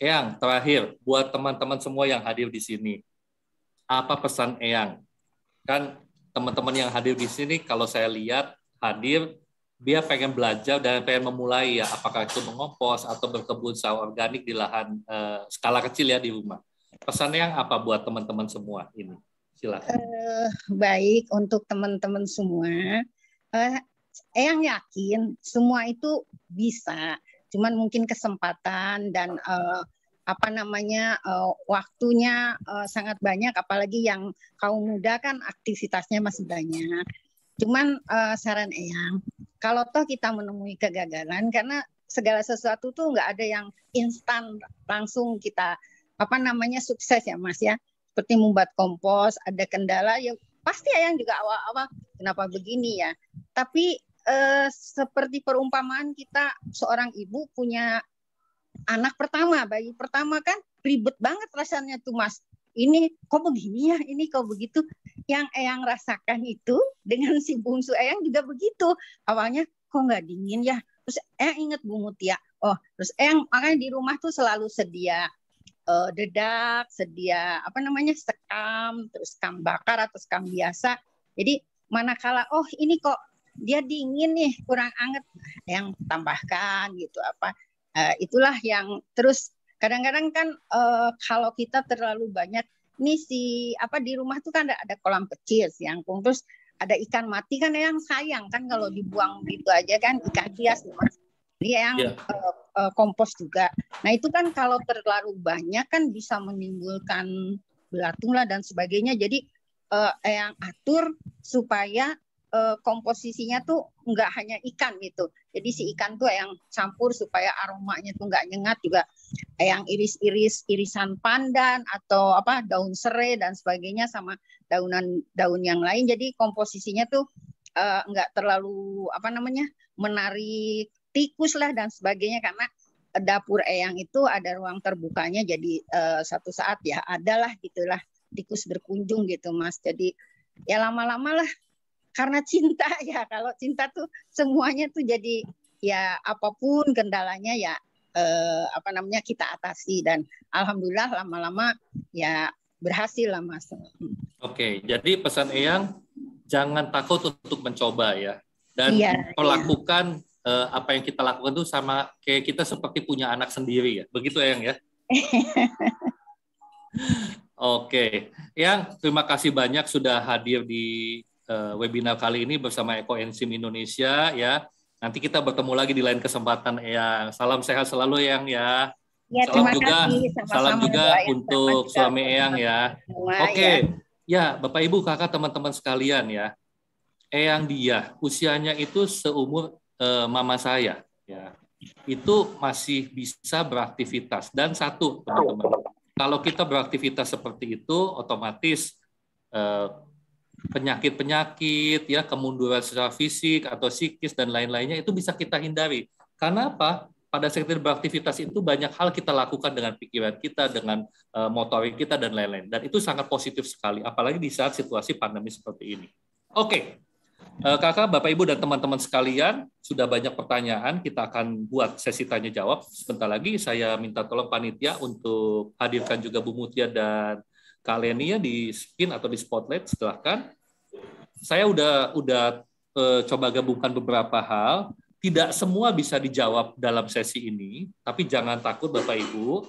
Yang terakhir buat teman-teman semua yang hadir di sini apa pesan Eyang? Kan teman-teman yang hadir di sini kalau saya lihat hadir dia pengen belajar dan pengen memulai ya apakah itu mengopos atau berkebun sawah organik di lahan eh, skala kecil ya di rumah. Pesan yang apa buat teman-teman semua ini? Silakan. Uh, baik untuk teman-teman semua. uh, Eyang yakin semua itu bisa, cuman mungkin kesempatan dan uh, apa namanya uh, waktunya uh, sangat banyak apalagi yang kaum muda kan aktivitasnya masih banyak. Cuman uh, saran Eyang, kalau toh kita menemui kegagalan karena segala sesuatu tuh nggak ada yang instan langsung kita apa namanya sukses ya Mas ya. Seperti membuat kompos, ada kendala ya pasti Eyang juga awal-awal kenapa begini ya. Tapi eh, seperti perumpamaan kita seorang ibu punya anak pertama, bayi pertama kan ribet banget rasanya tuh Mas. Ini kok begini ya, ini kok begitu. Yang Eyang rasakan itu dengan si bungsu Eyang juga begitu. Awalnya kok nggak dingin ya. Terus Eyang inget Bu Mutia. Oh, terus Eyang makanya di rumah tuh selalu sedia uh, dedak, sedia apa namanya sekam, terus sekam bakar atau sekam biasa. Jadi manakala oh ini kok dia dingin nih kurang anget yang tambahkan gitu apa Nah, itulah yang terus kadang-kadang kan uh, kalau kita terlalu banyak nih si apa di rumah tuh kan ada, ada kolam kecil yang terus ada ikan mati kan yang sayang kan kalau dibuang gitu aja kan ikan hias gitu. dia yang yeah. Iya. uh, eh, uh, kompos juga nah itu kan kalau terlalu banyak kan bisa menimbulkan belatung lah dan sebagainya jadi uh, yang atur supaya uh, komposisinya tuh nggak hanya ikan gitu. Jadi si ikan tuh yang campur supaya aromanya tuh nggak nyengat juga yang iris-iris irisan pandan atau apa daun serai dan sebagainya sama daunan daun yang lain. Jadi komposisinya tuh uh, nggak terlalu apa namanya menarik tikus lah dan sebagainya karena dapur eyang itu ada ruang terbukanya jadi uh, satu saat ya adalah gitulah tikus berkunjung gitu mas jadi ya lama-lama lah karena cinta [LAUGHS] ya kalau cinta tuh semuanya tuh jadi ya apapun kendalanya ya eh, apa namanya kita atasi dan alhamdulillah lama-lama ya berhasil lah mas. Oke, jadi pesan Eyang jangan takut untuk mencoba ya dan iya, melakukan iya. Eh, apa yang kita lakukan tuh sama kayak kita seperti punya anak sendiri ya, begitu Eyang ya. [LAUGHS] Oke, Yang terima kasih banyak sudah hadir di Eh, webinar kali ini bersama Eko Enzim Indonesia ya. Nanti kita bertemu lagi di lain kesempatan ya. Salam sehat selalu yang ya. Ya, salam juga, kasih. Sama -sama salam juga untuk sama suami Eyang ya. Oke, okay. ya. ya Bapak Ibu, Kakak, teman-teman sekalian ya. Eyang dia usianya itu seumur uh, mama saya ya. Itu masih bisa beraktivitas dan satu teman-teman. Kalau kita beraktivitas seperti itu, otomatis eh, penyakit-penyakit, ya kemunduran secara fisik atau psikis dan lain-lainnya itu bisa kita hindari. Karena apa? Pada sektor beraktivitas itu banyak hal kita lakukan dengan pikiran kita, dengan eh, motorik kita dan lain-lain. Dan itu sangat positif sekali, apalagi di saat situasi pandemi seperti ini. Oke, okay. Eh, kakak, bapak, ibu dan teman-teman sekalian sudah banyak pertanyaan. Kita akan buat sesi tanya jawab sebentar lagi. Saya minta tolong panitia untuk hadirkan juga Bu Mutia dan Kalenia di Spin atau di Spotlight silahkan. Saya udah udah e, coba gabungkan beberapa hal. Tidak semua bisa dijawab dalam sesi ini, tapi jangan takut Bapak Ibu.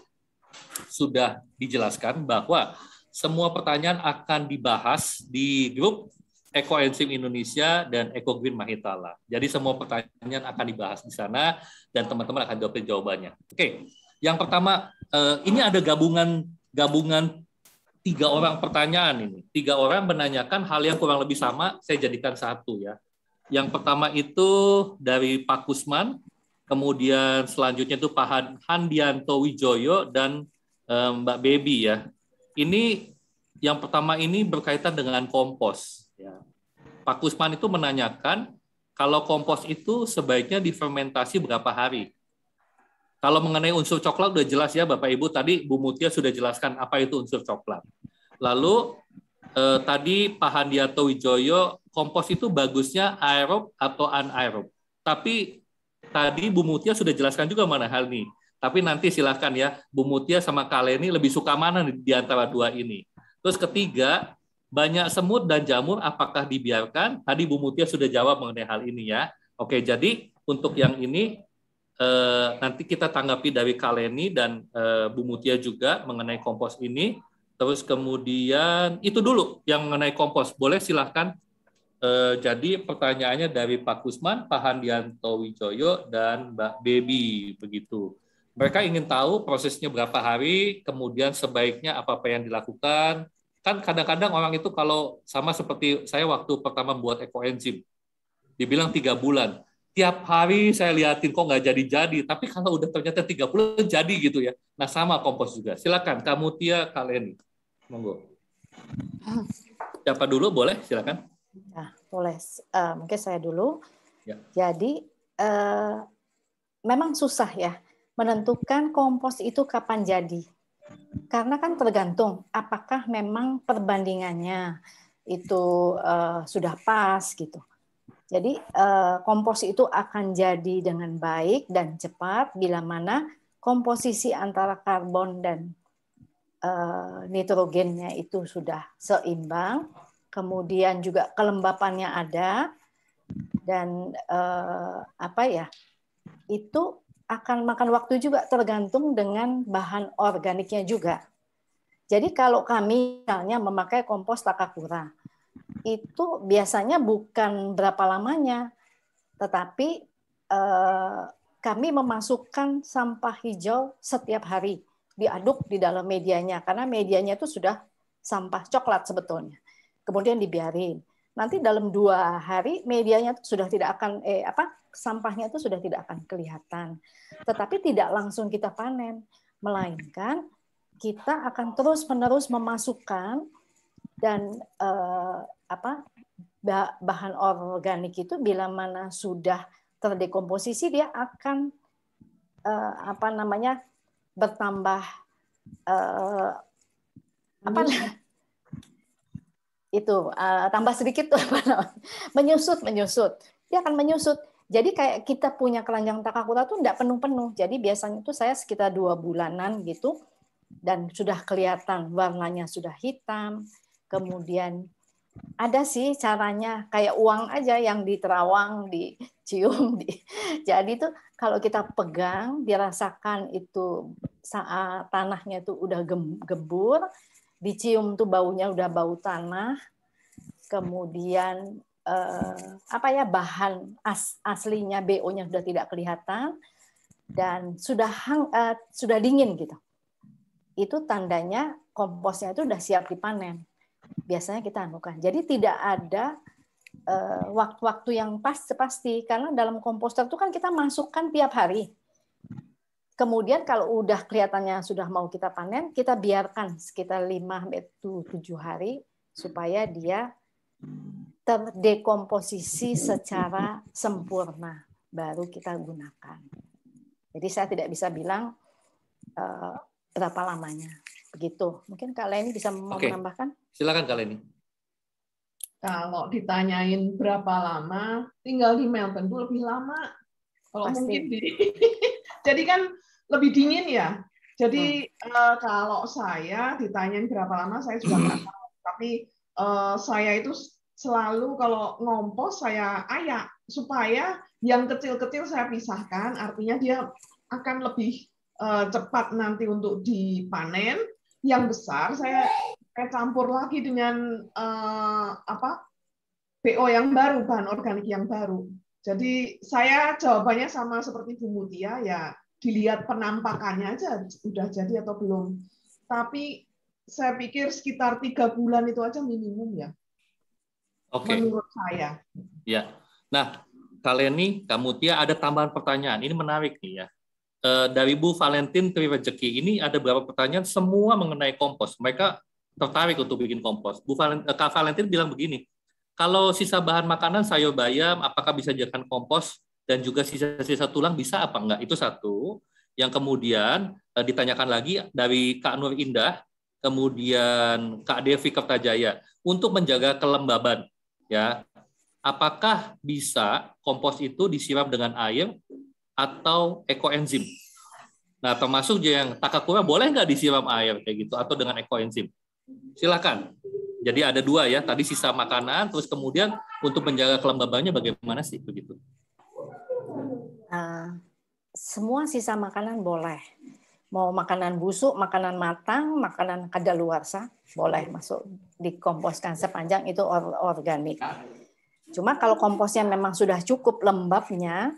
Sudah dijelaskan bahwa semua pertanyaan akan dibahas di grup Eko Enzim Indonesia dan Eko Green Mahitala. Jadi semua pertanyaan akan dibahas di sana dan teman-teman akan dapat jawabannya. Oke, yang pertama eh, ini ada gabungan gabungan tiga orang pertanyaan ini. Tiga orang menanyakan hal yang kurang lebih sama, saya jadikan satu ya. Yang pertama itu dari Pak Kusman, kemudian selanjutnya itu Pak Handianto Wijoyo dan eh, Mbak Baby ya. Ini yang pertama ini berkaitan dengan kompos. Ya. Pak Kusman itu menanyakan kalau kompos itu sebaiknya difermentasi berapa hari. Kalau mengenai unsur coklat sudah jelas ya Bapak Ibu tadi Bu Mutia sudah jelaskan apa itu unsur coklat. Lalu eh, tadi Pak Handiato Wijoyo kompos itu bagusnya aerob atau anaerob. Tapi tadi Bu Mutia sudah jelaskan juga mana hal ini. Tapi nanti silahkan ya Bu Mutia sama ini lebih suka mana di antara dua ini. Terus ketiga, banyak semut dan jamur apakah dibiarkan? Tadi Bu Mutia sudah jawab mengenai hal ini ya. Oke, jadi untuk yang ini eh, nanti kita tanggapi dari Kaleni dan eh, Bu Mutia juga mengenai kompos ini. Terus kemudian itu dulu yang mengenai kompos. Boleh silahkan. Eh, jadi pertanyaannya dari Pak Kusman, Pak Handianto Wijoyo, dan Mbak Baby begitu. Mereka ingin tahu prosesnya berapa hari, kemudian sebaiknya apa apa yang dilakukan. Kan kadang-kadang orang itu kalau sama seperti saya waktu pertama buat ekoenzim, dibilang tiga bulan tiap hari saya liatin kok nggak jadi-jadi, tapi kalau udah ternyata 30 jadi gitu ya. Nah sama kompos juga. Silakan kamu Tia Kaleni, monggo. Siapa dulu boleh silakan. Nah, boleh. Uh, mungkin saya dulu. Ya. Jadi uh, memang susah ya menentukan kompos itu kapan jadi. Karena kan tergantung apakah memang perbandingannya itu uh, sudah pas gitu jadi eh, kompos itu akan jadi dengan baik dan cepat bila mana komposisi antara karbon dan eh, nitrogennya itu sudah seimbang, kemudian juga kelembapannya ada dan eh, apa ya itu akan makan waktu juga tergantung dengan bahan organiknya juga. Jadi kalau kami misalnya memakai kompos takakura, itu biasanya bukan berapa lamanya, tetapi eh, kami memasukkan sampah hijau setiap hari diaduk di dalam medianya karena medianya itu sudah sampah coklat sebetulnya. Kemudian dibiarin. Nanti dalam dua hari medianya itu sudah tidak akan eh apa sampahnya itu sudah tidak akan kelihatan. Tetapi tidak langsung kita panen, melainkan kita akan terus menerus memasukkan dan eh, apa bahan organik itu bila mana sudah terdekomposisi dia akan uh, apa namanya bertambah uh, apa [LAUGHS] itu uh, tambah sedikit tuh [LAUGHS] menyusut menyusut dia akan menyusut jadi kayak kita punya keranjang takakura tuh tidak penuh-penuh jadi biasanya tuh saya sekitar dua bulanan gitu dan sudah kelihatan warnanya sudah hitam kemudian ada sih caranya kayak uang aja yang diterawang dicium [LAUGHS] di jadi itu kalau kita pegang dirasakan itu saat tanahnya tuh udah gembur dicium tuh baunya udah bau tanah kemudian eh, apa ya bahan as, aslinya bo-nya sudah tidak kelihatan dan sudah hang eh, sudah dingin gitu itu tandanya komposnya itu udah siap dipanen biasanya kita anukan. Jadi tidak ada eh, waktu-waktu uh, yang pas pasti karena dalam komposter itu kan kita masukkan tiap hari. Kemudian kalau udah kelihatannya sudah mau kita panen, kita biarkan sekitar 5 tujuh hari supaya dia terdekomposisi secara sempurna baru kita gunakan. Jadi saya tidak bisa bilang uh, berapa lamanya. Begitu. Mungkin Kak Leni bisa okay. menambahkan? Silakan Kak Leni. Kalau ditanyain berapa lama, tinggal di Melbourne itu lebih lama. Kalau Pasti. mungkin di [LAUGHS] Jadi kan lebih dingin ya. Jadi hmm. uh, kalau saya ditanyain berapa lama saya juga nggak [CLEARS THROAT] tahu. Tapi uh, saya itu selalu kalau ngompos saya ayak supaya yang kecil-kecil saya pisahkan. Artinya dia akan lebih uh, cepat nanti untuk dipanen yang besar saya saya campur lagi dengan uh, apa BO yang baru bahan organik yang baru. Jadi saya jawabannya sama seperti Bu Mutia ya dilihat penampakannya aja udah jadi atau belum. Tapi saya pikir sekitar tiga bulan itu aja minimum ya. Oke. Okay. Menurut saya. Ya. Nah, kalian Kaleni, Kamutia ada tambahan pertanyaan. Ini menarik nih ya. Eh, dari Bu Valentin Tri Rezeki ini ada beberapa pertanyaan semua mengenai kompos. Mereka tertarik untuk bikin kompos. Bu Valentin, eh, Kak Valentin bilang begini, kalau sisa bahan makanan sayur bayam, apakah bisa jadikan kompos dan juga sisa-sisa tulang bisa apa enggak? Itu satu. Yang kemudian eh, ditanyakan lagi dari Kak Nur Indah, kemudian Kak Devi Kertajaya untuk menjaga kelembaban. Ya, apakah bisa kompos itu disiram dengan air atau ekoenzim. Nah, termasuk yang takakura boleh nggak disiram air kayak gitu atau dengan ekoenzim? Silakan. Jadi ada dua ya, tadi sisa makanan, terus kemudian untuk menjaga kelembabannya bagaimana sih begitu? Uh, semua sisa makanan boleh. Mau makanan busuk, makanan matang, makanan kada luar sah boleh masuk dikomposkan sepanjang itu organik. Cuma kalau komposnya memang sudah cukup lembabnya,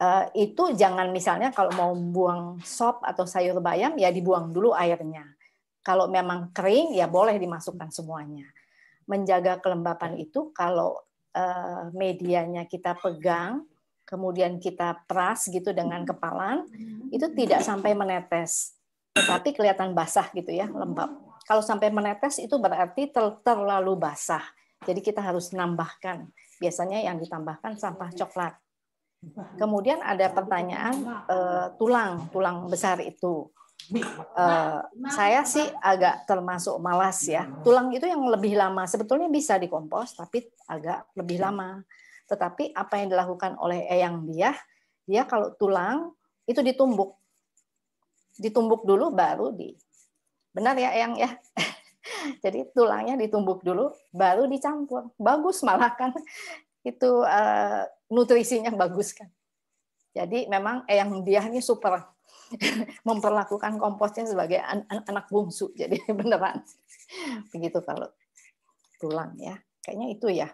Eh, itu jangan misalnya kalau mau buang sop atau sayur bayam ya dibuang dulu airnya. Kalau memang kering ya boleh dimasukkan semuanya. Menjaga kelembapan itu kalau eh, medianya kita pegang kemudian kita peras gitu dengan kepalan itu tidak sampai menetes tetapi kelihatan basah gitu ya lembab kalau sampai menetes itu berarti ter terlalu basah jadi kita harus nambahkan biasanya yang ditambahkan sampah coklat Kemudian ada pertanyaan uh, tulang, tulang besar itu. Uh, saya sih agak termasuk malas ya. Tulang itu yang lebih lama sebetulnya bisa dikompos tapi agak lebih lama. Tetapi apa yang dilakukan oleh Eyang dia, dia kalau tulang itu ditumbuk. Ditumbuk dulu baru di Benar ya Eyang ya? [LAUGHS] Jadi tulangnya ditumbuk dulu baru dicampur. Bagus malah kan. Itu uh, nutrisinya [LAUGHS] bagus kan. Jadi memang eh, yang dia ini super [LAUGHS] memperlakukan komposnya sebagai an anak bungsu. [LAUGHS] Jadi beneran begitu kalau tulang ya. Kayaknya itu ya.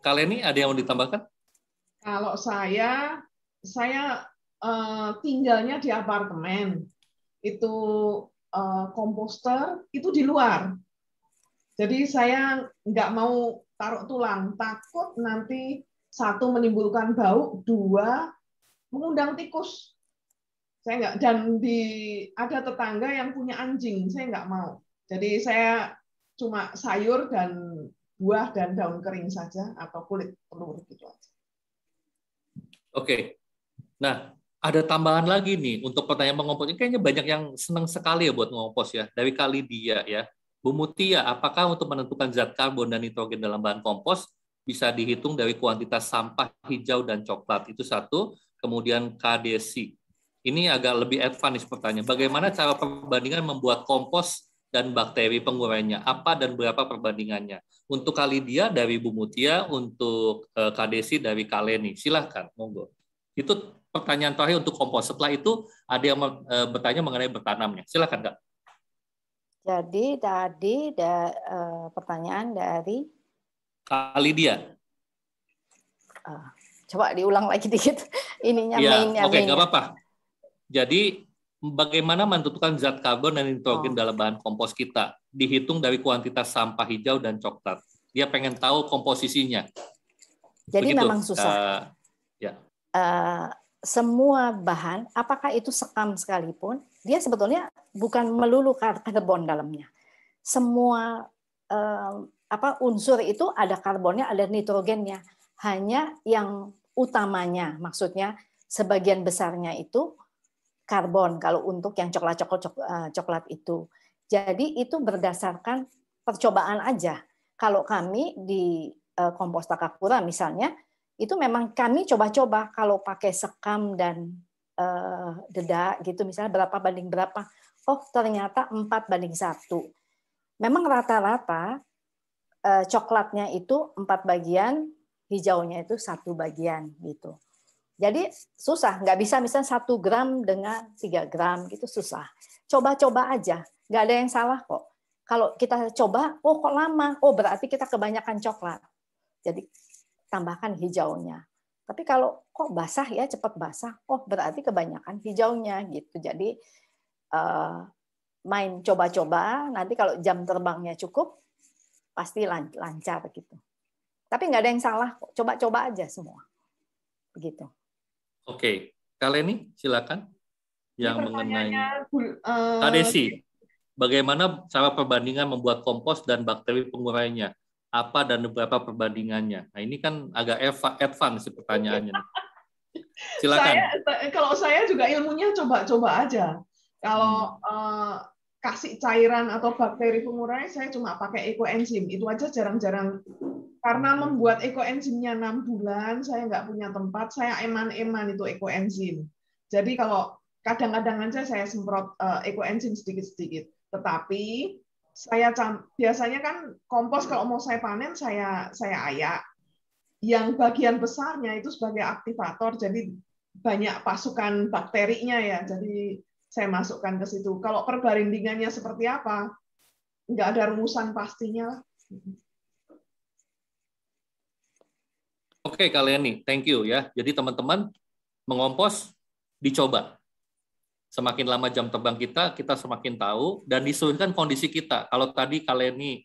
Kalian ini ada yang mau ditambahkan? Kalau saya, saya eh, tinggalnya di apartemen. Itu eh, komposter itu di luar. Jadi saya nggak mau taruh tulang, takut nanti satu menimbulkan bau, dua mengundang tikus. Saya nggak dan di ada tetangga yang punya anjing, saya nggak mau. Jadi saya cuma sayur dan buah dan daun kering saja atau kulit telur gitu aja. Oke. Nah, ada tambahan lagi nih untuk pertanyaan mengompos Ini kayaknya banyak yang senang sekali ya buat mengompos ya dari kali dia ya. Bu Mutia, apakah untuk menentukan zat karbon dan nitrogen dalam bahan kompos bisa dihitung dari kuantitas sampah hijau dan coklat? Itu satu. Kemudian KDC. Ini agak lebih advance pertanyaan. Bagaimana cara perbandingan membuat kompos dan bakteri penguraiannya? Apa dan berapa perbandingannya? Untuk kali dia dari Bu Mutia, untuk eh, KDC dari Kaleni. Silahkan, monggo. Itu pertanyaan terakhir untuk kompos. Setelah itu ada yang eh, bertanya mengenai bertanamnya. Silahkan, Kak. Jadi tadi da, e, pertanyaan dari Alidia. Uh, ah, coba diulang lagi dikit [LAUGHS] ininya ya, mainnya. Oke, okay, nggak apa-apa. Jadi bagaimana menentukan zat karbon dan nitrogen oh. dalam bahan kompos kita? Dihitung dari kuantitas sampah hijau dan coklat. Dia pengen tahu komposisinya. Jadi Begitu. memang susah. Uh, ya. Uh, semua bahan, apakah itu sekam sekalipun, dia sebetulnya bukan melulu karbon dalamnya. Semua eh, apa unsur itu ada karbonnya, ada nitrogennya. Hanya yang utamanya, maksudnya sebagian besarnya itu karbon kalau untuk yang coklat coklat eh, coklat itu. Jadi itu berdasarkan percobaan aja. Kalau kami di eh, Kompos Takakura misalnya, itu memang kami coba-coba kalau pakai sekam dan uh, eh, dedak gitu misalnya berapa banding berapa oh ternyata 4 banding satu memang rata-rata uh, coklatnya itu empat bagian hijaunya itu satu bagian gitu jadi susah nggak bisa misalnya satu gram dengan tiga gram gitu susah coba-coba aja nggak ada yang salah kok kalau kita coba oh kok lama oh berarti kita kebanyakan coklat jadi tambahkan hijaunya tapi kalau kok basah ya cepat basah, oh berarti kebanyakan hijaunya gitu. Jadi uh, main coba-coba, nanti kalau jam terbangnya cukup pasti lancar begitu. Tapi nggak ada yang salah, coba-coba aja semua, begitu. Oke, kalian nih silakan yang mengenai uh, eh, Kadesi. Bagaimana cara perbandingan membuat kompos dan bakteri pengurainya? apa dan beberapa perbandingannya. Nah, ini kan agak eva advance pertanyaannya. Silakan. Saya, eh, eh, kalau saya juga ilmunya coba-coba aja. Kalau hmm. uh, kasih cairan atau bakteri pengurai saya cuma pakai ekoenzim. Itu aja jarang-jarang. Karena hmm. membuat ekoenzimnya enam bulan, saya nggak punya tempat, saya eman-eman itu ekoenzim. Jadi kalau kadang-kadang aja saya semprot uh, ekoenzim sedikit-sedikit. Tetapi saya biasanya kan kompos kalau mau saya panen saya saya ayak. Yang bagian besarnya itu sebagai aktivator, jadi banyak pasukan bakterinya ya. Jadi saya masukkan ke situ. Kalau perbandingannya seperti apa, nggak ada rumusan pastinya lah. Oke, kalian nih, thank you ya. Jadi teman-teman mengompos dicoba semakin lama jam terbang kita, kita semakin tahu dan disesuaikan kondisi kita. Kalau tadi kalian eh,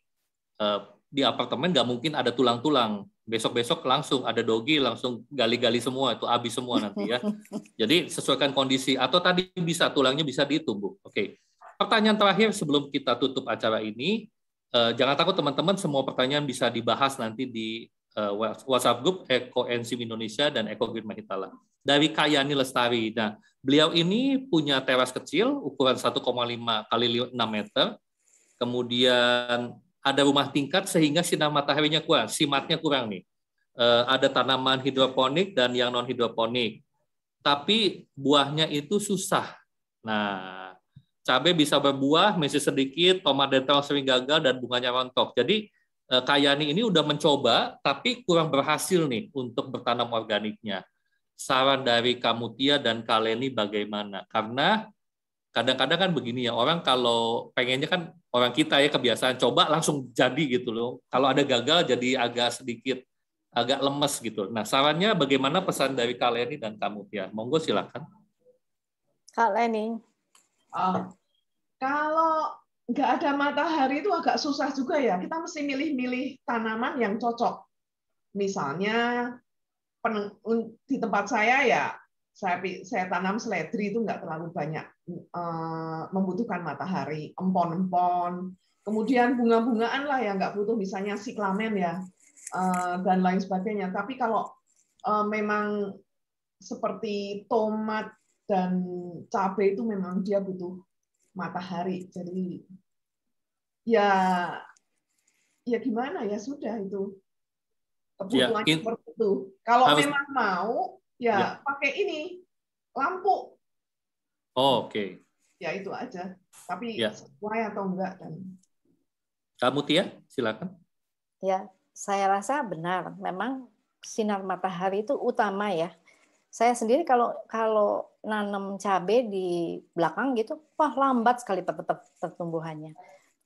di apartemen nggak mungkin ada tulang-tulang. Besok-besok langsung ada dogi, langsung gali-gali semua itu habis semua nanti ya. [LAUGHS] Jadi sesuaikan kondisi atau tadi bisa tulangnya bisa ditumbuh. Oke. Pertanyaan terakhir sebelum kita tutup acara ini, eh, jangan takut teman-teman semua pertanyaan bisa dibahas nanti di Eh, WhatsApp Group Eko Enzim Indonesia dan Eko Green Mahitala. Dari Kayani Lestari. Nah, beliau ini punya teras kecil ukuran 1,5 kali 6 meter. Kemudian ada rumah tingkat sehingga sinar mataharinya kurang, simatnya kurang nih. Eh, ada tanaman hidroponik dan yang non hidroponik. Tapi buahnya itu susah. Nah, cabai bisa berbuah, masih sedikit, tomat detong sering gagal dan bunganya rontok. Jadi Eh, Kayani ini udah mencoba tapi kurang berhasil nih untuk bertanam organiknya. Saran dari Kamutia dan Kaleni bagaimana? Karena kadang-kadang kan begini ya orang kalau pengennya kan orang kita ya kebiasaan coba langsung jadi gitu loh. Kalau ada gagal jadi agak sedikit agak lemes gitu. Nah sarannya bagaimana pesan dari Kaleni dan Kamutia? Monggo silakan. Kaleni. Oh, ah, kalau nggak ada matahari itu agak susah juga ya. Kita mesti milih-milih tanaman yang cocok. Misalnya di tempat saya ya saya saya tanam seledri itu nggak terlalu banyak eh, membutuhkan matahari, empon-empon, kemudian bunga-bungaan lah yang nggak butuh misalnya siklamen ya eh, dan lain sebagainya. Tapi kalau eh, memang seperti tomat dan cabai itu memang dia butuh matahari. Jadi ya ya gimana ya sudah itu kebutuhan ya, seperti itu. Kalau harus, memang mau ya, ya pakai ini lampu. Oh, Oke. Okay. Ya itu aja. Tapi ya. sesuai atau enggak kan. Kamu Tia, silakan. Ya, saya rasa benar. Memang sinar matahari itu utama ya. Saya sendiri kalau kalau nanam cabai di belakang gitu, wah lambat sekali pertumbuhannya.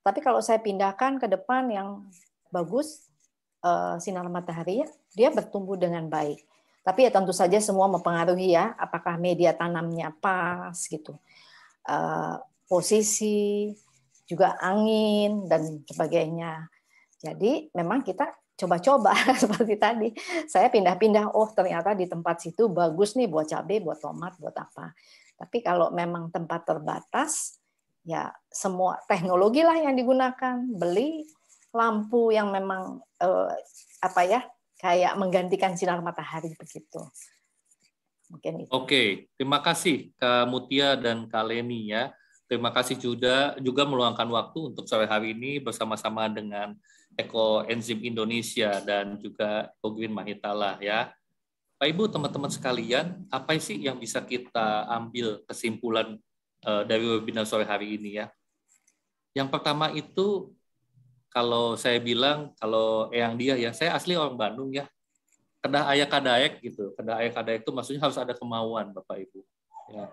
Tapi kalau saya pindahkan ke depan yang bagus eh, sinar matahari ya, dia bertumbuh dengan baik. Tapi ya tentu saja semua mempengaruhi ya, apakah media tanamnya pas gitu, eh, posisi, juga angin dan sebagainya. Jadi memang kita coba-coba [LAUGHS] seperti tadi. Saya pindah-pindah, oh ternyata di tempat situ bagus nih buat cabai, buat tomat, buat apa. Tapi kalau memang tempat terbatas, ya semua teknologi lah yang digunakan. Beli lampu yang memang eh, apa ya kayak menggantikan sinar matahari begitu. Mungkin itu. Oke, terima kasih Kak Mutia dan Kak Leni ya. Terima kasih juga juga meluangkan waktu untuk sore hari ini bersama-sama dengan Eko Enzim Indonesia dan juga Eko Green Mahitala ya. Pak Ibu, teman-teman sekalian, apa sih yang bisa kita ambil kesimpulan eh, dari webinar sore hari ini ya? Yang pertama itu kalau saya bilang kalau yang dia ya, saya asli orang Bandung ya. Kedah ayak kadaek gitu. Kedah ayah kadaek itu maksudnya harus ada kemauan Bapak Ibu. Ya.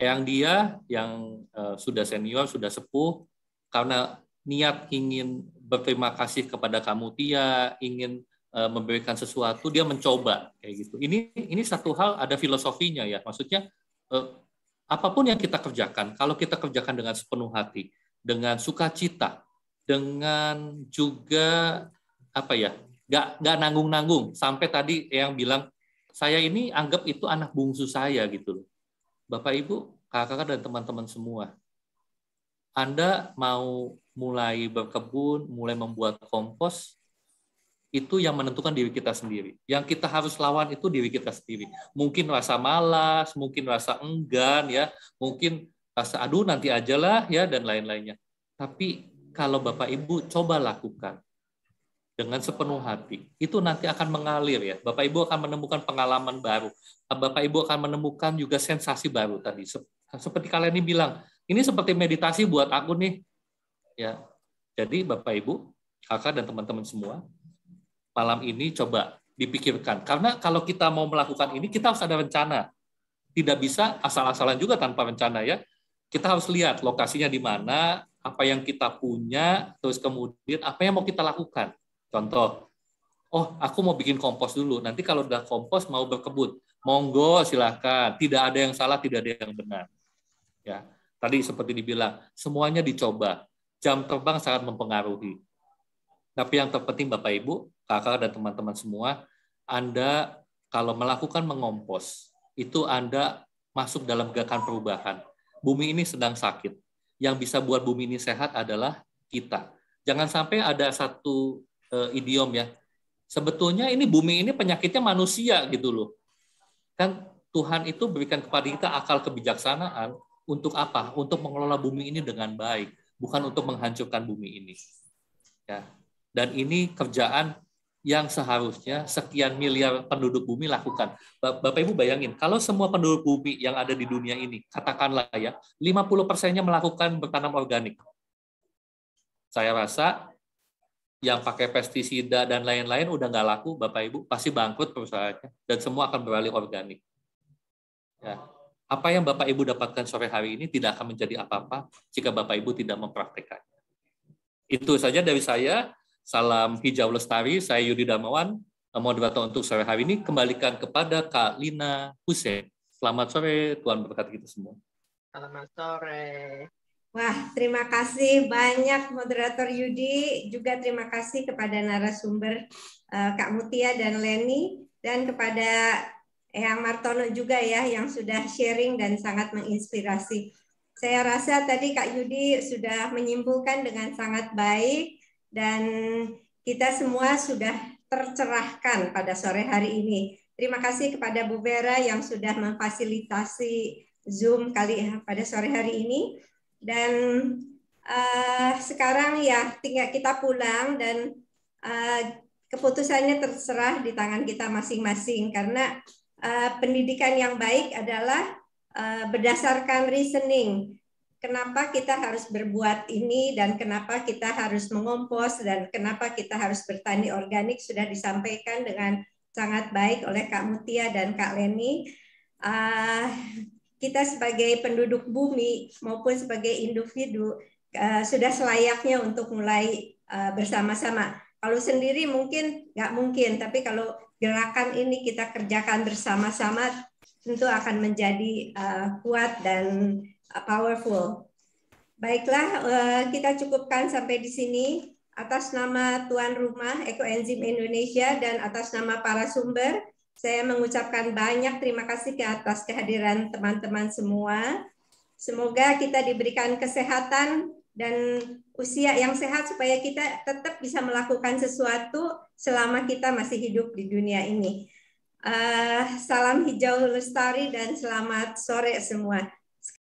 Yang dia yang eh, sudah senior, sudah sepuh karena niat ingin berterima kasih kepada kamu Tia, ingin uh, memberikan sesuatu, dia mencoba kayak gitu. Ini ini satu hal ada filosofinya ya. Maksudnya uh, apapun yang kita kerjakan, kalau kita kerjakan dengan sepenuh hati, dengan sukacita, dengan juga apa ya, nggak nggak nanggung-nanggung. Sampai tadi yang bilang saya ini anggap itu anak bungsu saya gitu loh. Bapak Ibu, kakak-kakak dan teman-teman semua. Anda mau mulai berkebun, mulai membuat kompos, itu yang menentukan diri kita sendiri. Yang kita harus lawan itu diri kita sendiri. Mungkin rasa malas, mungkin rasa enggan, ya, mungkin rasa aduh nanti aja lah, ya, dan lain-lainnya. Tapi kalau Bapak Ibu coba lakukan dengan sepenuh hati, itu nanti akan mengalir ya. Bapak Ibu akan menemukan pengalaman baru. Bapak Ibu akan menemukan juga sensasi baru tadi. Seperti kalian ini bilang, ini seperti meditasi buat aku nih. Ya. Jadi Bapak Ibu, Kakak dan teman-teman semua, malam ini coba dipikirkan. Karena kalau kita mau melakukan ini, kita harus ada rencana. Tidak bisa asal-asalan juga tanpa rencana ya. Kita harus lihat lokasinya di mana, apa yang kita punya, terus kemudian apa yang mau kita lakukan. Contoh, oh aku mau bikin kompos dulu, nanti kalau udah kompos mau berkebun, monggo silahkan, tidak ada yang salah, tidak ada yang benar. Ya, Tadi seperti dibilang, semuanya dicoba jam terbang sangat mempengaruhi. Tapi yang terpenting Bapak Ibu, kakak dan teman-teman semua, Anda kalau melakukan mengompos, itu Anda masuk dalam gerakan perubahan. Bumi ini sedang sakit. Yang bisa buat bumi ini sehat adalah kita. Jangan sampai ada satu uh, idiom ya. Sebetulnya ini bumi ini penyakitnya manusia gitu loh. Kan Tuhan itu berikan kepada kita akal kebijaksanaan untuk apa? Untuk mengelola bumi ini dengan baik bukan untuk menghancurkan bumi ini. Ya. Dan ini kerjaan yang seharusnya sekian miliar penduduk bumi lakukan. Bapak Ibu bayangin, kalau semua penduduk bumi yang ada di dunia ini, katakanlah ya, 50 persennya melakukan bertanam organik. Saya rasa yang pakai pestisida dan lain-lain udah nggak laku, Bapak Ibu pasti bangkrut perusahaannya dan semua akan beralih organik. Ya. Apa yang Bapak Ibu dapatkan sore hari ini tidak akan menjadi apa-apa jika Bapak Ibu tidak mempraktekannya. Itu saja dari saya. Salam hijau lestari. Saya Yudi Damawan, moderator untuk sore hari ini. Kembalikan kepada Kak Lina Hussein. Selamat sore, Tuhan berkati kita semua. Selamat sore. Wah, terima kasih banyak moderator Yudi, juga terima kasih kepada narasumber eh, Kak Mutia dan Leni, dan kepada Eyang Martono juga ya yang sudah sharing dan sangat menginspirasi. Saya rasa tadi Kak Yudi sudah menyimpulkan dengan sangat baik dan kita semua sudah tercerahkan pada sore hari ini. Terima kasih kepada Bu Vera yang sudah memfasilitasi Zoom kali ya pada sore hari ini. Dan uh, sekarang ya tinggal kita pulang dan uh, keputusannya terserah di tangan kita masing-masing karena Eh, pendidikan yang baik adalah uh, berdasarkan reasoning. Kenapa kita harus berbuat ini dan kenapa kita harus mengompos dan kenapa kita harus bertani organik sudah disampaikan dengan sangat baik oleh Kak Mutia dan Kak Leni. Uh, kita sebagai penduduk bumi maupun sebagai individu uh, sudah selayaknya untuk mulai uh, bersama-sama. Kalau sendiri mungkin nggak mungkin, tapi kalau gerakan ini kita kerjakan bersama-sama tentu akan menjadi uh, kuat dan uh, powerful. Baiklah, uh, kita cukupkan sampai di sini. Atas nama tuan rumah Eko Ekoenzim Indonesia dan atas nama para sumber, saya mengucapkan banyak terima kasih ke atas kehadiran teman-teman semua. Semoga kita diberikan kesehatan dan usia yang sehat supaya kita tetap bisa melakukan sesuatu selama kita masih hidup di dunia ini. Uh, salam hijau lestari dan selamat sore semua.